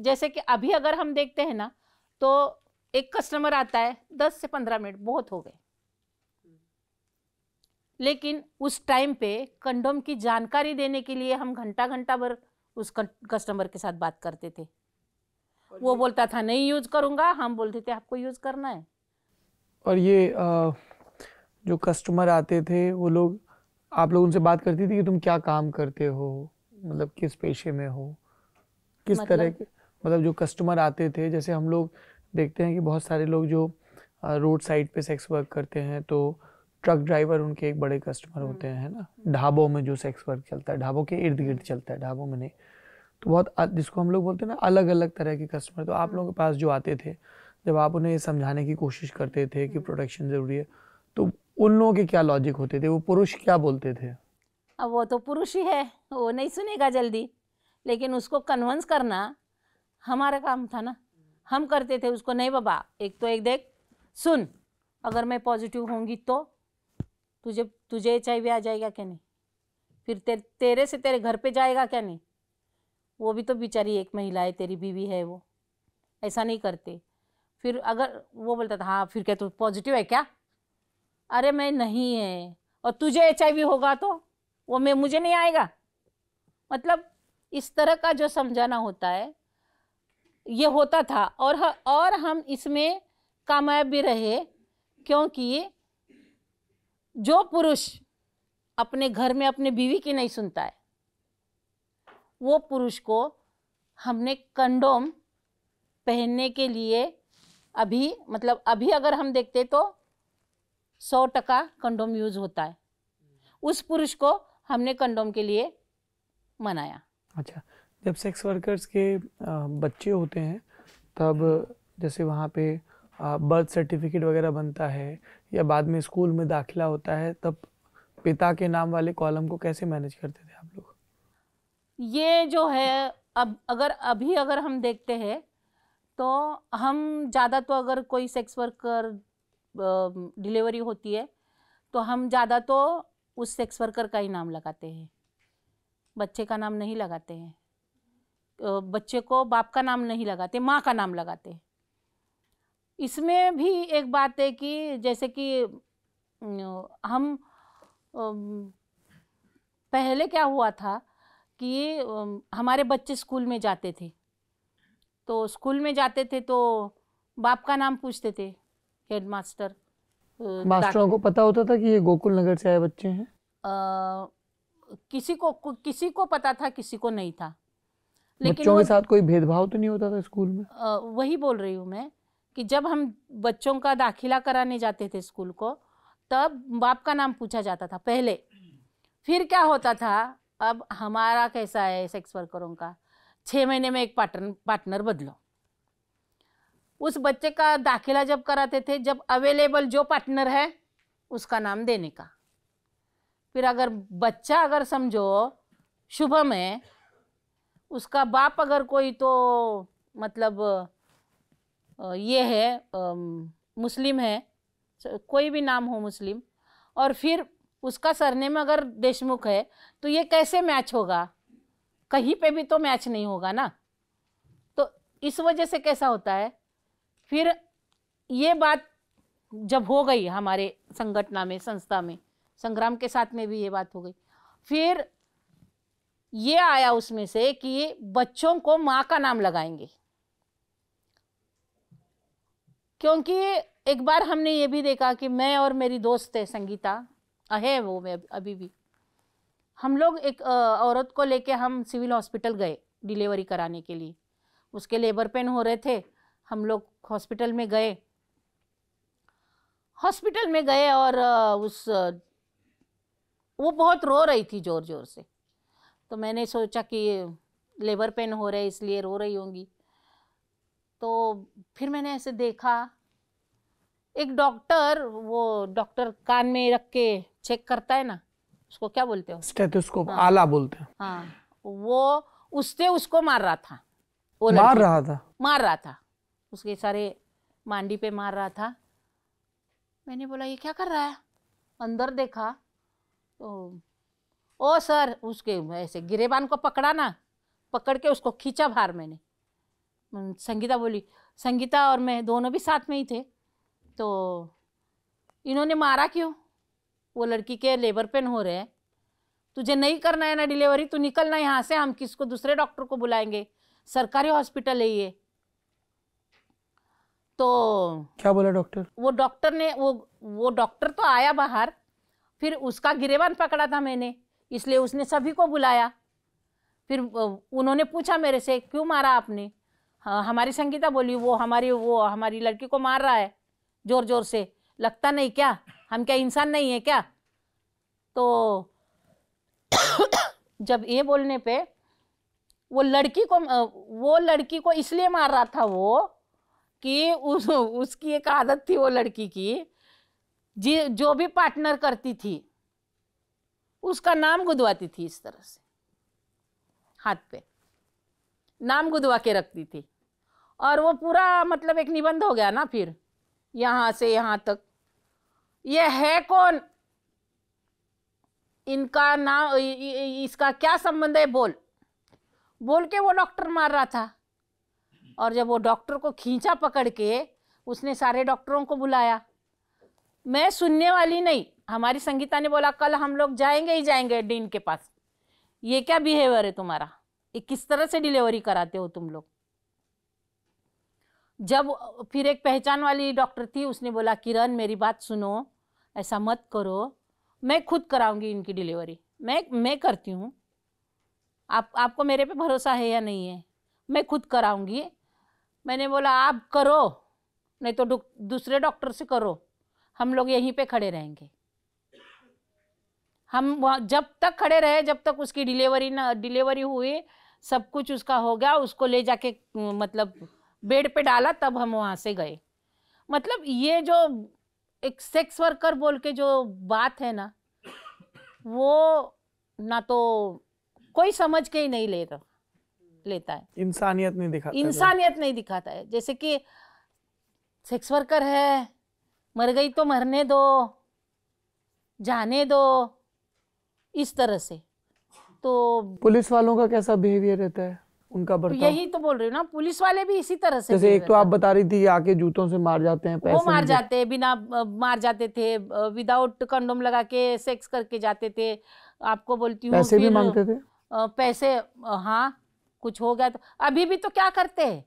जैसे कि अभी अगर हम देखते हैं ना तो एक कस्टमर आता है दस से पंद्रह मिनट बहुत हो गए लेकिन उस टाइम पे कंडोम की जानकारी देने के लिए हम घंटा घंटा भर उस कस्टमर के साथ बात करते थे वो बोलता था नहीं यूज करूंगा हम बोलते थे आपको यूज करना है और ये आ, जो कस्टमर आते थे वो लोग आप लोग उनसे बात करती थी कि तुम क्या काम करते हो मतलब किस पेशे में हो किस मतलब? तरह के मतलब जो कस्टमर आते थे जैसे हम लोग देखते हैं कि बहुत सारे लोग जो रोड साइड पे सेक्स वर्क करते हैं तो ट्रक ड्राइवर उनके एक बड़े कस्टमर होते हम्म। हैं है ना ढाबों में जो सेक्स वर्क चलता है ढाबों के इर्द गिर्द चलता है ढाबों में नहीं तो बहुत जिसको हम लोग बोलते हैं ना अलग अलग तरह के कस्टमर तो आप हाँ। लोगों के पास जो आते थे जब आप उन्हें समझाने की कोशिश करते थे कि प्रोटेक्शन हम्म। ज़रूरी है तो उन लोगों के क्या लॉजिक होते थे वो पुरुष क्या बोलते थे अब वो तो पुरुष ही है वो नहीं सुनेगा जल्दी लेकिन उसको कन्वेंस करना हमारा काम था ना हम करते थे उसको नहीं बाबा एक तो एक देख सुन अगर मैं पॉजिटिव होंगी तो तुझे तुझे एच आई आ जाएगा क्या नहीं फिर ते, तेरे से तेरे घर पे जाएगा क्या नहीं वो भी तो बेचारी एक महिला है तेरी बीवी है वो ऐसा नहीं करते फिर अगर वो बोलता था हाँ फिर क्या तू पॉजिटिव है क्या अरे मैं नहीं है और तुझे एच आई होगा तो वो मैं मुझे नहीं आएगा मतलब इस तरह का जो समझाना होता है ये होता था और और हम इसमें कामयाब भी रहे क्योंकि जो पुरुष अपने घर में अपने बीवी की नहीं सुनता है वो पुरुष को हमने कंडोम पहनने के लिए अभी मतलब अभी अगर हम देखते तो सौ टका कंडोम यूज होता है उस पुरुष को हमने कंडोम के लिए मनाया अच्छा जब सेक्स वर्कर्स के बच्चे होते हैं तब जैसे वहाँ पे बर्थ सर्टिफिकेट वगैरह बनता है या बाद में स्कूल में दाखिला होता है तब पिता के नाम वाले कॉलम को कैसे मैनेज करते थे आप लोग ये जो है अब अगर अभी अगर हम देखते हैं तो हम ज़्यादा तो अगर कोई सेक्स वर्कर डिलीवरी होती है तो हम ज़्यादा तो उस सेक्स वर्कर का ही नाम लगाते हैं बच्चे का नाम नहीं लगाते हैं बच्चे को बाप का नाम नहीं लगाते माँ का नाम लगाते हैं इसमें भी एक बात है कि जैसे कि हम पहले क्या हुआ था कि हमारे बच्चे स्कूल में जाते थे तो स्कूल में जाते थे तो बाप का नाम पूछते थे हेडमास्टर मास्टरों को पता होता था कि ये गोकुल नगर से आए बच्चे हैं आ, किसी को किसी को पता था किसी को नहीं था लेकिन बच्चों के साथ कोई भेदभाव तो नहीं होता था स्कूल में आ, वही बोल रही हूँ मैं कि जब हम बच्चों का दाखिला कराने जाते थे स्कूल को तब बाप का नाम पूछा जाता था पहले फिर क्या होता था अब हमारा कैसा है सेक्स वर्करों का छः महीने में एक पार्टनर पार्टनर बदलो उस बच्चे का दाखिला जब कराते थे जब अवेलेबल जो पार्टनर है उसका नाम देने का फिर अगर बच्चा अगर समझो शुभम है उसका बाप अगर कोई तो मतलब ये है मुस्लिम है कोई भी नाम हो मुस्लिम और फिर उसका सरनेम अगर देशमुख है तो ये कैसे मैच होगा कहीं पे भी तो मैच नहीं होगा ना तो इस वजह से कैसा होता है फिर ये बात जब हो गई हमारे संगठना में संस्था में संग्राम के साथ में भी ये बात हो गई फिर ये आया उसमें से कि बच्चों को माँ का नाम लगाएंगे क्योंकि एक बार हमने ये भी देखा कि मैं और मेरी दोस्त है संगीता है वो मैं अभी भी हम लोग एक औरत को लेके हम सिविल हॉस्पिटल गए डिलीवरी कराने के लिए उसके लेबर पेन हो रहे थे हम लोग हॉस्पिटल में गए हॉस्पिटल में गए और उस वो बहुत रो रही थी ज़ोर ज़ोर से तो मैंने सोचा कि लेबर पेन हो रहा है इसलिए रो रही होंगी तो फिर मैंने ऐसे देखा एक डॉक्टर वो डॉक्टर कान में रख के चेक करता है ना उसको क्या बोलते हो स्टेथोस्कोप हाँ, आला बोलते हैं हाँ वो उससे उसको मार रहा था वो मार रहा था मार रहा था उसके सारे मांडी पे मार रहा था मैंने बोला ये क्या कर रहा है अंदर देखा तो ओ सर उसके ऐसे गिरेबान को पकड़ा ना पकड़ के उसको खींचा बाहर मैंने संगीता बोली संगीता और मैं दोनों भी साथ में ही थे तो इन्होंने मारा क्यों वो लड़की के लेबर पेन हो रहे हैं तुझे नहीं करना है ना डिलीवरी तू निकलना यहाँ से हम किसको दूसरे डॉक्टर को बुलाएंगे सरकारी हॉस्पिटल है ये तो क्या बोला डॉक्टर वो डॉक्टर ने वो वो डॉक्टर तो आया बाहर फिर उसका गिरेबान पकड़ा था मैंने इसलिए उसने सभी को बुलाया फिर उन्होंने पूछा मेरे से क्यों मारा आपने हाँ, हमारी संगीता बोली वो हमारी वो हमारी लड़की को मार रहा है जोर जोर से लगता नहीं क्या हम क्या इंसान नहीं है क्या तो जब ये बोलने पे वो लड़की को वो लड़की को इसलिए मार रहा था वो कि उस उसकी एक आदत थी वो लड़की की जी जो भी पार्टनर करती थी उसका नाम गुदवाती थी इस तरह से हाथ पे नाम गुदवा के रखती थी और वो पूरा मतलब एक निबंध हो गया ना फिर यहाँ से यहाँ तक ये है कौन इनका नाम इसका क्या संबंध है बोल बोल के वो डॉक्टर मार रहा था और जब वो डॉक्टर को खींचा पकड़ के उसने सारे डॉक्टरों को बुलाया मैं सुनने वाली नहीं हमारी संगीता ने बोला कल हम लोग जाएंगे ही जाएंगे डीन के पास ये क्या बिहेवियर है तुम्हारा ये किस तरह से डिलीवरी कराते हो तुम लोग जब फिर एक पहचान वाली डॉक्टर थी उसने बोला किरण मेरी बात सुनो ऐसा मत करो मैं खुद कराऊंगी इनकी डिलीवरी मैं मैं करती हूँ आप आपको मेरे पे भरोसा है या नहीं है मैं खुद कराऊंगी मैंने बोला आप करो नहीं तो दूसरे डॉक्टर से करो हम लोग यहीं पे खड़े रहेंगे हम जब तक खड़े रहे जब तक उसकी डिलीवरी ना डिलीवरी हुई सब कुछ उसका हो गया उसको ले जाके मतलब बेड पे डाला तब हम वहाँ से गए मतलब ये जो एक सेक्स वर्कर बोल के जो बात है ना वो ना तो कोई समझ के ही नहीं ले रहा लेता है इंसानियत नहीं दिखाता इंसानियत नहीं दिखाता है जैसे कि सेक्स वर्कर है मर गई तो मरने दो जाने दो इस तरह से तो पुलिस वालों का कैसा बिहेवियर रहता है उनका तो बर्ताव यही तो बोल रही हूँ ना पुलिस वाले भी इसी तरह से जैसे एक तो आप बता रही थी आके जूतों से मार जाते हैं पैसे वो मार जाते हैं बिना मार जाते थे विदाउट कंडोम लगा के सेक्स करके जाते थे आपको बोलती हूँ पैसे भी मांगते थे पैसे हाँ कुछ हो गया तो अभी भी तो क्या करते हैं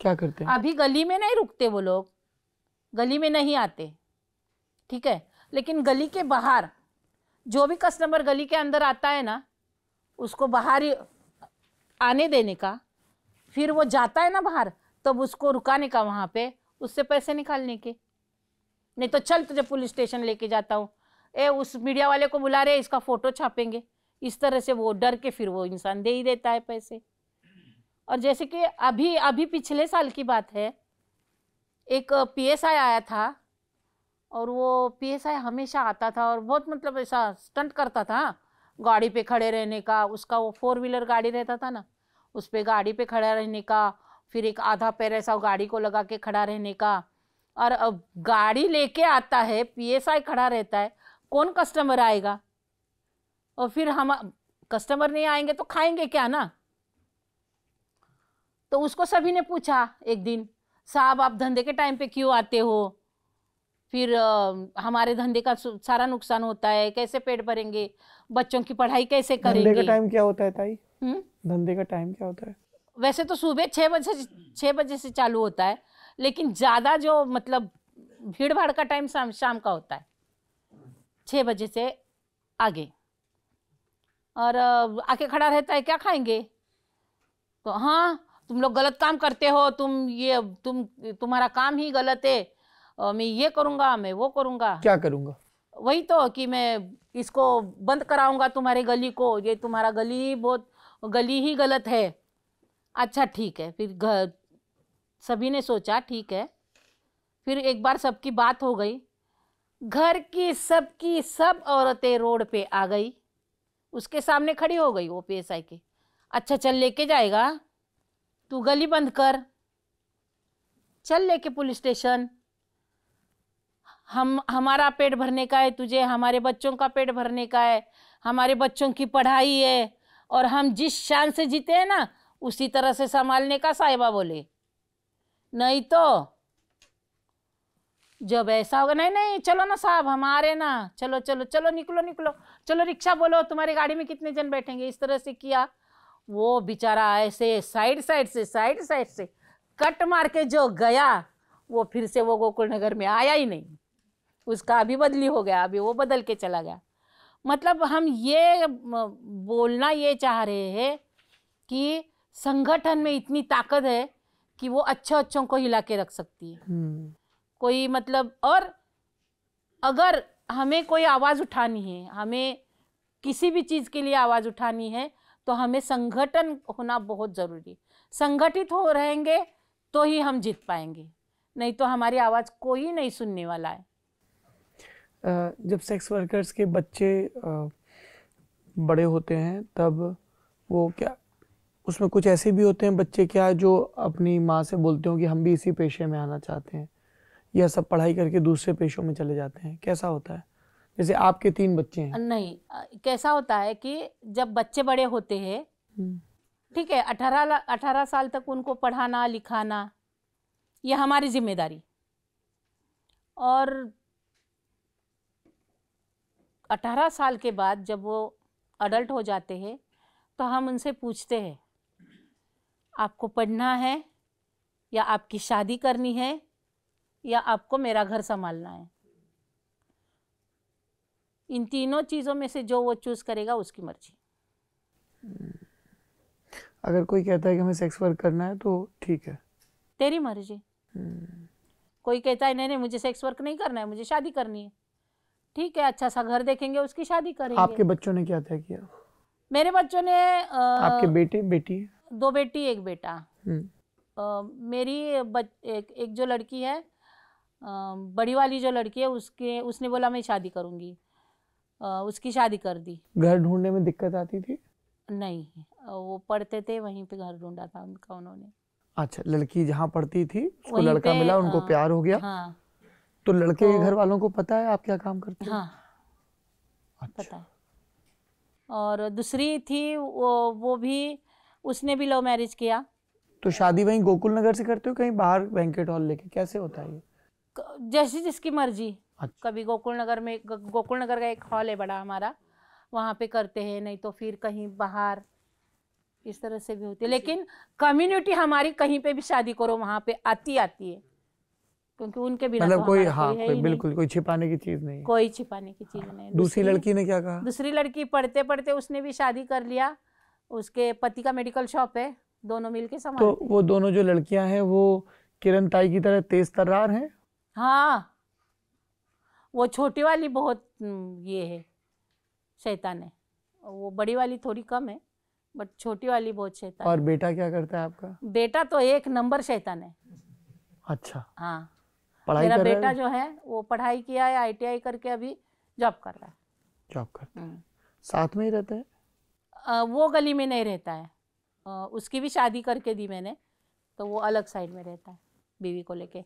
क्या करते हैं अभी गली में नहीं रुकते वो लोग गली में नहीं आते ठीक है लेकिन गली के बाहर जो भी कस्टमर गली के अंदर आता है ना उसको बाहर आने देने का फिर वो जाता है ना बाहर तब उसको रुकाने का वहाँ पे उससे पैसे निकालने के नहीं तो चल तुझे पुलिस स्टेशन लेके जाता हूँ ए उस मीडिया वाले को बुला रहे इसका फ़ोटो छापेंगे इस तरह से वो डर के फिर वो इंसान दे ही देता है पैसे और जैसे कि अभी अभी पिछले साल की बात है एक पी आया था और वो पी हमेशा आता था और बहुत मतलब ऐसा स्टंट करता था गाड़ी पे खड़े रहने का उसका वो फोर व्हीलर गाड़ी रहता था ना उस पर गाड़ी पे खड़ा रहने का फिर एक आधा पैर ऐसा गाड़ी को लगा के खड़ा रहने का और अब गाड़ी लेके आता है पीएसआई खड़ा रहता है कौन कस्टमर आएगा और फिर हम कस्टमर नहीं आएंगे तो खाएंगे क्या ना तो उसको सभी ने पूछा एक दिन साहब आप धंधे के टाइम पे क्यों आते हो फिर हमारे धंधे का सारा नुकसान होता है कैसे पेट भरेंगे बच्चों की पढ़ाई कैसे करेंगे धंधे का टाइम क्या होता है ताई धंधे का टाइम क्या होता है वैसे तो सुबह छः बजे छः बजे से चालू होता है लेकिन ज़्यादा जो मतलब भीड़ भाड़ का टाइम शाम शाम का होता है छः बजे से आगे और आके खड़ा रहता है क्या खाएंगे तो हाँ तुम लोग गलत काम करते हो तुम ये तुम तुम्हारा काम ही गलत है और मैं ये करूंगा मैं वो करूँगा क्या करूँगा वही तो कि मैं इसको बंद कराऊंगा तुम्हारे गली को ये तुम्हारा गली ही बहुत गली ही गलत है अच्छा ठीक है फिर घर सभी ने सोचा ठीक है फिर एक बार सबकी बात हो गई घर की सबकी सब औरतें रोड पे आ गई उसके सामने खड़ी हो गई वो पी एस आई के अच्छा चल लेके जाएगा तू गली बंद कर चल लेके पुलिस स्टेशन हम हमारा पेट भरने का है तुझे हमारे बच्चों का पेट भरने का है हमारे बच्चों की पढ़ाई है और हम जिस शान से जीते हैं ना उसी तरह से संभालने का साहिबा बोले नहीं तो जब ऐसा होगा नहीं नहीं चलो ना साहब हम आ रहे ना चलो चलो चलो निकलो निकलो चलो रिक्शा बोलो तुम्हारी गाड़ी में कितने जन बैठेंगे इस तरह से किया वो बेचारा ऐसे साइड साइड से साइड साइड से कट मार के जो गया वो फिर से वो गोकुल नगर में आया ही नहीं उसका अभी बदली हो गया अभी वो बदल के चला गया मतलब हम ये बोलना ये चाह रहे हैं कि संगठन में इतनी ताकत है कि वो अच्छे अच्छों को हिला के रख सकती है हम्म। कोई मतलब और अगर हमें कोई आवाज़ उठानी है हमें किसी भी चीज़ के लिए आवाज़ उठानी है तो हमें संगठन होना बहुत ज़रूरी संगठित हो रहेंगे तो ही हम जीत पाएंगे नहीं तो हमारी आवाज़ कोई नहीं सुनने वाला है जब सेक्स वर्कर्स के बच्चे बड़े होते हैं तब वो क्या उसमें कुछ ऐसे भी होते हैं बच्चे क्या जो अपनी माँ से बोलते हो कि हम भी इसी पेशे में आना चाहते हैं या सब पढ़ाई करके दूसरे पेशों में चले जाते हैं कैसा होता है जैसे आपके तीन बच्चे हैं नहीं कैसा होता है कि जब बच्चे बड़े होते हैं हम्म। ठीक है अठारह अठारह साल तक उनको पढ़ाना लिखाना यह हमारी जिम्मेदारी और अठारह साल के बाद जब वो अडल्ट हो जाते हैं तो हम उनसे पूछते हैं आपको पढ़ना है या आपकी शादी करनी है या आपको मेरा घर संभालना है इन तीनों चीज़ों में से जो वो चूज़ करेगा उसकी मर्जी अगर कोई कहता है कि हमें सेक्स वर्क करना है तो ठीक है तेरी मर्जी हम्म। कोई कहता है नहीं नहीं मुझे सेक्स वर्क नहीं करना है मुझे शादी करनी है ठीक है अच्छा सा घर देखेंगे उसकी शादी करेंगे आपके बच्चों ने क्या तय किया मेरे बच्चों ने आ, आपके बेटे बेटी दो बेटी एक बेटा आ, हम्म। मेरी बच, एक, एक जो लड़की है आ, बड़ी वाली जो लड़की है उसके उसने बोला मैं शादी करूंगी आ, उसकी शादी कर दी घर ढूंढने में दिक्कत आती थी नहीं वो पढ़ते थे वहीं पे घर ढूंढा था उनका उन्होंने अच्छा लड़की जहाँ पढ़ती थी उसको लड़का मिला उनको प्यार हो गया हाँ तो लड़के के तो, घर वालों को पता है आप क्या काम करते हाँ अच्छा। और दूसरी थी वो वो भी उसने भी लव मैरिज किया तो शादी वहीं गोकुल नगर से करते हो कहीं बाहर बैंकेट हॉल लेके कैसे होता है ये जैसी जिसकी मर्जी अच्छा। कभी गोकुल नगर में गोकुल नगर का एक हॉल है बड़ा हमारा वहाँ पे करते हैं नहीं तो फिर कहीं बाहर इस तरह से भी होती है अच्छा। लेकिन कम्युनिटी हमारी कहीं पे भी शादी करो वहाँ पे आती आती है क्योंकि उनके बिना मतलब तो कोई हाँ कोई, कोई बिल्कुल कोई छिपाने की चीज नहीं कोई छिपाने की चीज नहीं दूसरी लड़की ने क्या कहा दूसरी लड़की पढ़ते पढ़ते उसने भी शादी कर लिया उसके पति का मेडिकल शॉप है दोनों मिल के तो वो दोनों जो लड़कियां हैं वो किरण ताई की तरह तेज तर्रार हैं हाँ वो छोटी वाली बहुत ये है शैतान है वो बड़ी वाली थोड़ी कम है बट छोटी वाली बहुत शैतान और बेटा क्या करता है आपका बेटा तो एक नंबर शैतान है अच्छा हाँ पढ़ाई मेरा बेटा जो है वो पढ़ाई किया है आईटीआई करके अभी जॉब कर रहा है जॉब कर हम्म। साथ में ही रहता है आ, वो गली में नहीं रहता है आ, उसकी भी शादी करके दी मैंने तो वो अलग साइड में रहता है बीवी को लेके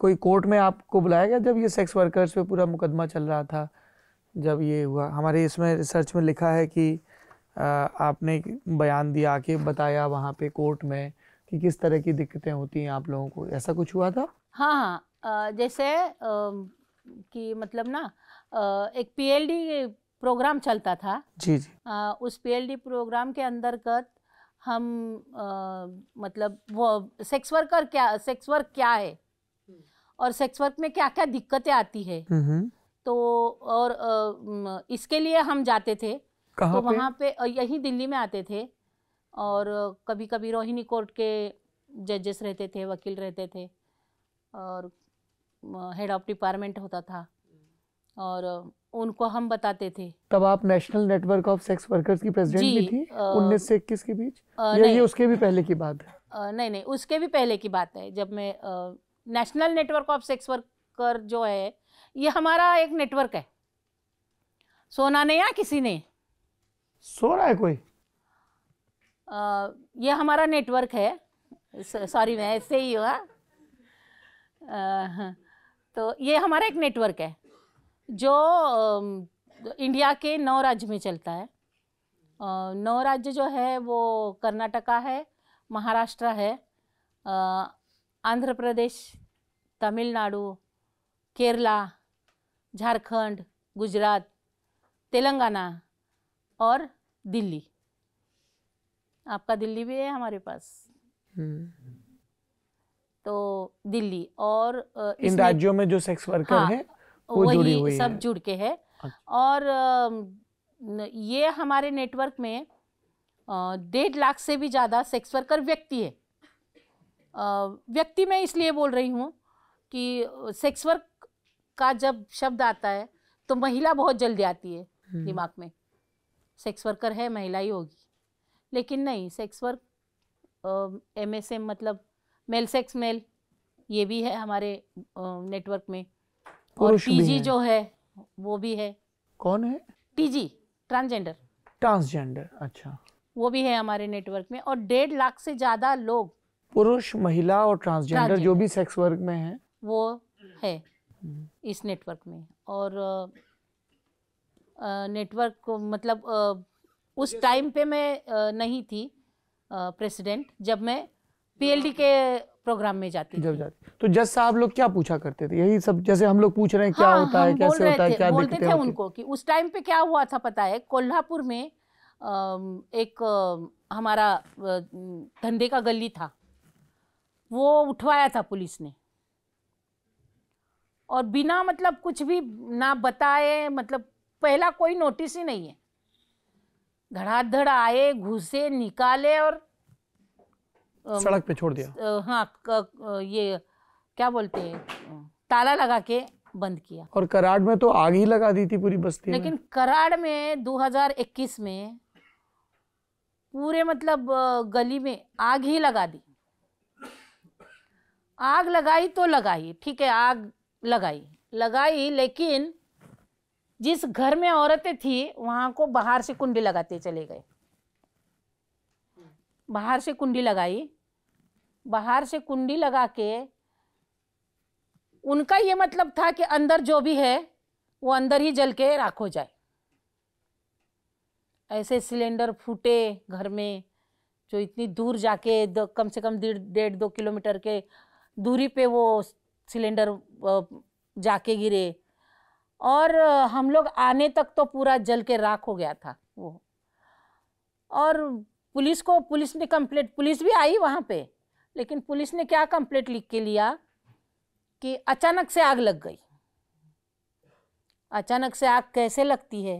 कोई कोर्ट में आपको बुलाया गया जब ये सेक्स वर्कर्स पे पूरा मुकदमा चल रहा था जब ये हुआ हमारे इसमें रिसर्च में लिखा है कि आ, आपने बयान दिया आके बताया वहाँ पे कोर्ट में कि किस तरह की दिक्कतें होती हैं आप लोगों को ऐसा कुछ हुआ था हाँ हाँ जैसे कि मतलब ना एक पीएलडी प्रोग्राम चलता था जी जी आ, उस पीएलडी प्रोग्राम के अंतर्गत हम आ, मतलब वो सेक्स वर्कर क्या सेक्स वर्क क्या है और सेक्स वर्क में क्या क्या दिक्कतें आती है तो और आ, इसके लिए हम जाते थे तो पे? वहाँ पे यही दिल्ली में आते थे और कभी कभी रोहिणी कोर्ट के जजेस रहते थे वकील रहते थे और हेड ऑफ डिपार्टमेंट होता था और उनको हम बताते थे तब आप national network of sex workers की प्रेसिडेंट भी थी उन्नीस से इक्कीस के बीच आ, ये उसके भी पहले की बात है आ, नहीं नहीं उसके भी पहले की बात है जब मैं national network of sex worker जो है ये हमारा एक नेटवर्क है सोना ने या किसी ने सो रहा है कोई आ, ये हमारा नेटवर्क है सॉरी मैं ऐसे ही हुआ तो ये हमारा एक नेटवर्क है जो इंडिया के नौ राज्य में चलता है नौ राज्य जो है वो कर्नाटका है महाराष्ट्र है आंध्र प्रदेश तमिलनाडु केरला झारखंड गुजरात तेलंगाना और दिल्ली आपका दिल्ली भी है हमारे पास हम्म। तो दिल्ली और इन राज्यों में जो सेक्स वर्कर हाँ, हैं वो वही जुड़ी सब है। जुड़ के है अच्छा। और ये हमारे नेटवर्क में डेढ़ लाख से भी ज़्यादा सेक्स वर्कर व्यक्ति है व्यक्ति मैं इसलिए बोल रही हूँ कि सेक्स वर्क का जब शब्द आता है तो महिला बहुत जल्दी आती है हम्म। दिमाग में सेक्स वर्कर है महिला ही होगी लेकिन नहीं sex work M S M मतलब मेल सेक्स मेल ये भी है हमारे नेटवर्क में और टीजी जो है वो भी है कौन है टीजी ट्रांसजेंडर ट्रांसजेंडर अच्छा वो भी है हमारे नेटवर्क में और डेढ़ लाख से ज्यादा लोग पुरुष महिला और ट्रांसजेंडर जो भी सेक्स वर्क में है वो है इस नेटवर्क में और नेटवर्क मतलब उस टाइम पे मैं नहीं थी प्रेसिडेंट जब मैं पीएलडी के प्रोग्राम में जाती जब जाती तो जज साहब लोग क्या पूछा करते थे यही सब जैसे हम लोग पूछ रहे हैं क्या हाँ, होता है कैसे होता है क्या बोलते थे उनको कि उस टाइम पे क्या हुआ था पता है कोल्हापुर में एक हमारा धंधे का गली था वो उठवाया था पुलिस ने और बिना मतलब कुछ भी ना बताए मतलब पहला कोई नोटिस ही नहीं है धड़ाधड़ आए घुसे निकाले और सड़क पे छोड़ दिया हाँ ये क्या बोलते हैं ताला लगा के बंद किया और कराड़ में तो आग ही लगा दी थी पूरी बस्ती लेकिन में। कराड़ में 2021 में पूरे मतलब गली में आग ही लगा दी आग लगाई तो लगाई ठीक है आग लगाई लगाई लेकिन जिस घर में औरतें थी वहां को बाहर से कुंडी लगाते चले गए बाहर से कुंडी लगाई बाहर से कुंडी लगा के उनका ये मतलब था कि अंदर जो भी है वो अंदर ही जल के राख हो जाए ऐसे सिलेंडर फूटे घर में जो इतनी दूर जाके दो, कम से कम डेढ़ डेढ़ दो किलोमीटर के दूरी पे वो सिलेंडर जाके गिरे और हम लोग आने तक तो पूरा जल के राख हो गया था वो और पुलिस को पुलिस ने कंप्लेट पुलिस भी आई वहाँ पे लेकिन पुलिस ने क्या कंप्लेट लिख के लिया कि अचानक से आग लग गई अचानक से आग कैसे लगती है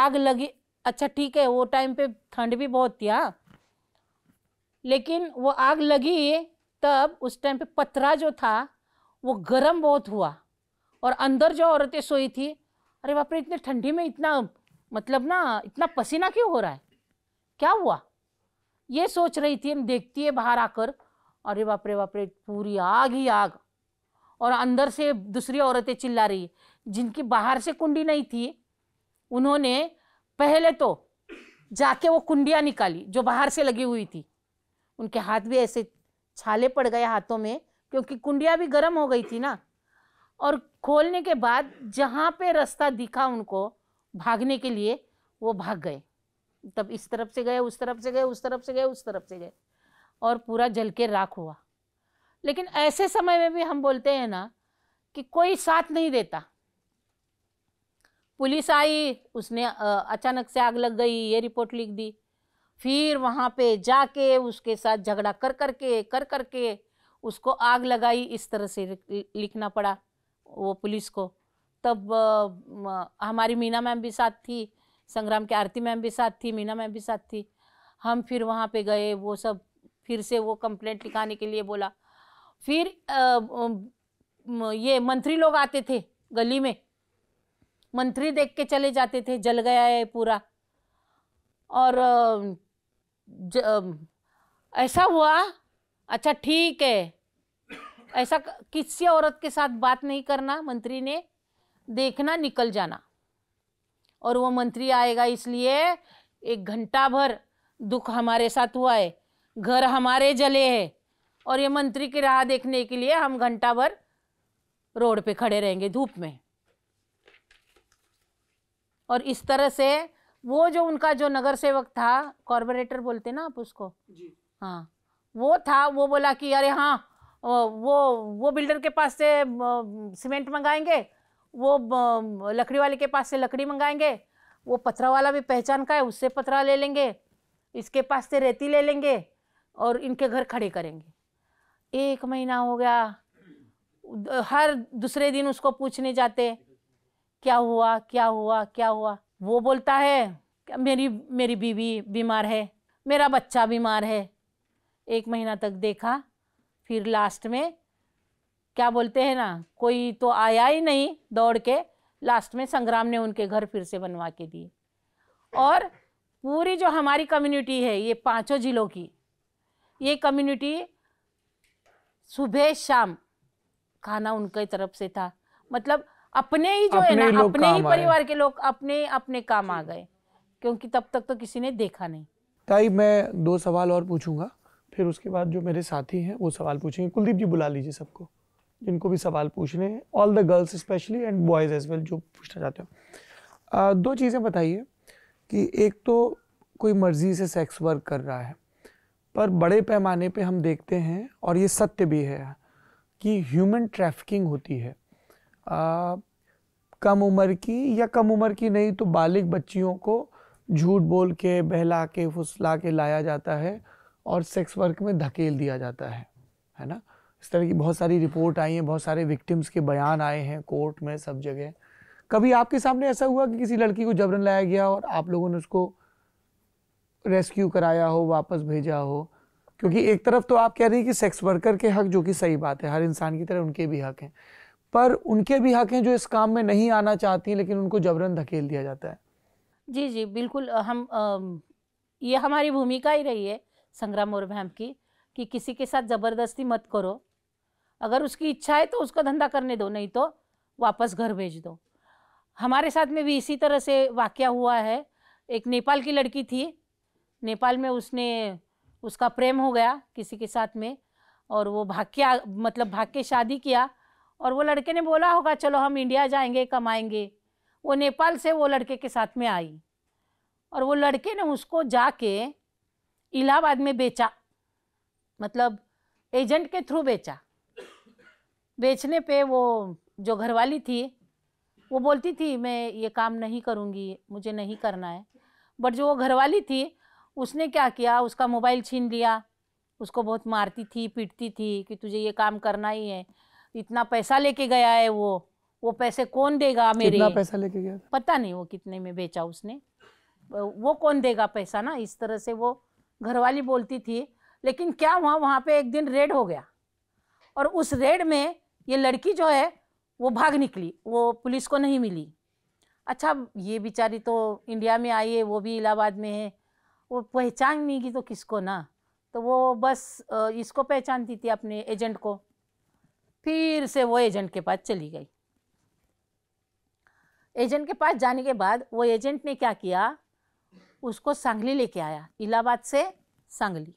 आग लगी अच्छा ठीक है वो टाइम पे ठंड भी बहुत थी हाँ लेकिन वो आग लगी तब उस टाइम पे पथरा जो था वो गर्म बहुत हुआ और अंदर जो औरतें सोई थी अरे बाप रे इतने ठंडी में इतना मतलब ना इतना पसीना क्यों हो रहा है क्या हुआ ये सोच रही थी हम देखती है बाहर आकर अरे बाप रे बाप रे पूरी आग ही आग और अंदर से दूसरी औरतें चिल्ला रही जिनकी बाहर से कुंडी नहीं थी उन्होंने पहले तो जाके वो कुंडियाँ निकाली जो बाहर से लगी हुई थी उनके हाथ भी ऐसे छाले पड़ गए हाथों में क्योंकि कुंडिया भी गर्म हो गई थी ना और खोलने के बाद जहाँ पे रास्ता दिखा उनको भागने के लिए वो भाग गए तब इस तरफ से गए उस तरफ से गए उस तरफ से गए उस तरफ से गए और पूरा जल के राख हुआ लेकिन ऐसे समय में भी हम बोलते हैं ना कि कोई साथ नहीं देता पुलिस आई उसने अचानक से आग लग गई ये रिपोर्ट लिख दी फिर वहाँ पे जाके उसके साथ झगड़ा कर कर के कर कर के उसको आग लगाई इस तरह से लिखना पड़ा वो पुलिस को तब हमारी मीना मैम भी साथ थी संग्राम की आरती मैम भी साथ थी मीना मैम भी साथ थी हम फिर वहाँ पे गए वो सब फिर से वो कंप्लेंट लिखाने के लिए बोला फिर आ, ये मंत्री लोग आते थे गली में मंत्री देख के चले जाते थे जल गया है पूरा और ज, ऐसा हुआ अच्छा ठीक है ऐसा किसी औरत के साथ बात नहीं करना मंत्री ने देखना निकल जाना और वो मंत्री आएगा इसलिए एक घंटा भर दुख हमारे साथ हुआ है घर हमारे जले है और ये मंत्री की राह देखने के लिए हम घंटा भर रोड पे खड़े रहेंगे धूप में और इस तरह से वो जो उनका जो नगर सेवक था कॉरपोरेटर बोलते ना आप उसको जी हाँ वो था वो बोला कि अरे हाँ वो वो बिल्डर के पास से सीमेंट मंगाएंगे वो लकड़ी वाले के पास से लकड़ी मंगाएंगे वो पथरा वाला भी पहचान का है उससे पथरा ले लेंगे इसके पास से रेती ले लेंगे और इनके घर खड़े करेंगे एक महीना हो गया हर दूसरे दिन उसको पूछने जाते क्या हुआ क्या हुआ क्या हुआ वो बोलता है मेरी मेरी बीवी बीमार है मेरा बच्चा बीमार है एक महीना तक देखा फिर लास्ट में क्या बोलते हैं ना कोई तो आया ही नहीं दौड़ के लास्ट में संग्राम ने उनके घर फिर से बनवा के दिए और पूरी जो हमारी कम्युनिटी है ये पांचों ज़िलों की ये कम्युनिटी सुबह शाम खाना उनके तरफ से था मतलब अपने ही जो है ना अपने ही परिवार के लोग अपने अपने काम आ गए क्योंकि तब तक तो किसी ने देखा नहीं ताई मैं दो सवाल और पूछूंगा फिर उसके बाद जो मेरे साथी हैं वो सवाल पूछेंगे कुलदीप जी बुला लीजिए सबको जिनको भी सवाल पूछने हैं all the girls specially and boys as well जो पूछना चाहते हो दो चीज़ें बताइए कि एक तो कोई मर्ज़ी से सेक्स वर्क कर रहा है पर बड़े पैमाने पे हम देखते हैं और ये सत्य भी है कि ह्यूमन ट्रैफिकिंग होती है आ, कम उम्र की या कम उम्र की नहीं तो बालिक बच्चियों को झूठ बोल के बहला के फुसला के लाया जाता है और सेक्स वर्क में धकेल दिया जाता है है ना इस तरह की बहुत सारी रिपोर्ट आई है बहुत सारे विक्टिम्स के बयान आए हैं कोर्ट में सब जगह कभी आपके सामने ऐसा हुआ कि किसी लड़की को जबरन लाया गया और आप लोगों ने उसको रेस्क्यू कराया हो वापस भेजा हो क्योंकि एक तरफ तो आप कह रही कि सेक्स वर्कर के हक जो कि सही बात है हर इंसान की तरह उनके भी हक हैं पर उनके भी हक हैं जो इस काम में नहीं आना चाहती लेकिन उनको जबरन धकेल दिया जाता है जी जी बिल्कुल हम ये हमारी भूमिका ही रही है संग्राम और भैम की कि किसी के साथ ज़बरदस्ती मत करो अगर उसकी इच्छा है तो उसका धंधा करने दो नहीं तो वापस घर भेज दो हमारे साथ में भी इसी तरह से वाक्य हुआ है एक नेपाल की लड़की थी नेपाल में उसने उसका प्रेम हो गया किसी के साथ में और वो भाग के मतलब भाग के शादी किया और वो लड़के ने बोला होगा चलो हम इंडिया जाएंगे कमाएंगे वो नेपाल से वो लड़के के साथ में आई और वो लड़के ने उसको जाके इलाहाबाद में बेचा मतलब एजेंट के थ्रू बेचा बेचने पे वो जो घरवाली थी वो बोलती थी मैं ये काम नहीं करूँगी मुझे नहीं करना है बट जो वो घरवाली थी उसने क्या किया उसका मोबाइल छीन लिया उसको बहुत मारती थी पीटती थी कि तुझे ये काम करना ही है इतना पैसा लेके गया है वो वो पैसे कौन देगा मेरे कितना पैसा लेके गया पता नहीं वो कितने में बेचा उसने वो कौन देगा पैसा ना इस तरह से वो घरवाली बोलती थी लेकिन क्या हुआ वहाँ पे एक दिन रेड हो गया और उस रेड में ये लड़की जो है वो भाग निकली वो पुलिस को नहीं मिली अच्छा ये बेचारी तो इंडिया में आई है वो भी इलाहाबाद में है वो पहचान नहीं की तो किसको ना तो वो बस इसको पहचानती थी अपने एजेंट को फिर से वो एजेंट के पास चली गई एजेंट के पास जाने के बाद वो एजेंट ने क्या किया उसको सांगली लेके आया इलाहाबाद से सांगली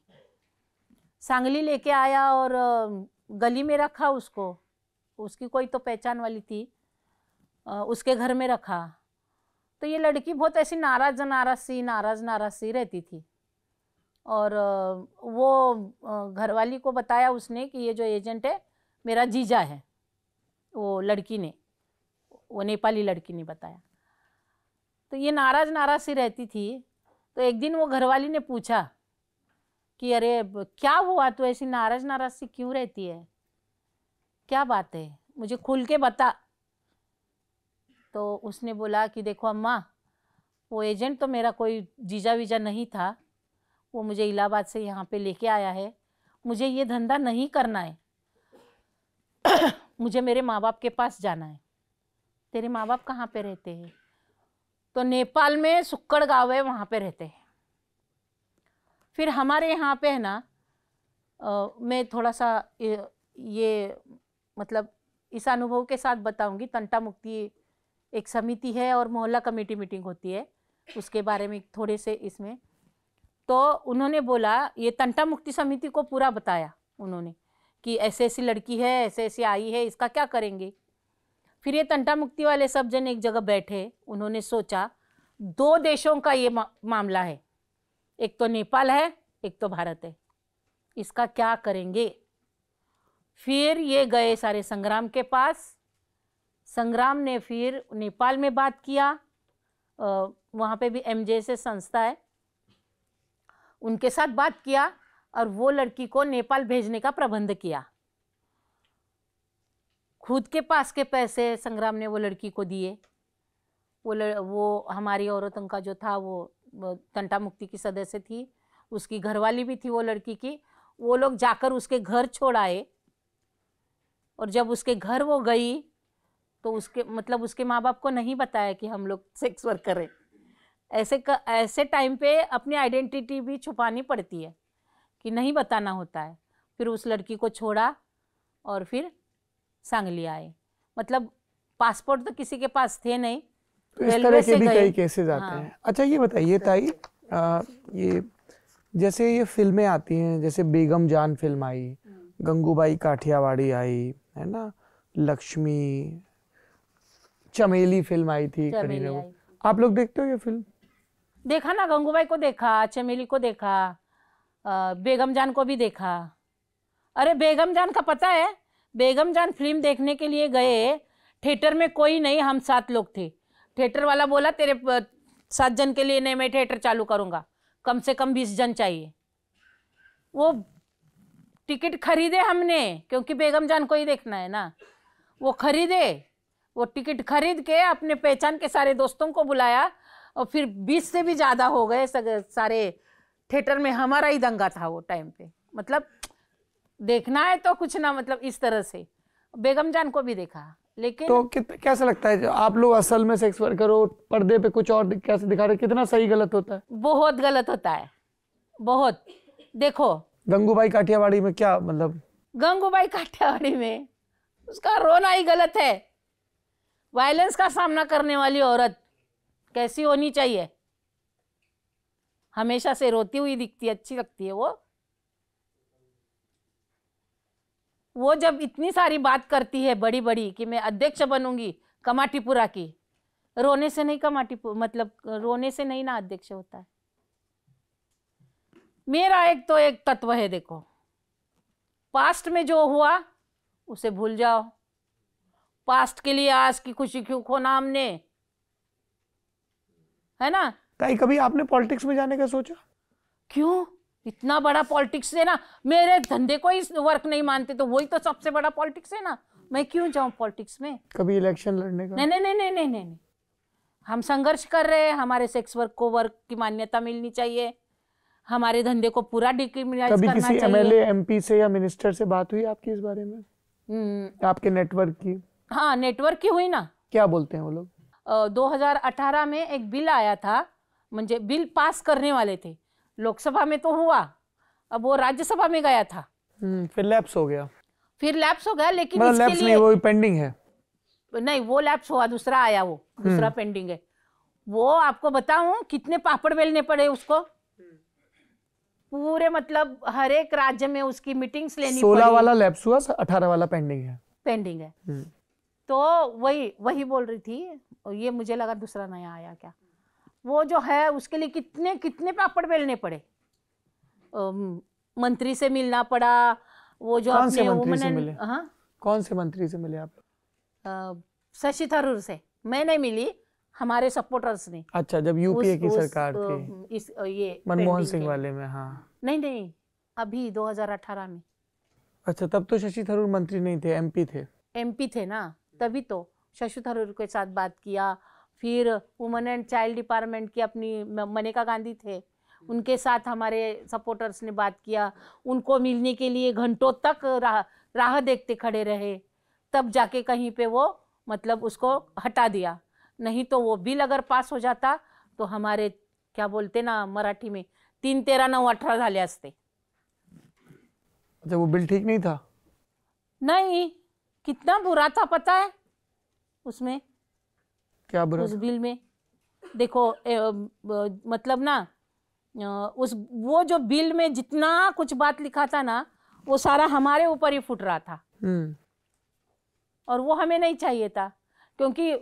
सांगली लेके आया और गली में रखा उसको उसकी कोई तो पहचान वाली थी उसके घर में रखा तो ये लड़की बहुत ऐसी नाराज नाराज सी नाराज नाराज सी रहती थी और वो घरवाली को बताया उसने कि ये जो एजेंट है मेरा जीजा है वो लड़की ने वो नेपाली लड़की ने बताया तो ये नाराज नाराज सी रहती थी तो एक दिन वो घरवाली ने पूछा कि अरे क्या हुआ तो ऐसी नाराज नाराज सी क्यों रहती है क्या बात है मुझे खुल के बता तो उसने बोला कि देखो अम्मा वो एजेंट तो मेरा कोई जीजा वीजा नहीं था वो मुझे इलाहाबाद से यहाँ पे लेके आया है मुझे ये धंधा नहीं करना है मुझे मेरे माँ बाप के पास जाना है तेरे माँ बाप कहाँ पे रहते हैं तो नेपाल में सुक्कड़ गांव है वहाँ पे रहते हैं फिर हमारे यहाँ पे है ना आ, मैं थोड़ा सा ये, ये मतलब इस अनुभव के साथ बताऊंगी तंटा मुक्ति एक समिति है और मोहल्ला कमेटी मीटिंग होती है उसके बारे में थोड़े से इसमें तो उन्होंने बोला ये तंटा मुक्ति समिति को पूरा बताया उन्होंने कि ऐसे ऐसी लड़की है ऐसे ऐसी आई है इसका क्या करेंगे फिर ये तंटा मुक्ति वाले सब जन एक जगह बैठे उन्होंने सोचा दो देशों का ये मा, मामला है एक तो नेपाल है एक तो भारत है इसका क्या करेंगे फिर ये गए सारे संग्राम के पास संग्राम ने फिर नेपाल में बात किया वहाँ पे भी जे से संस्था है उनके साथ बात किया और वो लड़की को नेपाल भेजने का प्रबंध किया खुद के पास के पैसे संग्राम ने वो लड़की को दिए वो लड़, वो हमारी औरतों का जो था वो, वो तंटा मुक्ति की सदस्य थी उसकी घरवाली भी थी वो लड़की की वो लोग जाकर उसके घर छोड़ आए और जब उसके घर वो गई तो उसके मतलब उसके माँ बाप को नहीं बताया कि हम लोग सेक्स वर्क करें ऐसे क, ऐसे टाइम पे अपनी आइडेंटिटी भी छुपानी पड़ती है कि नहीं बताना होता है फिर उस लड़की को छोड़ा और फिर सांगली आए मतलब पासपोर्ट तो किसी के पास थे नहीं तो इस तरह के भी कई केसेस आते हाँ। हैं अच्छा ये बताइए ताई आ, ये जैसे ये फिल्में आती हैं जैसे बेगम जान फिल्म आई गंगूबाई काठियावाड़ी आई है ना लक्ष्मी चमेली फिल्म आई थी करीना आई। आप लोग देखते हो ये फिल्म देखा ना गंगूबाई को देखा चमेली को देखा बेगम जान को भी देखा अरे बेगम जान का पता है बेगम जान फिल्म देखने के लिए गए थिएटर में कोई नहीं हम सात लोग थे थिएटर वाला बोला तेरे सात जन के लिए नहीं मैं थिएटर चालू करूंगा कम से कम बीस जन चाहिए वो टिकट खरीदे हमने क्योंकि बेगम जान को ही देखना है ना वो खरीदे वो टिकट खरीद के अपने पहचान के सारे दोस्तों को बुलाया और फिर बीस से भी ज़्यादा हो गए सारे थिएटर में हमारा ही दंगा था वो टाइम पे मतलब देखना है तो कुछ ना मतलब इस तरह से बेगम जान को भी देखा लेकिन तो कैसा लगता है आप लोग असल में सेक्स वर्कर हो पर्दे पे कुछ और कैसे दिखा रहे कितना सही गलत होता है बहुत गलत होता है बहुत देखो गंगूबाई काठियावाड़ी में क्या मतलब गंगूबाई काठियावाड़ी में उसका रोना ही गलत है वायलेंस का सामना करने वाली औरत कैसी होनी चाहिए हमेशा से रोती हुई दिखती है अच्छी लगती है वो वो जब इतनी सारी बात करती है बड़ी बड़ी कि मैं अध्यक्ष बनूंगी कमाटीपुरा की रोने से नहीं कमाटीपुर मतलब रोने से नहीं ना अध्यक्ष होता है मेरा एक तो एक तत्व है देखो पास्ट में जो हुआ उसे भूल जाओ पास्ट के लिए आज की खुशी क्यों खोना हमने है ना कहीं कभी आपने पॉलिटिक्स में जाने का सोचा क्यों इतना बड़ा पॉलिटिक्स है ना मेरे धंधे को ही वर्क नहीं मानते तो वही तो सबसे बड़ा पॉलिटिक्स है ना मैं क्यों जाऊं पॉलिटिक्स में कभी इलेक्शन लड़ने का नहीं नहीं नहीं नहीं नहीं नहीं हम संघर्ष कर रहे हैं हमारे सेक्स वर्क को वर्क की मान्यता मिलनी चाहिए हमारे धंधे को पूरा डिक्रिमिनलाइज करना किसी चाहिए एमएलए एमपी से या मिनिस्टर से बात हुई आपकी इस बारे में हम्म। आपके नेटवर्क की हाँ नेटवर्क की हुई ना क्या बोलते हैं वो लोग uh, 2018 में एक बिल आया था मुझे बिल पास करने वाले थे लोकसभा में तो हुआ अब वो राज्यसभा में गया था हम्म, फिर लैप्स हो गया फिर लैप्स हो गया लेकिन मतलब इसके लैप्स लिए... नहीं वो पेंडिंग है नहीं वो लैप्स हुआ दूसरा आया वो दूसरा पेंडिंग हम्म। है वो आपको बताऊं कितने पापड़ बेलने पड़े उसको पूरे मतलब हर एक राज्य में उसकी मीटिंग्स लेनी सोलह वाला लैब्स हुआ अठारह वाला पेंडिंग है पेंडिंग है हम्म। तो वही वही बोल रही थी ये मुझे लगा दूसरा नया आया क्या वो जो है उसके लिए कितने कितने पापड़ बेलने पड़े मंत्री से मिलना पड़ा वो जो कौन से मंत्री से मिले हाँ कौन से मंत्री से मिले आप शशि थरूर से मैं नहीं मिली हमारे सपोर्टर्स ने अच्छा जब यूपीए की सरकार थी इस ये मनमोहन सिंह वाले में हाँ नहीं नहीं अभी 2018 में अच्छा तब तो शशि थरूर मंत्री नहीं थे एमपी थे एमपी थे ना तभी तो शशि थरूर के साथ बात किया फिर वुमेन एंड चाइल्ड डिपार्टमेंट की अपनी मनेका गांधी थे उनके साथ हमारे सपोर्टर्स ने बात किया उनको मिलने के लिए घंटों तक राह राह देखते खड़े रहे तब जाके कहीं पे वो मतलब उसको हटा दिया नहीं तो वो बिल अगर पास हो जाता तो हमारे क्या बोलते ना मराठी में तीन तेरा नौ अठारह अच्छा वो बिल ठीक नहीं था नहीं कितना बुरा था पता है उसमें क्या बुरा उस बिल में देखो ए, मतलब ना उस वो जो बिल में जितना कुछ बात लिखा था ना वो सारा हमारे ऊपर ही फुट रहा था हम्म। और वो हमें नहीं चाहिए था क्योंकि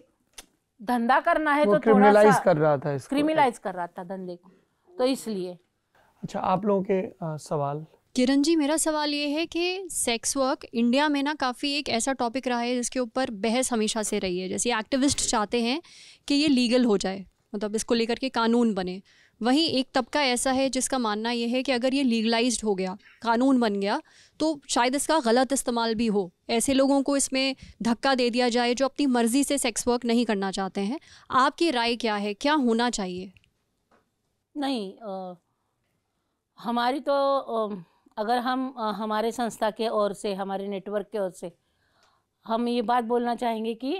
धंधा करना है तो क्रिमिनलाइज कर रहा था क्रिमिनलाइज कर रहा था धंधे को तो इसलिए अच्छा आप लोगों के आ, सवाल किरण जी मेरा सवाल ये है कि सेक्स वर्क इंडिया में ना काफ़ी एक ऐसा टॉपिक रहा है जिसके ऊपर बहस हमेशा से रही है जैसे एक्टिविस्ट चाहते हैं कि ये लीगल हो जाए मतलब इसको लेकर के कानून बने वहीं एक तबका ऐसा है जिसका मानना यह है कि अगर ये लीगलाइज्ड हो गया कानून बन गया तो शायद इसका गलत इस्तेमाल भी हो ऐसे लोगों को इसमें धक्का दे दिया जाए जो अपनी मर्ज़ी से सेक्स वर्क नहीं करना चाहते हैं आपकी राय क्या है क्या होना चाहिए नहीं आ, हमारी तो आ, अगर हम आ, हमारे संस्था के ओर से हमारे नेटवर्क के ओर से हम ये बात बोलना चाहेंगे कि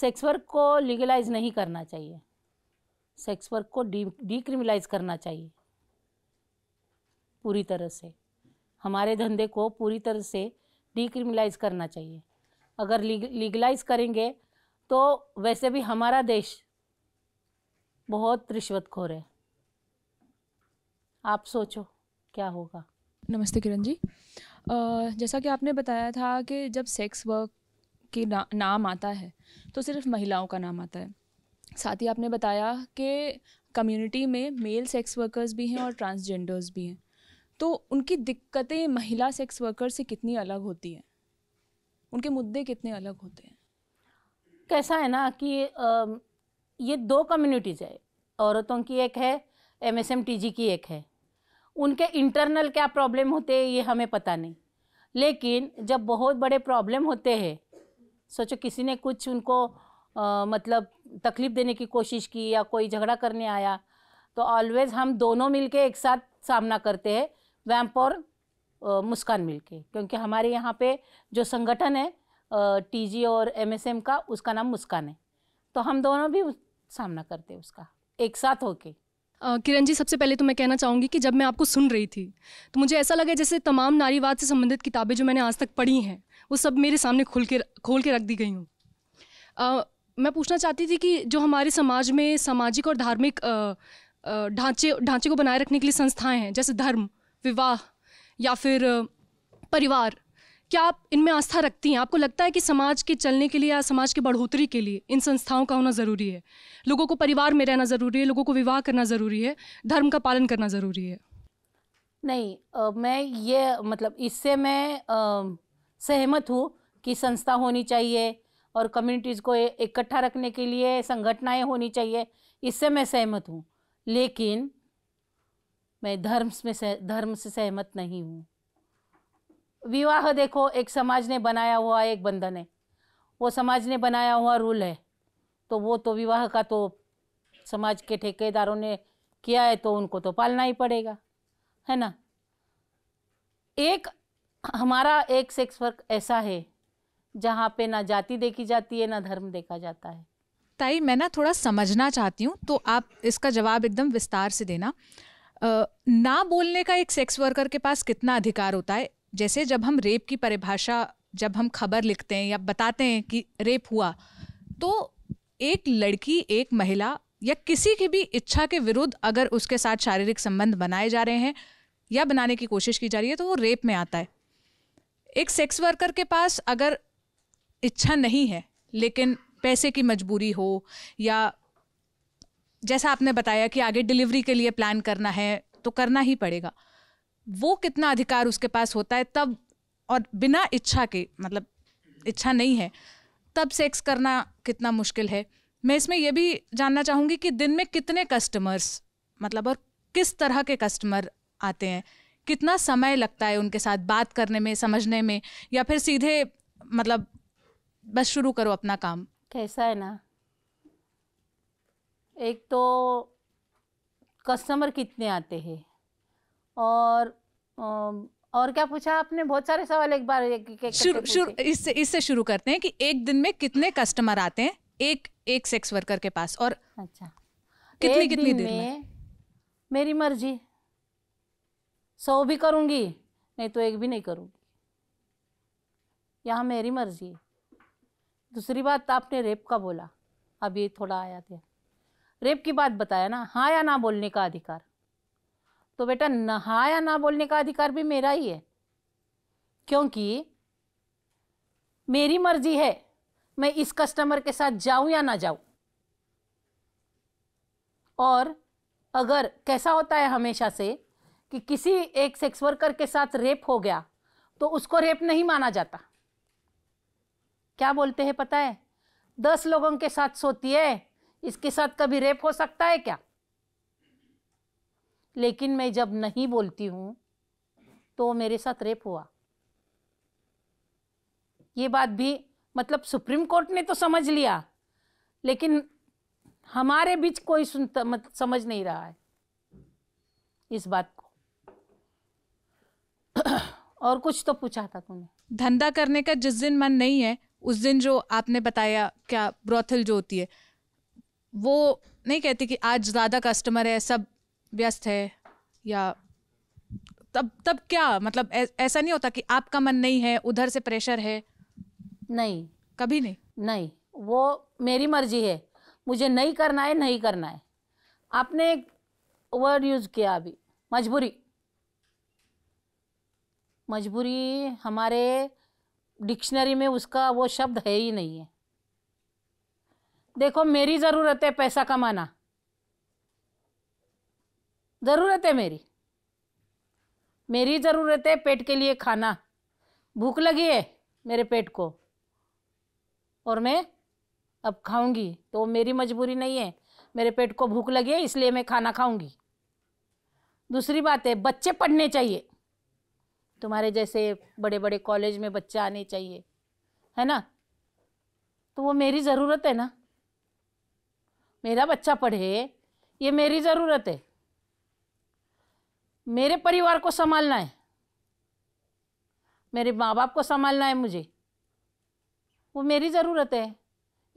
सेक्स वर्क को लीगलाइज नहीं करना चाहिए सेक्स वर्क को डी डिक्रिमिलाइज करना चाहिए पूरी तरह से हमारे धंधे को पूरी तरह से डिक्रिमिनलाइज करना चाहिए अगर लीगलाइज करेंगे तो वैसे भी हमारा देश बहुत रिश्वतखोर है आप सोचो क्या होगा नमस्ते किरण जी आ, जैसा कि आपने बताया था कि जब सेक्स वर्क के ना, नाम आता है तो सिर्फ महिलाओं का नाम आता है साथ ही आपने बताया कि कम्युनिटी में मेल सेक्स वर्कर्स भी हैं और ट्रांसजेंडर्स भी हैं तो उनकी दिक्कतें महिला सेक्स वर्कर से कितनी अलग होती हैं उनके मुद्दे कितने अलग होते हैं कैसा है ना कि ये दो कम्युनिटीज़ है औरतों की एक है एम जी की एक है उनके इंटरनल क्या प्रॉब्लम होते हैं ये हमें पता नहीं लेकिन जब बहुत बड़े प्रॉब्लम होते हैं सोचो किसी ने कुछ उनको आ, मतलब तकलीफ़ देने की कोशिश की या कोई झगड़ा करने आया तो ऑलवेज़ हम दोनों मिलके एक साथ सामना करते हैं वैम्प और मुस्कान मिलके क्योंकि हमारे यहाँ पे जो संगठन है टीजी और एमएसएम का उसका नाम मुस्कान है तो हम दोनों भी सामना करते हैं उसका एक साथ होके किरण जी सबसे पहले तो मैं कहना चाहूँगी कि जब मैं आपको सुन रही थी तो मुझे ऐसा लगा जैसे तमाम नारीवाद से संबंधित किताबें जो मैंने आज तक पढ़ी हैं वो सब मेरे सामने खुल के खोल के रख दी गई हूँ मैं पूछना चाहती थी कि जो हमारे समाज में सामाजिक और धार्मिक ढांचे ढांचे को बनाए रखने के लिए संस्थाएं हैं जैसे धर्म विवाह या फिर परिवार क्या आप इनमें आस्था रखती हैं आपको लगता है कि समाज के चलने के लिए या समाज की बढ़ोतरी के लिए इन संस्थाओं का होना ज़रूरी है लोगों को परिवार में रहना ज़रूरी है लोगों को विवाह करना ज़रूरी है धर्म का पालन करना ज़रूरी है नहीं आ, मैं ये मतलब इससे मैं आ, सहमत हूँ कि संस्था होनी चाहिए और कम्युनिटीज़ को इकट्ठा रखने के लिए संगठनाएँ होनी चाहिए इससे मैं सहमत हूँ लेकिन मैं धर्म में से धर्म से सहमत नहीं हूँ विवाह देखो एक समाज ने बनाया हुआ एक बंधन है वो समाज ने बनाया हुआ रूल है तो वो तो विवाह का तो समाज के ठेकेदारों ने किया है तो उनको तो पालना ही पड़ेगा है ना एक हमारा एक सेक्स वर्क ऐसा है जहाँ पे ना जाति देखी जाती है ना धर्म देखा जाता है ताई मैं ना थोड़ा समझना चाहती हूँ तो आप इसका जवाब एकदम विस्तार से देना ना बोलने का एक सेक्स वर्कर के पास कितना अधिकार होता है जैसे जब हम रेप की परिभाषा जब हम खबर लिखते हैं या बताते हैं कि रेप हुआ तो एक लड़की एक महिला या किसी की भी इच्छा के विरुद्ध अगर उसके साथ शारीरिक संबंध बनाए जा रहे हैं या बनाने की कोशिश की जा रही है तो वो रेप में आता है एक सेक्स वर्कर के पास अगर इच्छा नहीं है लेकिन पैसे की मजबूरी हो या जैसा आपने बताया कि आगे डिलीवरी के लिए प्लान करना है तो करना ही पड़ेगा वो कितना अधिकार उसके पास होता है तब और बिना इच्छा के मतलब इच्छा नहीं है तब सेक्स करना कितना मुश्किल है मैं इसमें यह भी जानना चाहूँगी कि दिन में कितने कस्टमर्स मतलब और किस तरह के कस्टमर आते हैं कितना समय लगता है उनके साथ बात करने में समझने में या फिर सीधे मतलब बस शुरू करो अपना काम कैसा है ना एक तो कस्टमर कितने आते हैं और और क्या पूछा आपने बहुत सारे सवाल एक बार शुरू शुरू इससे इससे शुरू करते हैं कि एक दिन में कितने कस्टमर आते हैं एक एक सेक्स वर्कर के पास और अच्छा कितनी कितनी दिन, दिन में, में मेरी मर्जी सौ भी करूँगी नहीं तो एक भी नहीं करूँगी यहाँ मेरी मर्जी है दूसरी बात आपने रेप का बोला अभी थोड़ा आया था रेप की बात बताया ना हाँ या ना बोलने का अधिकार तो बेटा न हाँ या ना बोलने का अधिकार भी मेरा ही है क्योंकि मेरी मर्जी है मैं इस कस्टमर के साथ जाऊं या ना जाऊं और अगर कैसा होता है हमेशा से कि किसी एक सेक्स वर्कर के साथ रेप हो गया तो उसको रेप नहीं माना जाता क्या बोलते हैं पता है दस लोगों के साथ सोती है इसके साथ कभी रेप हो सकता है क्या लेकिन मैं जब नहीं बोलती हूँ तो मेरे साथ रेप हुआ ये बात भी मतलब सुप्रीम कोर्ट ने तो समझ लिया लेकिन हमारे बीच कोई सुनता मत समझ नहीं रहा है इस बात को और कुछ तो पूछा था तूने धंधा करने का जिस दिन मन नहीं है उस दिन जो आपने बताया क्या ब्रोथल जो होती है वो नहीं कहती कि आज ज़्यादा कस्टमर है सब व्यस्त है या तब तब क्या मतलब ऐसा नहीं होता कि आपका मन नहीं है उधर से प्रेशर है नहीं कभी नहीं नहीं वो मेरी मर्जी है मुझे नहीं करना है नहीं करना है आपने एक वर्ड यूज़ किया अभी मजबूरी मजबूरी हमारे डिक्शनरी में उसका वो शब्द है ही नहीं है देखो मेरी ज़रूरत है पैसा कमाना ज़रूरत है मेरी मेरी ज़रूरत है पेट के लिए खाना भूख लगी है मेरे पेट को और मैं अब खाऊंगी तो मेरी मजबूरी नहीं है मेरे पेट को भूख लगी है इसलिए मैं खाना खाऊंगी दूसरी बात है बच्चे पढ़ने चाहिए तुम्हारे जैसे बड़े बड़े कॉलेज में बच्चे आने चाहिए है ना तो वो मेरी ज़रूरत है ना मेरा बच्चा पढ़े ये मेरी ज़रूरत है मेरे परिवार को संभालना है मेरे माँ बाप को संभालना है मुझे वो मेरी ज़रूरत है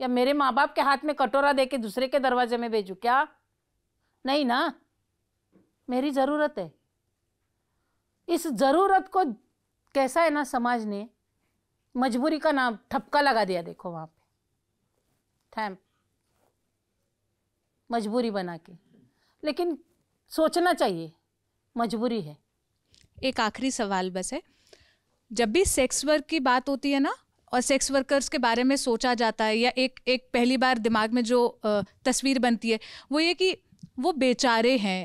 या मेरे माँ बाप के हाथ में कटोरा दे के दूसरे के दरवाजे में भेजूँ क्या नहीं ना मेरी ज़रूरत है इस ज़रूरत को कैसा है ना समाज ने मजबूरी का नाम ठपका लगा दिया देखो वहाँ पे थैंक मजबूरी बना के लेकिन सोचना चाहिए मजबूरी है एक आखिरी सवाल बस है जब भी सेक्स वर्क की बात होती है ना और सेक्स वर्कर्स के बारे में सोचा जाता है या एक एक पहली बार दिमाग में जो तस्वीर बनती है वो ये कि वो बेचारे हैं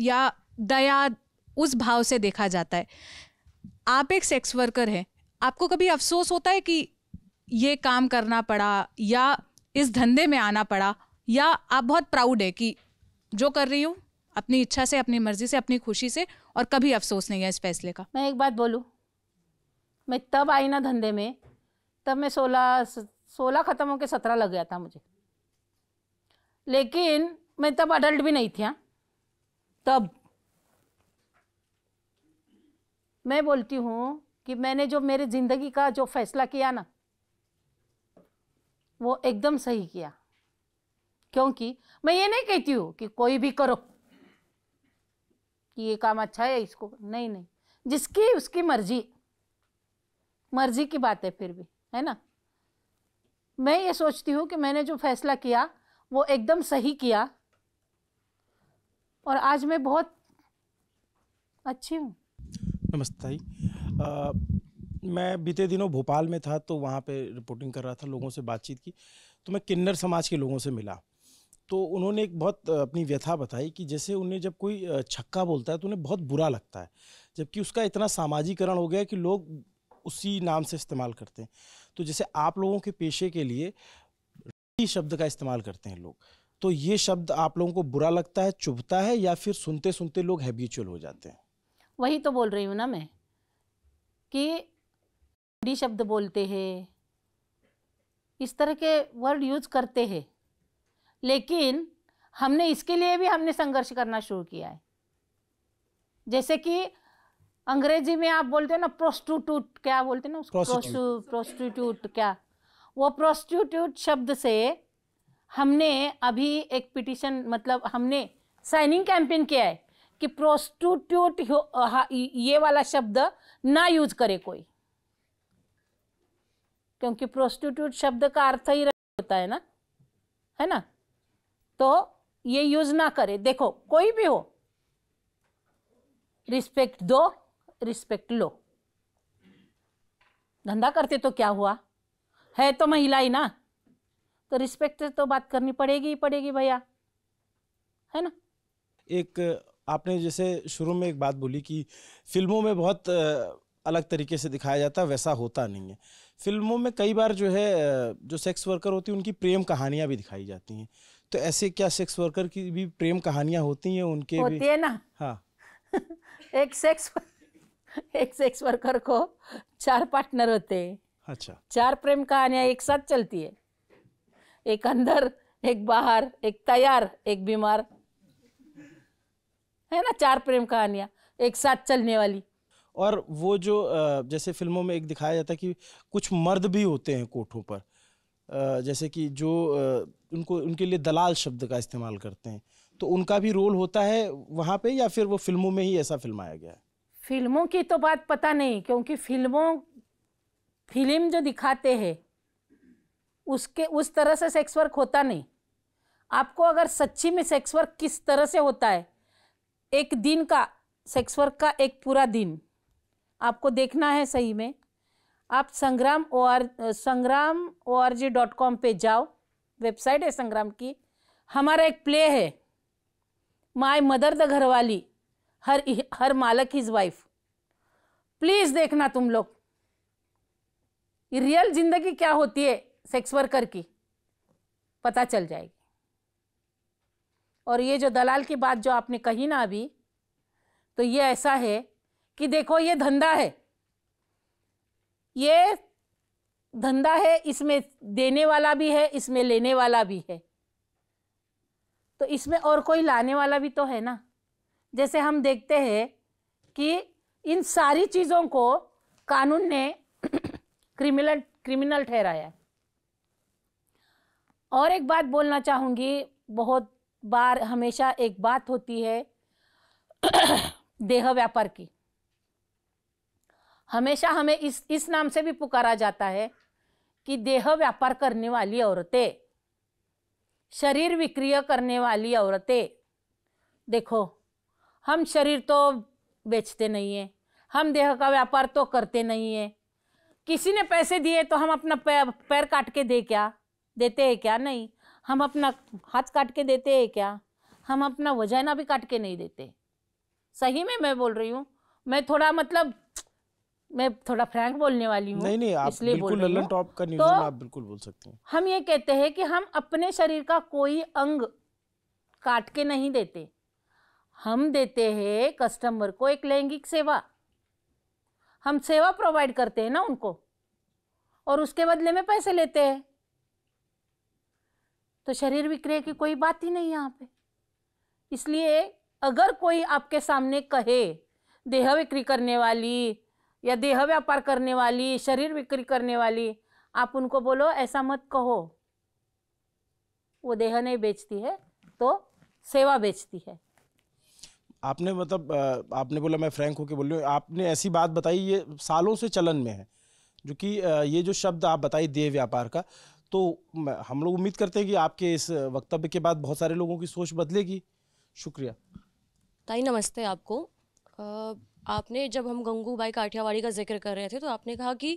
या दया उस भाव से देखा जाता है आप एक सेक्स वर्कर हैं आपको कभी अफसोस होता है कि ये काम करना पड़ा या इस धंधे में आना पड़ा या आप बहुत प्राउड है कि जो कर रही हूँ अपनी इच्छा से अपनी मर्जी से अपनी खुशी से और कभी अफसोस नहीं है इस फैसले का मैं एक बात बोलूँ मैं तब आई ना धंधे में तब मैं सोलह सोलह ख़त्म होकर सत्रह लग गया था मुझे लेकिन मैं तब अडल्ट भी नहीं थी हा? तब मैं बोलती हूँ कि मैंने जो मेरे ज़िंदगी का जो फैसला किया ना वो एकदम सही किया क्योंकि मैं ये नहीं कहती हूँ कि कोई भी करो कि ये काम अच्छा है इसको नहीं नहीं जिसकी उसकी मर्जी मर्जी की बात है फिर भी है ना मैं ये सोचती हूँ कि मैंने जो फैसला किया वो एकदम सही किया और आज मैं बहुत अच्छी हूँ नमस्ते आ, मैं बीते दिनों भोपाल में था तो वहाँ पे रिपोर्टिंग कर रहा था लोगों से बातचीत की तो मैं किन्नर समाज के लोगों से मिला तो उन्होंने एक बहुत अपनी व्यथा बताई कि जैसे उन्हें जब कोई छक्का बोलता है तो उन्हें बहुत बुरा लगता है जबकि उसका इतना सामाजिकरण हो गया कि लोग उसी नाम से इस्तेमाल करते हैं तो जैसे आप लोगों के पेशे के लिए शब्द का इस्तेमाल करते हैं लोग तो ये शब्द आप लोगों को बुरा लगता है चुभता है या फिर सुनते सुनते लोग हैबिचुअल हो जाते हैं वही तो बोल रही हूँ ना मैं कि डी शब्द बोलते हैं इस तरह के वर्ड यूज करते हैं लेकिन हमने इसके लिए भी हमने संघर्ष करना शुरू किया है जैसे कि अंग्रेजी में आप बोलते हो ना प्रोस्टिट्यूट क्या बोलते हैं ना प्रोस्टिट्यूट प्रोस्टिट्यूट क्या वो प्रोस्टिट्यूट शब्द से हमने अभी एक पिटिशन मतलब हमने साइनिंग कैंपेन किया है कि प्रोस्टिट्यूट ये वाला शब्द ना यूज करे कोई क्योंकि प्रोस्टिट्यूट शब्द का अर्थ ही होता है ना है ना तो ये यूज ना करे देखो कोई भी हो रिस्पेक्ट दो रिस्पेक्ट लो धंधा करते तो क्या हुआ है तो महिला ही ना तो रिस्पेक्ट तो बात करनी पड़ेगी पड़ेगी भैया है ना एक आपने जैसे शुरू में एक बात बोली कि फिल्मों में बहुत अलग तरीके से दिखाया जाता है वैसा होता नहीं है फिल्मों में कई बार जो है जो सेक्स वर्कर होती है उनकी प्रेम कहानियां भी दिखाई जाती हैं तो ऐसे क्या सेक्स वर्कर की भी प्रेम कहानियां होती हैं उनके होती भी? है ना हाँ एक सेक्स एक सेक्स वर्कर को चार पार्टनर होते हैं अच्छा चार प्रेम कहानियां एक साथ चलती है एक अंदर एक बाहर एक तैयार एक बीमार है ना चार प्रेम कहानियां एक साथ चलने वाली और वो जो जैसे फिल्मों में एक दिखाया जाता है कि कुछ मर्द भी होते हैं कोठों पर जैसे कि जो उनको उनके लिए दलाल शब्द का इस्तेमाल करते हैं तो उनका भी रोल होता है वहाँ पे या फिर वो फिल्मों में ही ऐसा फिल्माया गया है फिल्मों की तो बात पता नहीं क्योंकि फिल्मों फिल्म जो दिखाते हैं उसके उस तरह से सेक्स वर्क होता नहीं आपको अगर सच्ची में सेक्स वर्क किस तरह से होता है एक दिन का सेक्स वर्क का एक पूरा दिन आपको देखना है सही में आप संग्राम O R Sangram O R G dot com पर जाओ वेबसाइट है संग्राम की हमारा एक प्ले है माय मदर द घरवाली हर हर मालक हिज वाइफ प्लीज़ देखना तुम लोग रियल जिंदगी क्या होती है सेक्स वर्कर की पता चल जाएगी और ये जो दलाल की बात जो आपने कही ना अभी तो ये ऐसा है कि देखो ये धंधा है ये धंधा है इसमें देने वाला भी है इसमें लेने वाला भी है तो इसमें और कोई लाने वाला भी तो है ना जैसे हम देखते हैं कि इन सारी चीज़ों को कानून ने क्रिमिनल क्रिमिनल ठहराया और एक बात बोलना चाहूँगी बहुत बार हमेशा एक बात होती है देह व्यापार की हमेशा हमें इस इस नाम से भी पुकारा जाता है कि देह व्यापार करने वाली औरतें शरीर विक्रिय करने वाली औरतें देखो हम शरीर तो बेचते नहीं है हम देह का व्यापार तो करते नहीं है किसी ने पैसे दिए तो हम अपना पैर पैर काट के दे क्या देते हैं क्या नहीं हम अपना हाथ काट के देते हैं क्या हम अपना वजाना भी काट के नहीं देते सही में मैं बोल रही हूँ मैं थोड़ा मतलब मैं थोड़ा फ्रैंक बोलने वाली हूँ नहीं नहीं इसलिए बिल्कुल लल्लन टॉप का न्यूज़ तो आप बिल्कुल बोल सकते हैं हम ये कहते हैं कि हम अपने शरीर का कोई अंग काट के नहीं देते हम देते हैं कस्टमर को एक लैंगिक सेवा हम सेवा प्रोवाइड करते हैं ना उनको और उसके बदले में पैसे लेते हैं तो शरीर विक्रय की कोई बात ही नहीं यहाँ पे इसलिए अगर कोई आपके सामने कहे देह विक्री करने वाली या देह व्यापार करने वाली शरीर बिक्री करने वाली आप उनको बोलो ऐसा मत कहो वो देह नहीं बेचती है तो सेवा बेचती है आपने मतलब आपने बोला मैं फ्रैंक होके बोल रही हूँ आपने ऐसी बात बताई ये सालों से चलन में है जो कि ये जो शब्द आप बताई देह व्यापार का तो हम लोग उम्मीद करते हैं कि आपके इस वक्तव्य के बाद बहुत सारे लोगों की सोच बदलेगी शुक्रिया ताई नमस्ते आपको आ... आपने जब हम गंगू बाई काठियावाड़ी का जिक्र कर रहे थे तो आपने कहा कि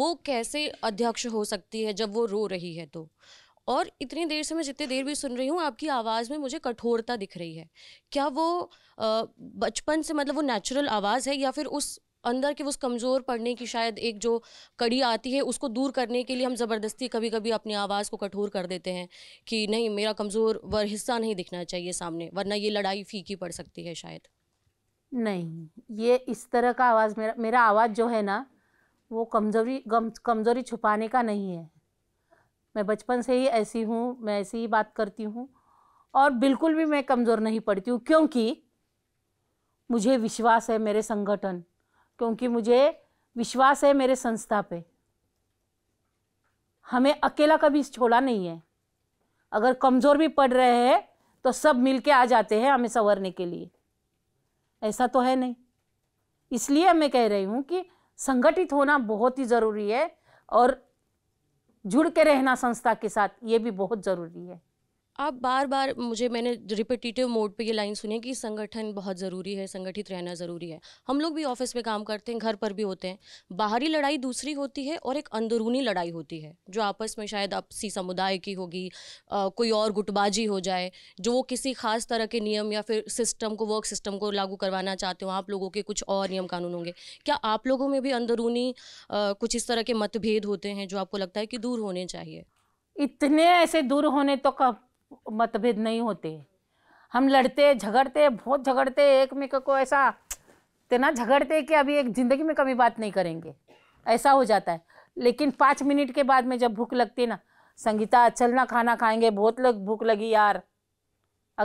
वो कैसे अध्यक्ष हो सकती है जब वो रो रही है तो और इतनी देर से मैं जितनी देर भी सुन रही हूँ आपकी आवाज़ में मुझे कठोरता दिख रही है क्या वो बचपन से मतलब वो नेचुरल आवाज़ है या फिर उस अंदर के उस कमज़ोर पड़ने की शायद एक जो कड़ी आती है उसको दूर करने के लिए हम ज़बरदस्ती कभी कभी अपनी आवाज़ को कठोर कर देते हैं कि नहीं मेरा कमज़ोर वर हिस्सा नहीं दिखना चाहिए सामने वरना ये लड़ाई फीकी पड़ सकती है शायद नहीं ये इस तरह का आवाज़ मेरा मेरा आवाज़ जो है ना वो कमज़ोरी कमज़ोरी छुपाने का नहीं है मैं बचपन से ही ऐसी हूँ मैं ऐसी ही बात करती हूँ और बिल्कुल भी मैं कमज़ोर नहीं पड़ती हूँ क्योंकि मुझे विश्वास है मेरे संगठन क्योंकि मुझे विश्वास है मेरे संस्था पे हमें अकेला कभी छोड़ा नहीं है अगर कमज़ोर भी पड़ रहे हैं तो सब मिलके आ जाते हैं हमें संवरने के लिए ऐसा तो है नहीं इसलिए मैं कह रही हूँ कि संगठित होना बहुत ही ज़रूरी है और जुड़ के रहना संस्था के साथ ये भी बहुत ज़रूरी है आप बार बार मुझे मैंने रिपीटिटिव मोड पे ये लाइन सुनी है कि संगठन बहुत ज़रूरी है संगठित रहना ज़रूरी है हम लोग भी ऑफिस में काम करते हैं घर पर भी होते हैं बाहरी लड़ाई दूसरी होती है और एक अंदरूनी लड़ाई होती है जो आपस में शायद आपसी समुदाय की होगी कोई और गुटबाजी हो जाए जो वो किसी खास तरह के नियम या फिर सिस्टम को वर्क सिस्टम को लागू करवाना चाहते हो आप लोगों के कुछ और नियम कानून होंगे क्या आप लोगों में भी अंदरूनी कुछ इस तरह के मतभेद होते हैं जो आपको लगता है कि दूर होने चाहिए इतने ऐसे दूर होने तो कब मतभेद नहीं होते हम लड़ते झगड़ते बहुत झगड़ते एक मेक को ऐसा इतना झगड़ते कि अभी एक ज़िंदगी में कभी बात नहीं करेंगे ऐसा हो जाता है लेकिन पाँच मिनट के बाद में जब भूख लगती है ना संगीता चलना खाना खाएंगे बहुत लोग भूख लगी यार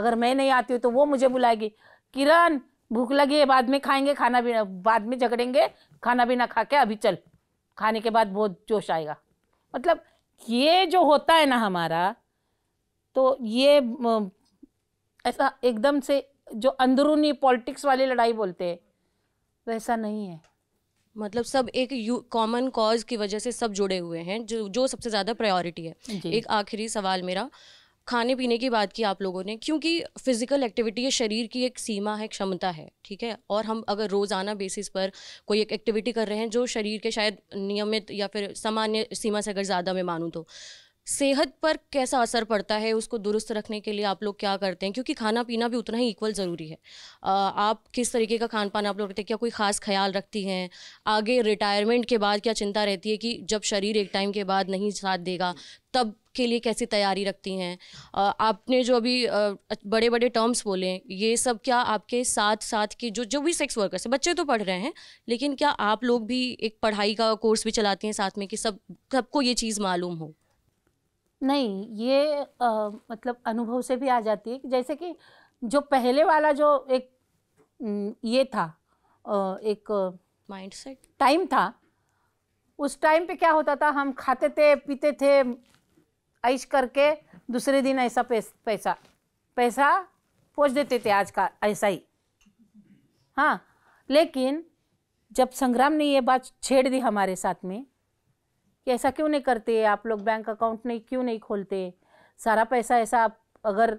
अगर मैं नहीं आती हूँ तो वो मुझे बुलाएगी किरण भूख लगी है बाद में खाएंगे खाना भी बाद में झगड़ेंगे खाना भी ना खा के अभी चल खाने के बाद बहुत जोश आएगा मतलब ये जो होता है ना हमारा तो ये ऐसा एकदम से जो अंदरूनी पॉलिटिक्स वाली लड़ाई बोलते हैं वैसा नहीं है मतलब सब एक कॉमन कॉज की वजह से सब जुड़े हुए हैं जो जो सबसे ज़्यादा प्रायोरिटी है एक आखिरी सवाल मेरा खाने पीने की बात की आप लोगों ने क्योंकि फिजिकल एक्टिविटी ये शरीर की एक सीमा है क्षमता है ठीक है और हम अगर रोज़ाना बेसिस पर कोई एक एक्टिविटी कर रहे हैं जो शरीर के शायद नियमित या फिर सामान्य सीमा से अगर ज़्यादा मैं मानूँ तो सेहत पर कैसा असर पड़ता है उसको दुरुस्त रखने के लिए आप लोग क्या करते हैं क्योंकि खाना पीना भी उतना ही इक्वल ज़रूरी है आप किस तरीके का खान पान आप लोग रखते हैं क्या कोई ख़ास ख्याल रखती हैं आगे रिटायरमेंट के बाद क्या चिंता रहती है कि जब शरीर एक टाइम के बाद नहीं साथ देगा तब के लिए कैसी तैयारी रखती हैं आपने जो अभी बड़े बड़े टर्म्स बोले ये सब क्या आपके साथ साथ के जो जो भी सेक्स वर्कर्स हैं बच्चे तो पढ़ रहे हैं लेकिन क्या आप लोग भी एक पढ़ाई का कोर्स भी चलाती हैं साथ में कि सब सबको ये चीज़ मालूम हो नहीं ये आ, मतलब अनुभव से भी आ जाती है कि जैसे कि जो पहले वाला जो एक ये था एक एक माइंडसेट टाइम था उस टाइम पे क्या होता था हम खाते थे पीते थे ऐश करके दूसरे दिन ऐसा पैसा पैसा पोच देते थे आज का ऐसा ही हाँ लेकिन जब संग्राम ने ये बात छेड़ दी हमारे साथ में कि ऐसा क्यों नहीं करते आप लोग बैंक अकाउंट नहीं क्यों नहीं खोलते सारा पैसा ऐसा आप अगर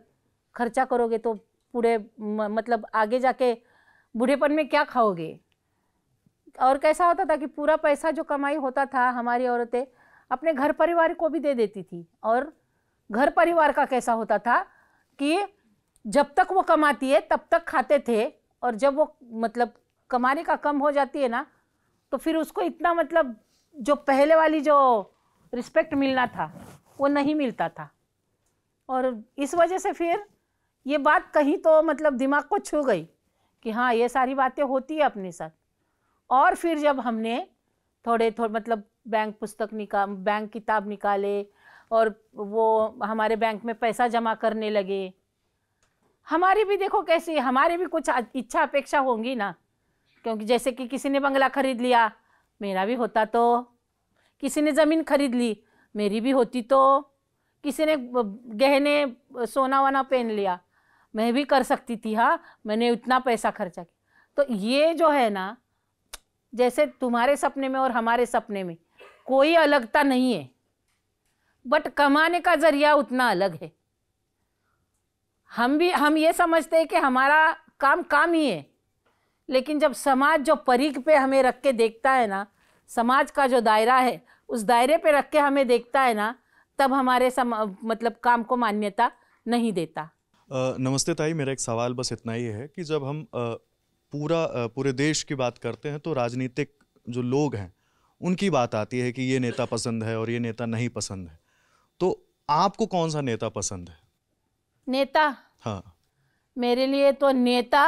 खर्चा करोगे तो पूरे मतलब आगे जाके बूढ़ेपन में क्या खाओगे और कैसा होता था कि पूरा पैसा जो कमाई होता था हमारी औरतें अपने घर परिवार को भी दे देती थी और घर परिवार का कैसा होता था कि जब तक वो कमाती है तब तक खाते थे और जब वो मतलब कमाने का कम हो जाती है ना तो फिर उसको इतना मतलब जो पहले वाली जो रिस्पेक्ट मिलना था वो नहीं मिलता था और इस वजह से फिर ये बात कहीं तो मतलब दिमाग को छू गई कि हाँ ये सारी बातें होती है अपने साथ और फिर जब हमने थोड़े थोड़े मतलब बैंक पुस्तक निकाल बैंक किताब निकाले और वो हमारे बैंक में पैसा जमा करने लगे हमारी भी देखो कैसी हमारी भी कुछ इच्छा अपेक्षा होंगी ना क्योंकि जैसे कि किसी ने बंगला खरीद लिया मेरा भी होता तो किसी ने ज़मीन खरीद ली मेरी भी होती तो किसी ने गहने सोना वाना पहन लिया मैं भी कर सकती थी हाँ मैंने उतना पैसा खर्चा किया तो ये जो है ना जैसे तुम्हारे सपने में और हमारे सपने में कोई अलगता नहीं है बट कमाने का जरिया उतना अलग है हम भी हम ये समझते हैं कि हमारा काम काम ही है लेकिन जब समाज जो परीख पे हमें रख के देखता है ना समाज का जो दायरा है उस दायरे पे रख के हमें देखता है ना तब हमारे सम मतलब काम को मान्यता नहीं देता नमस्ते ताई मेरा एक सवाल बस इतना ही है कि जब हम पूरा पूरे देश की बात करते हैं तो राजनीतिक जो लोग हैं उनकी बात आती है कि ये नेता पसंद है और ये नेता नहीं पसंद है तो आपको कौन सा नेता पसंद है नेता हाँ मेरे लिए तो नेता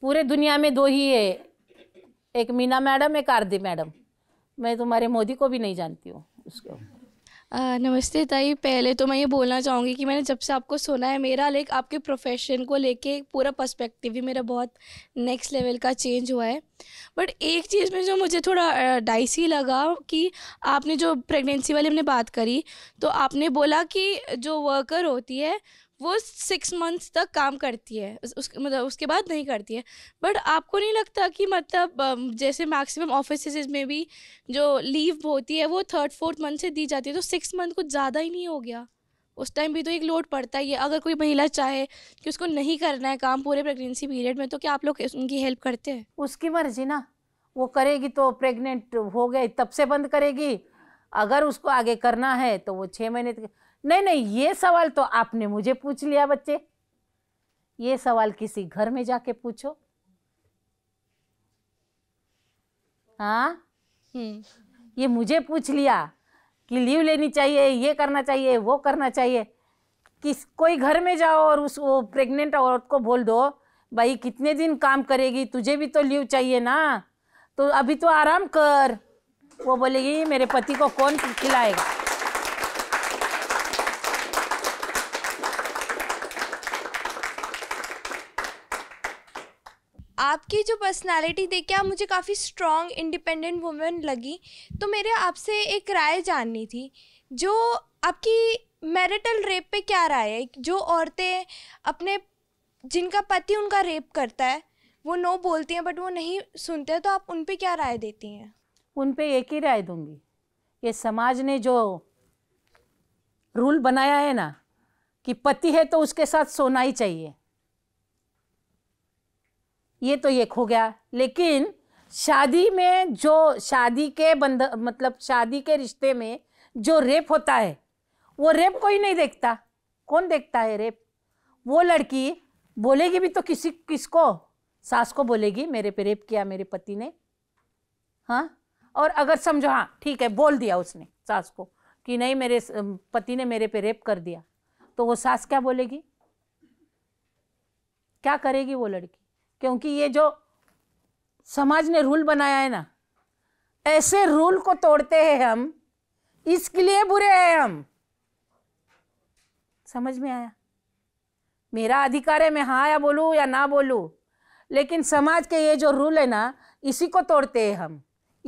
पूरे दुनिया में दो ही है एक मीना मैडम एक आरदी मैडम मैं तुम्हारे मोदी को भी नहीं जानती हूँ उसको आ, नमस्ते ताई पहले तो मैं ये बोलना चाहूँगी कि मैंने जब से आपको सुना है मेरा लाइक आपके प्रोफेशन को लेके पूरा पर्सपेक्टिव भी मेरा बहुत नेक्स्ट लेवल का चेंज हुआ है बट एक चीज़ में जो मुझे थोड़ा डाइसी लगा कि आपने जो प्रेगनेंसी वाली हमने बात करी तो आपने बोला कि जो वर्कर होती है वो सिक्स मंथ्स तक काम करती है उस मतलब उसके बाद नहीं करती है बट आपको नहीं लगता कि मतलब जैसे मैक्सिमम ऑफिस में भी जो लीव होती है वो थर्ड फोर्थ मंथ से दी जाती है तो सिक्स मंथ कुछ ज़्यादा ही नहीं हो गया उस टाइम भी तो एक लोड पड़ता ही है अगर कोई महिला चाहे कि उसको नहीं करना है काम पूरे प्रेगनेंसी पीरियड में तो क्या आप लोग उनकी हेल्प करते हैं उसकी मर्जी ना वो करेगी तो प्रेग्नेंट हो गए तब से बंद करेगी अगर उसको आगे करना है तो वो छः महीने तक नहीं नहीं ये सवाल तो आपने मुझे पूछ लिया बच्चे ये सवाल किसी घर में जाके पूछो हाँ हम्म। ये मुझे पूछ लिया कि लीव लेनी चाहिए ये करना चाहिए वो करना चाहिए किस कोई घर में जाओ और उस वो प्रेग्नेंट औरत को बोल दो भाई कितने दिन काम करेगी तुझे भी तो लीव चाहिए ना तो अभी तो आराम कर वो बोलेगी मेरे पति को कौन खिलाएगा आपकी जो पर्सनालिटी देख के आप मुझे काफ़ी स्ट्रॉन्ग इंडिपेंडेंट वुमेन लगी तो मेरे आपसे एक राय जाननी थी जो आपकी मैरिटल रेप पे क्या राय है जो औरतें अपने जिनका पति उनका रेप करता है वो नो बोलती हैं बट वो नहीं सुनते हैं तो आप उन पर क्या राय देती हैं उन पर एक ही राय दूंगी ये समाज ने जो रूल बनाया है ना कि पति है तो उसके साथ सोना ही चाहिए ये तो एक हो गया लेकिन शादी में जो शादी के बंध मतलब शादी के रिश्ते में जो रेप होता है वो रेप कोई नहीं देखता कौन देखता है रेप वो लड़की बोलेगी भी तो किसी किसको सास को बोलेगी मेरे पे रेप किया मेरे पति ने हाँ और अगर समझो हाँ ठीक है बोल दिया उसने सास को कि नहीं मेरे पति ने मेरे पे रेप कर दिया तो वो सास क्या बोलेगी क्या करेगी वो लड़की क्योंकि ये जो समाज ने रूल बनाया है ना ऐसे रूल को तोड़ते हैं हम इसके लिए बुरे हैं हम समझ में आया मेरा अधिकार है मैं हाँ या बोलूँ या ना बोलूँ लेकिन समाज के ये जो रूल है ना इसी को तोड़ते हैं हम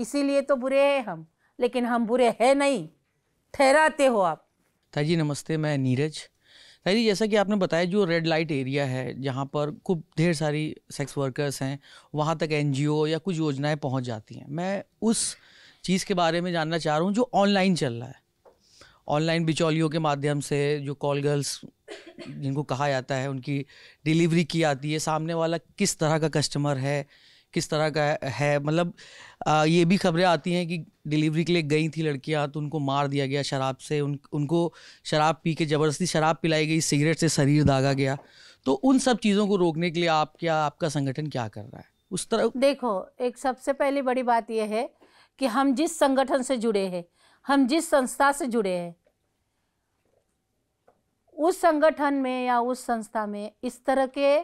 इसीलिए तो बुरे हैं हम लेकिन हम बुरे हैं नहीं ठहराते हो आप ताजी नमस्ते मैं नीरज शायरी जैसा कि आपने बताया जो रेड लाइट एरिया है जहाँ पर खूब ढेर सारी सेक्स वर्कर्स हैं वहाँ तक एन या कुछ योजनाएँ पहुँच जाती हैं मैं उस चीज़ के बारे में जानना चाह रहा हूँ जो ऑनलाइन चल रहा है ऑनलाइन बिचौलियों के माध्यम से जो कॉल गर्ल्स जिनको कहा जाता है उनकी डिलीवरी की आती है सामने वाला किस तरह का कस्टमर है किस तरह का है मतलब ये भी खबरें आती हैं कि डिलीवरी के लिए गई थी लड़कियां तो उनको मार दिया गया शराब से उन उनको शराब पी के ज़बरदस्ती शराब पिलाई गई सिगरेट से शरीर दागा गया तो उन सब चीज़ों को रोकने के लिए आप क्या आपका संगठन क्या कर रहा है उस तरह देखो एक सबसे पहली बड़ी बात यह है कि हम जिस संगठन से जुड़े हैं हम जिस संस्था से जुड़े हैं उस संगठन में या उस संस्था में इस तरह के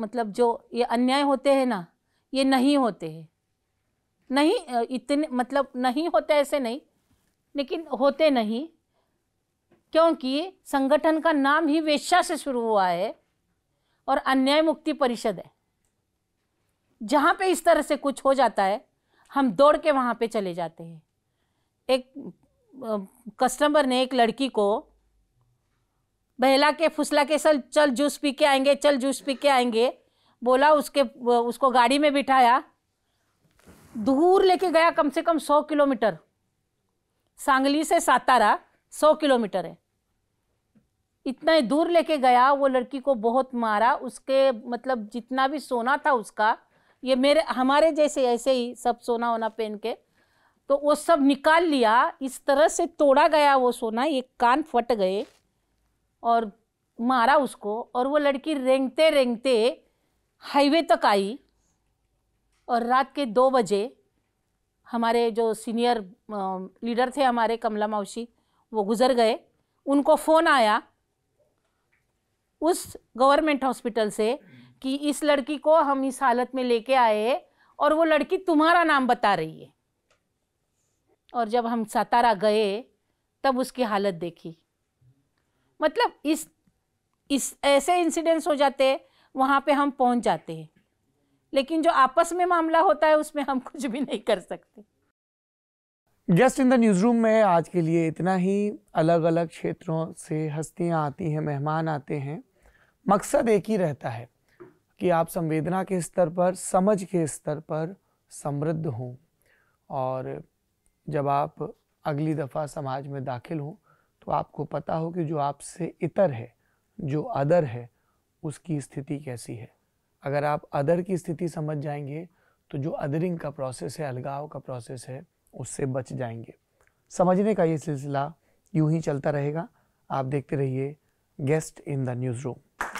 मतलब जो ये अन्याय होते हैं ना ये नहीं होते हैं नहीं इतने मतलब नहीं होते ऐसे नहीं लेकिन होते नहीं क्योंकि संगठन का नाम ही वेश्या से शुरू हुआ है और अन्याय मुक्ति परिषद है जहाँ पे इस तरह से कुछ हो जाता है हम दौड़ के वहाँ पे चले जाते हैं एक कस्टमर ने एक लड़की को बहला के फुसला के सल चल जूस पी के आएंगे चल जूस पी के आएंगे बोला उसके उसको गाड़ी में बिठाया दूर लेके गया कम से कम सौ किलोमीटर सांगली से सातारा सौ किलोमीटर है इतना ही दूर लेके गया वो लड़की को बहुत मारा उसके मतलब जितना भी सोना था उसका ये मेरे हमारे जैसे ऐसे ही सब सोना वोना पहन के तो वो सब निकाल लिया इस तरह से तोड़ा गया वो सोना ये कान फट गए और मारा उसको और वो लड़की रेंगते रेंगते हाईवे तक आई और रात के दो बजे हमारे जो सीनियर लीडर थे हमारे कमला मावशी वो गुज़र गए उनको फ़ोन आया उस गवर्नमेंट हॉस्पिटल से कि इस लड़की को हम इस हालत में लेके आए और वो लड़की तुम्हारा नाम बता रही है और जब हम सातारा गए तब उसकी हालत देखी मतलब इस इस ऐसे इंसिडेंट्स हो जाते वहाँ पे हम पहुँच जाते हैं लेकिन जो आपस में मामला होता है उसमें हम कुछ भी नहीं कर सकते just in the news room में आज के लिए इतना ही अलग अलग क्षेत्रों से हस्तियाँ आती हैं मेहमान आते हैं मकसद एक ही रहता है कि आप संवेदना के स्तर पर समझ के स्तर पर समृद्ध हों और जब आप अगली दफ़ा समाज में दाखिल हों तो आपको पता हो कि जो आपसे इतर है जो अदर है उसकी स्थिति कैसी है अगर आप अदर की स्थिति समझ जाएंगे तो जो अदरिंग का प्रोसेस है अलगाव का प्रोसेस है उससे बच जाएंगे समझने का ये सिलसिला यूं ही चलता रहेगा आप देखते रहिए guest in the news room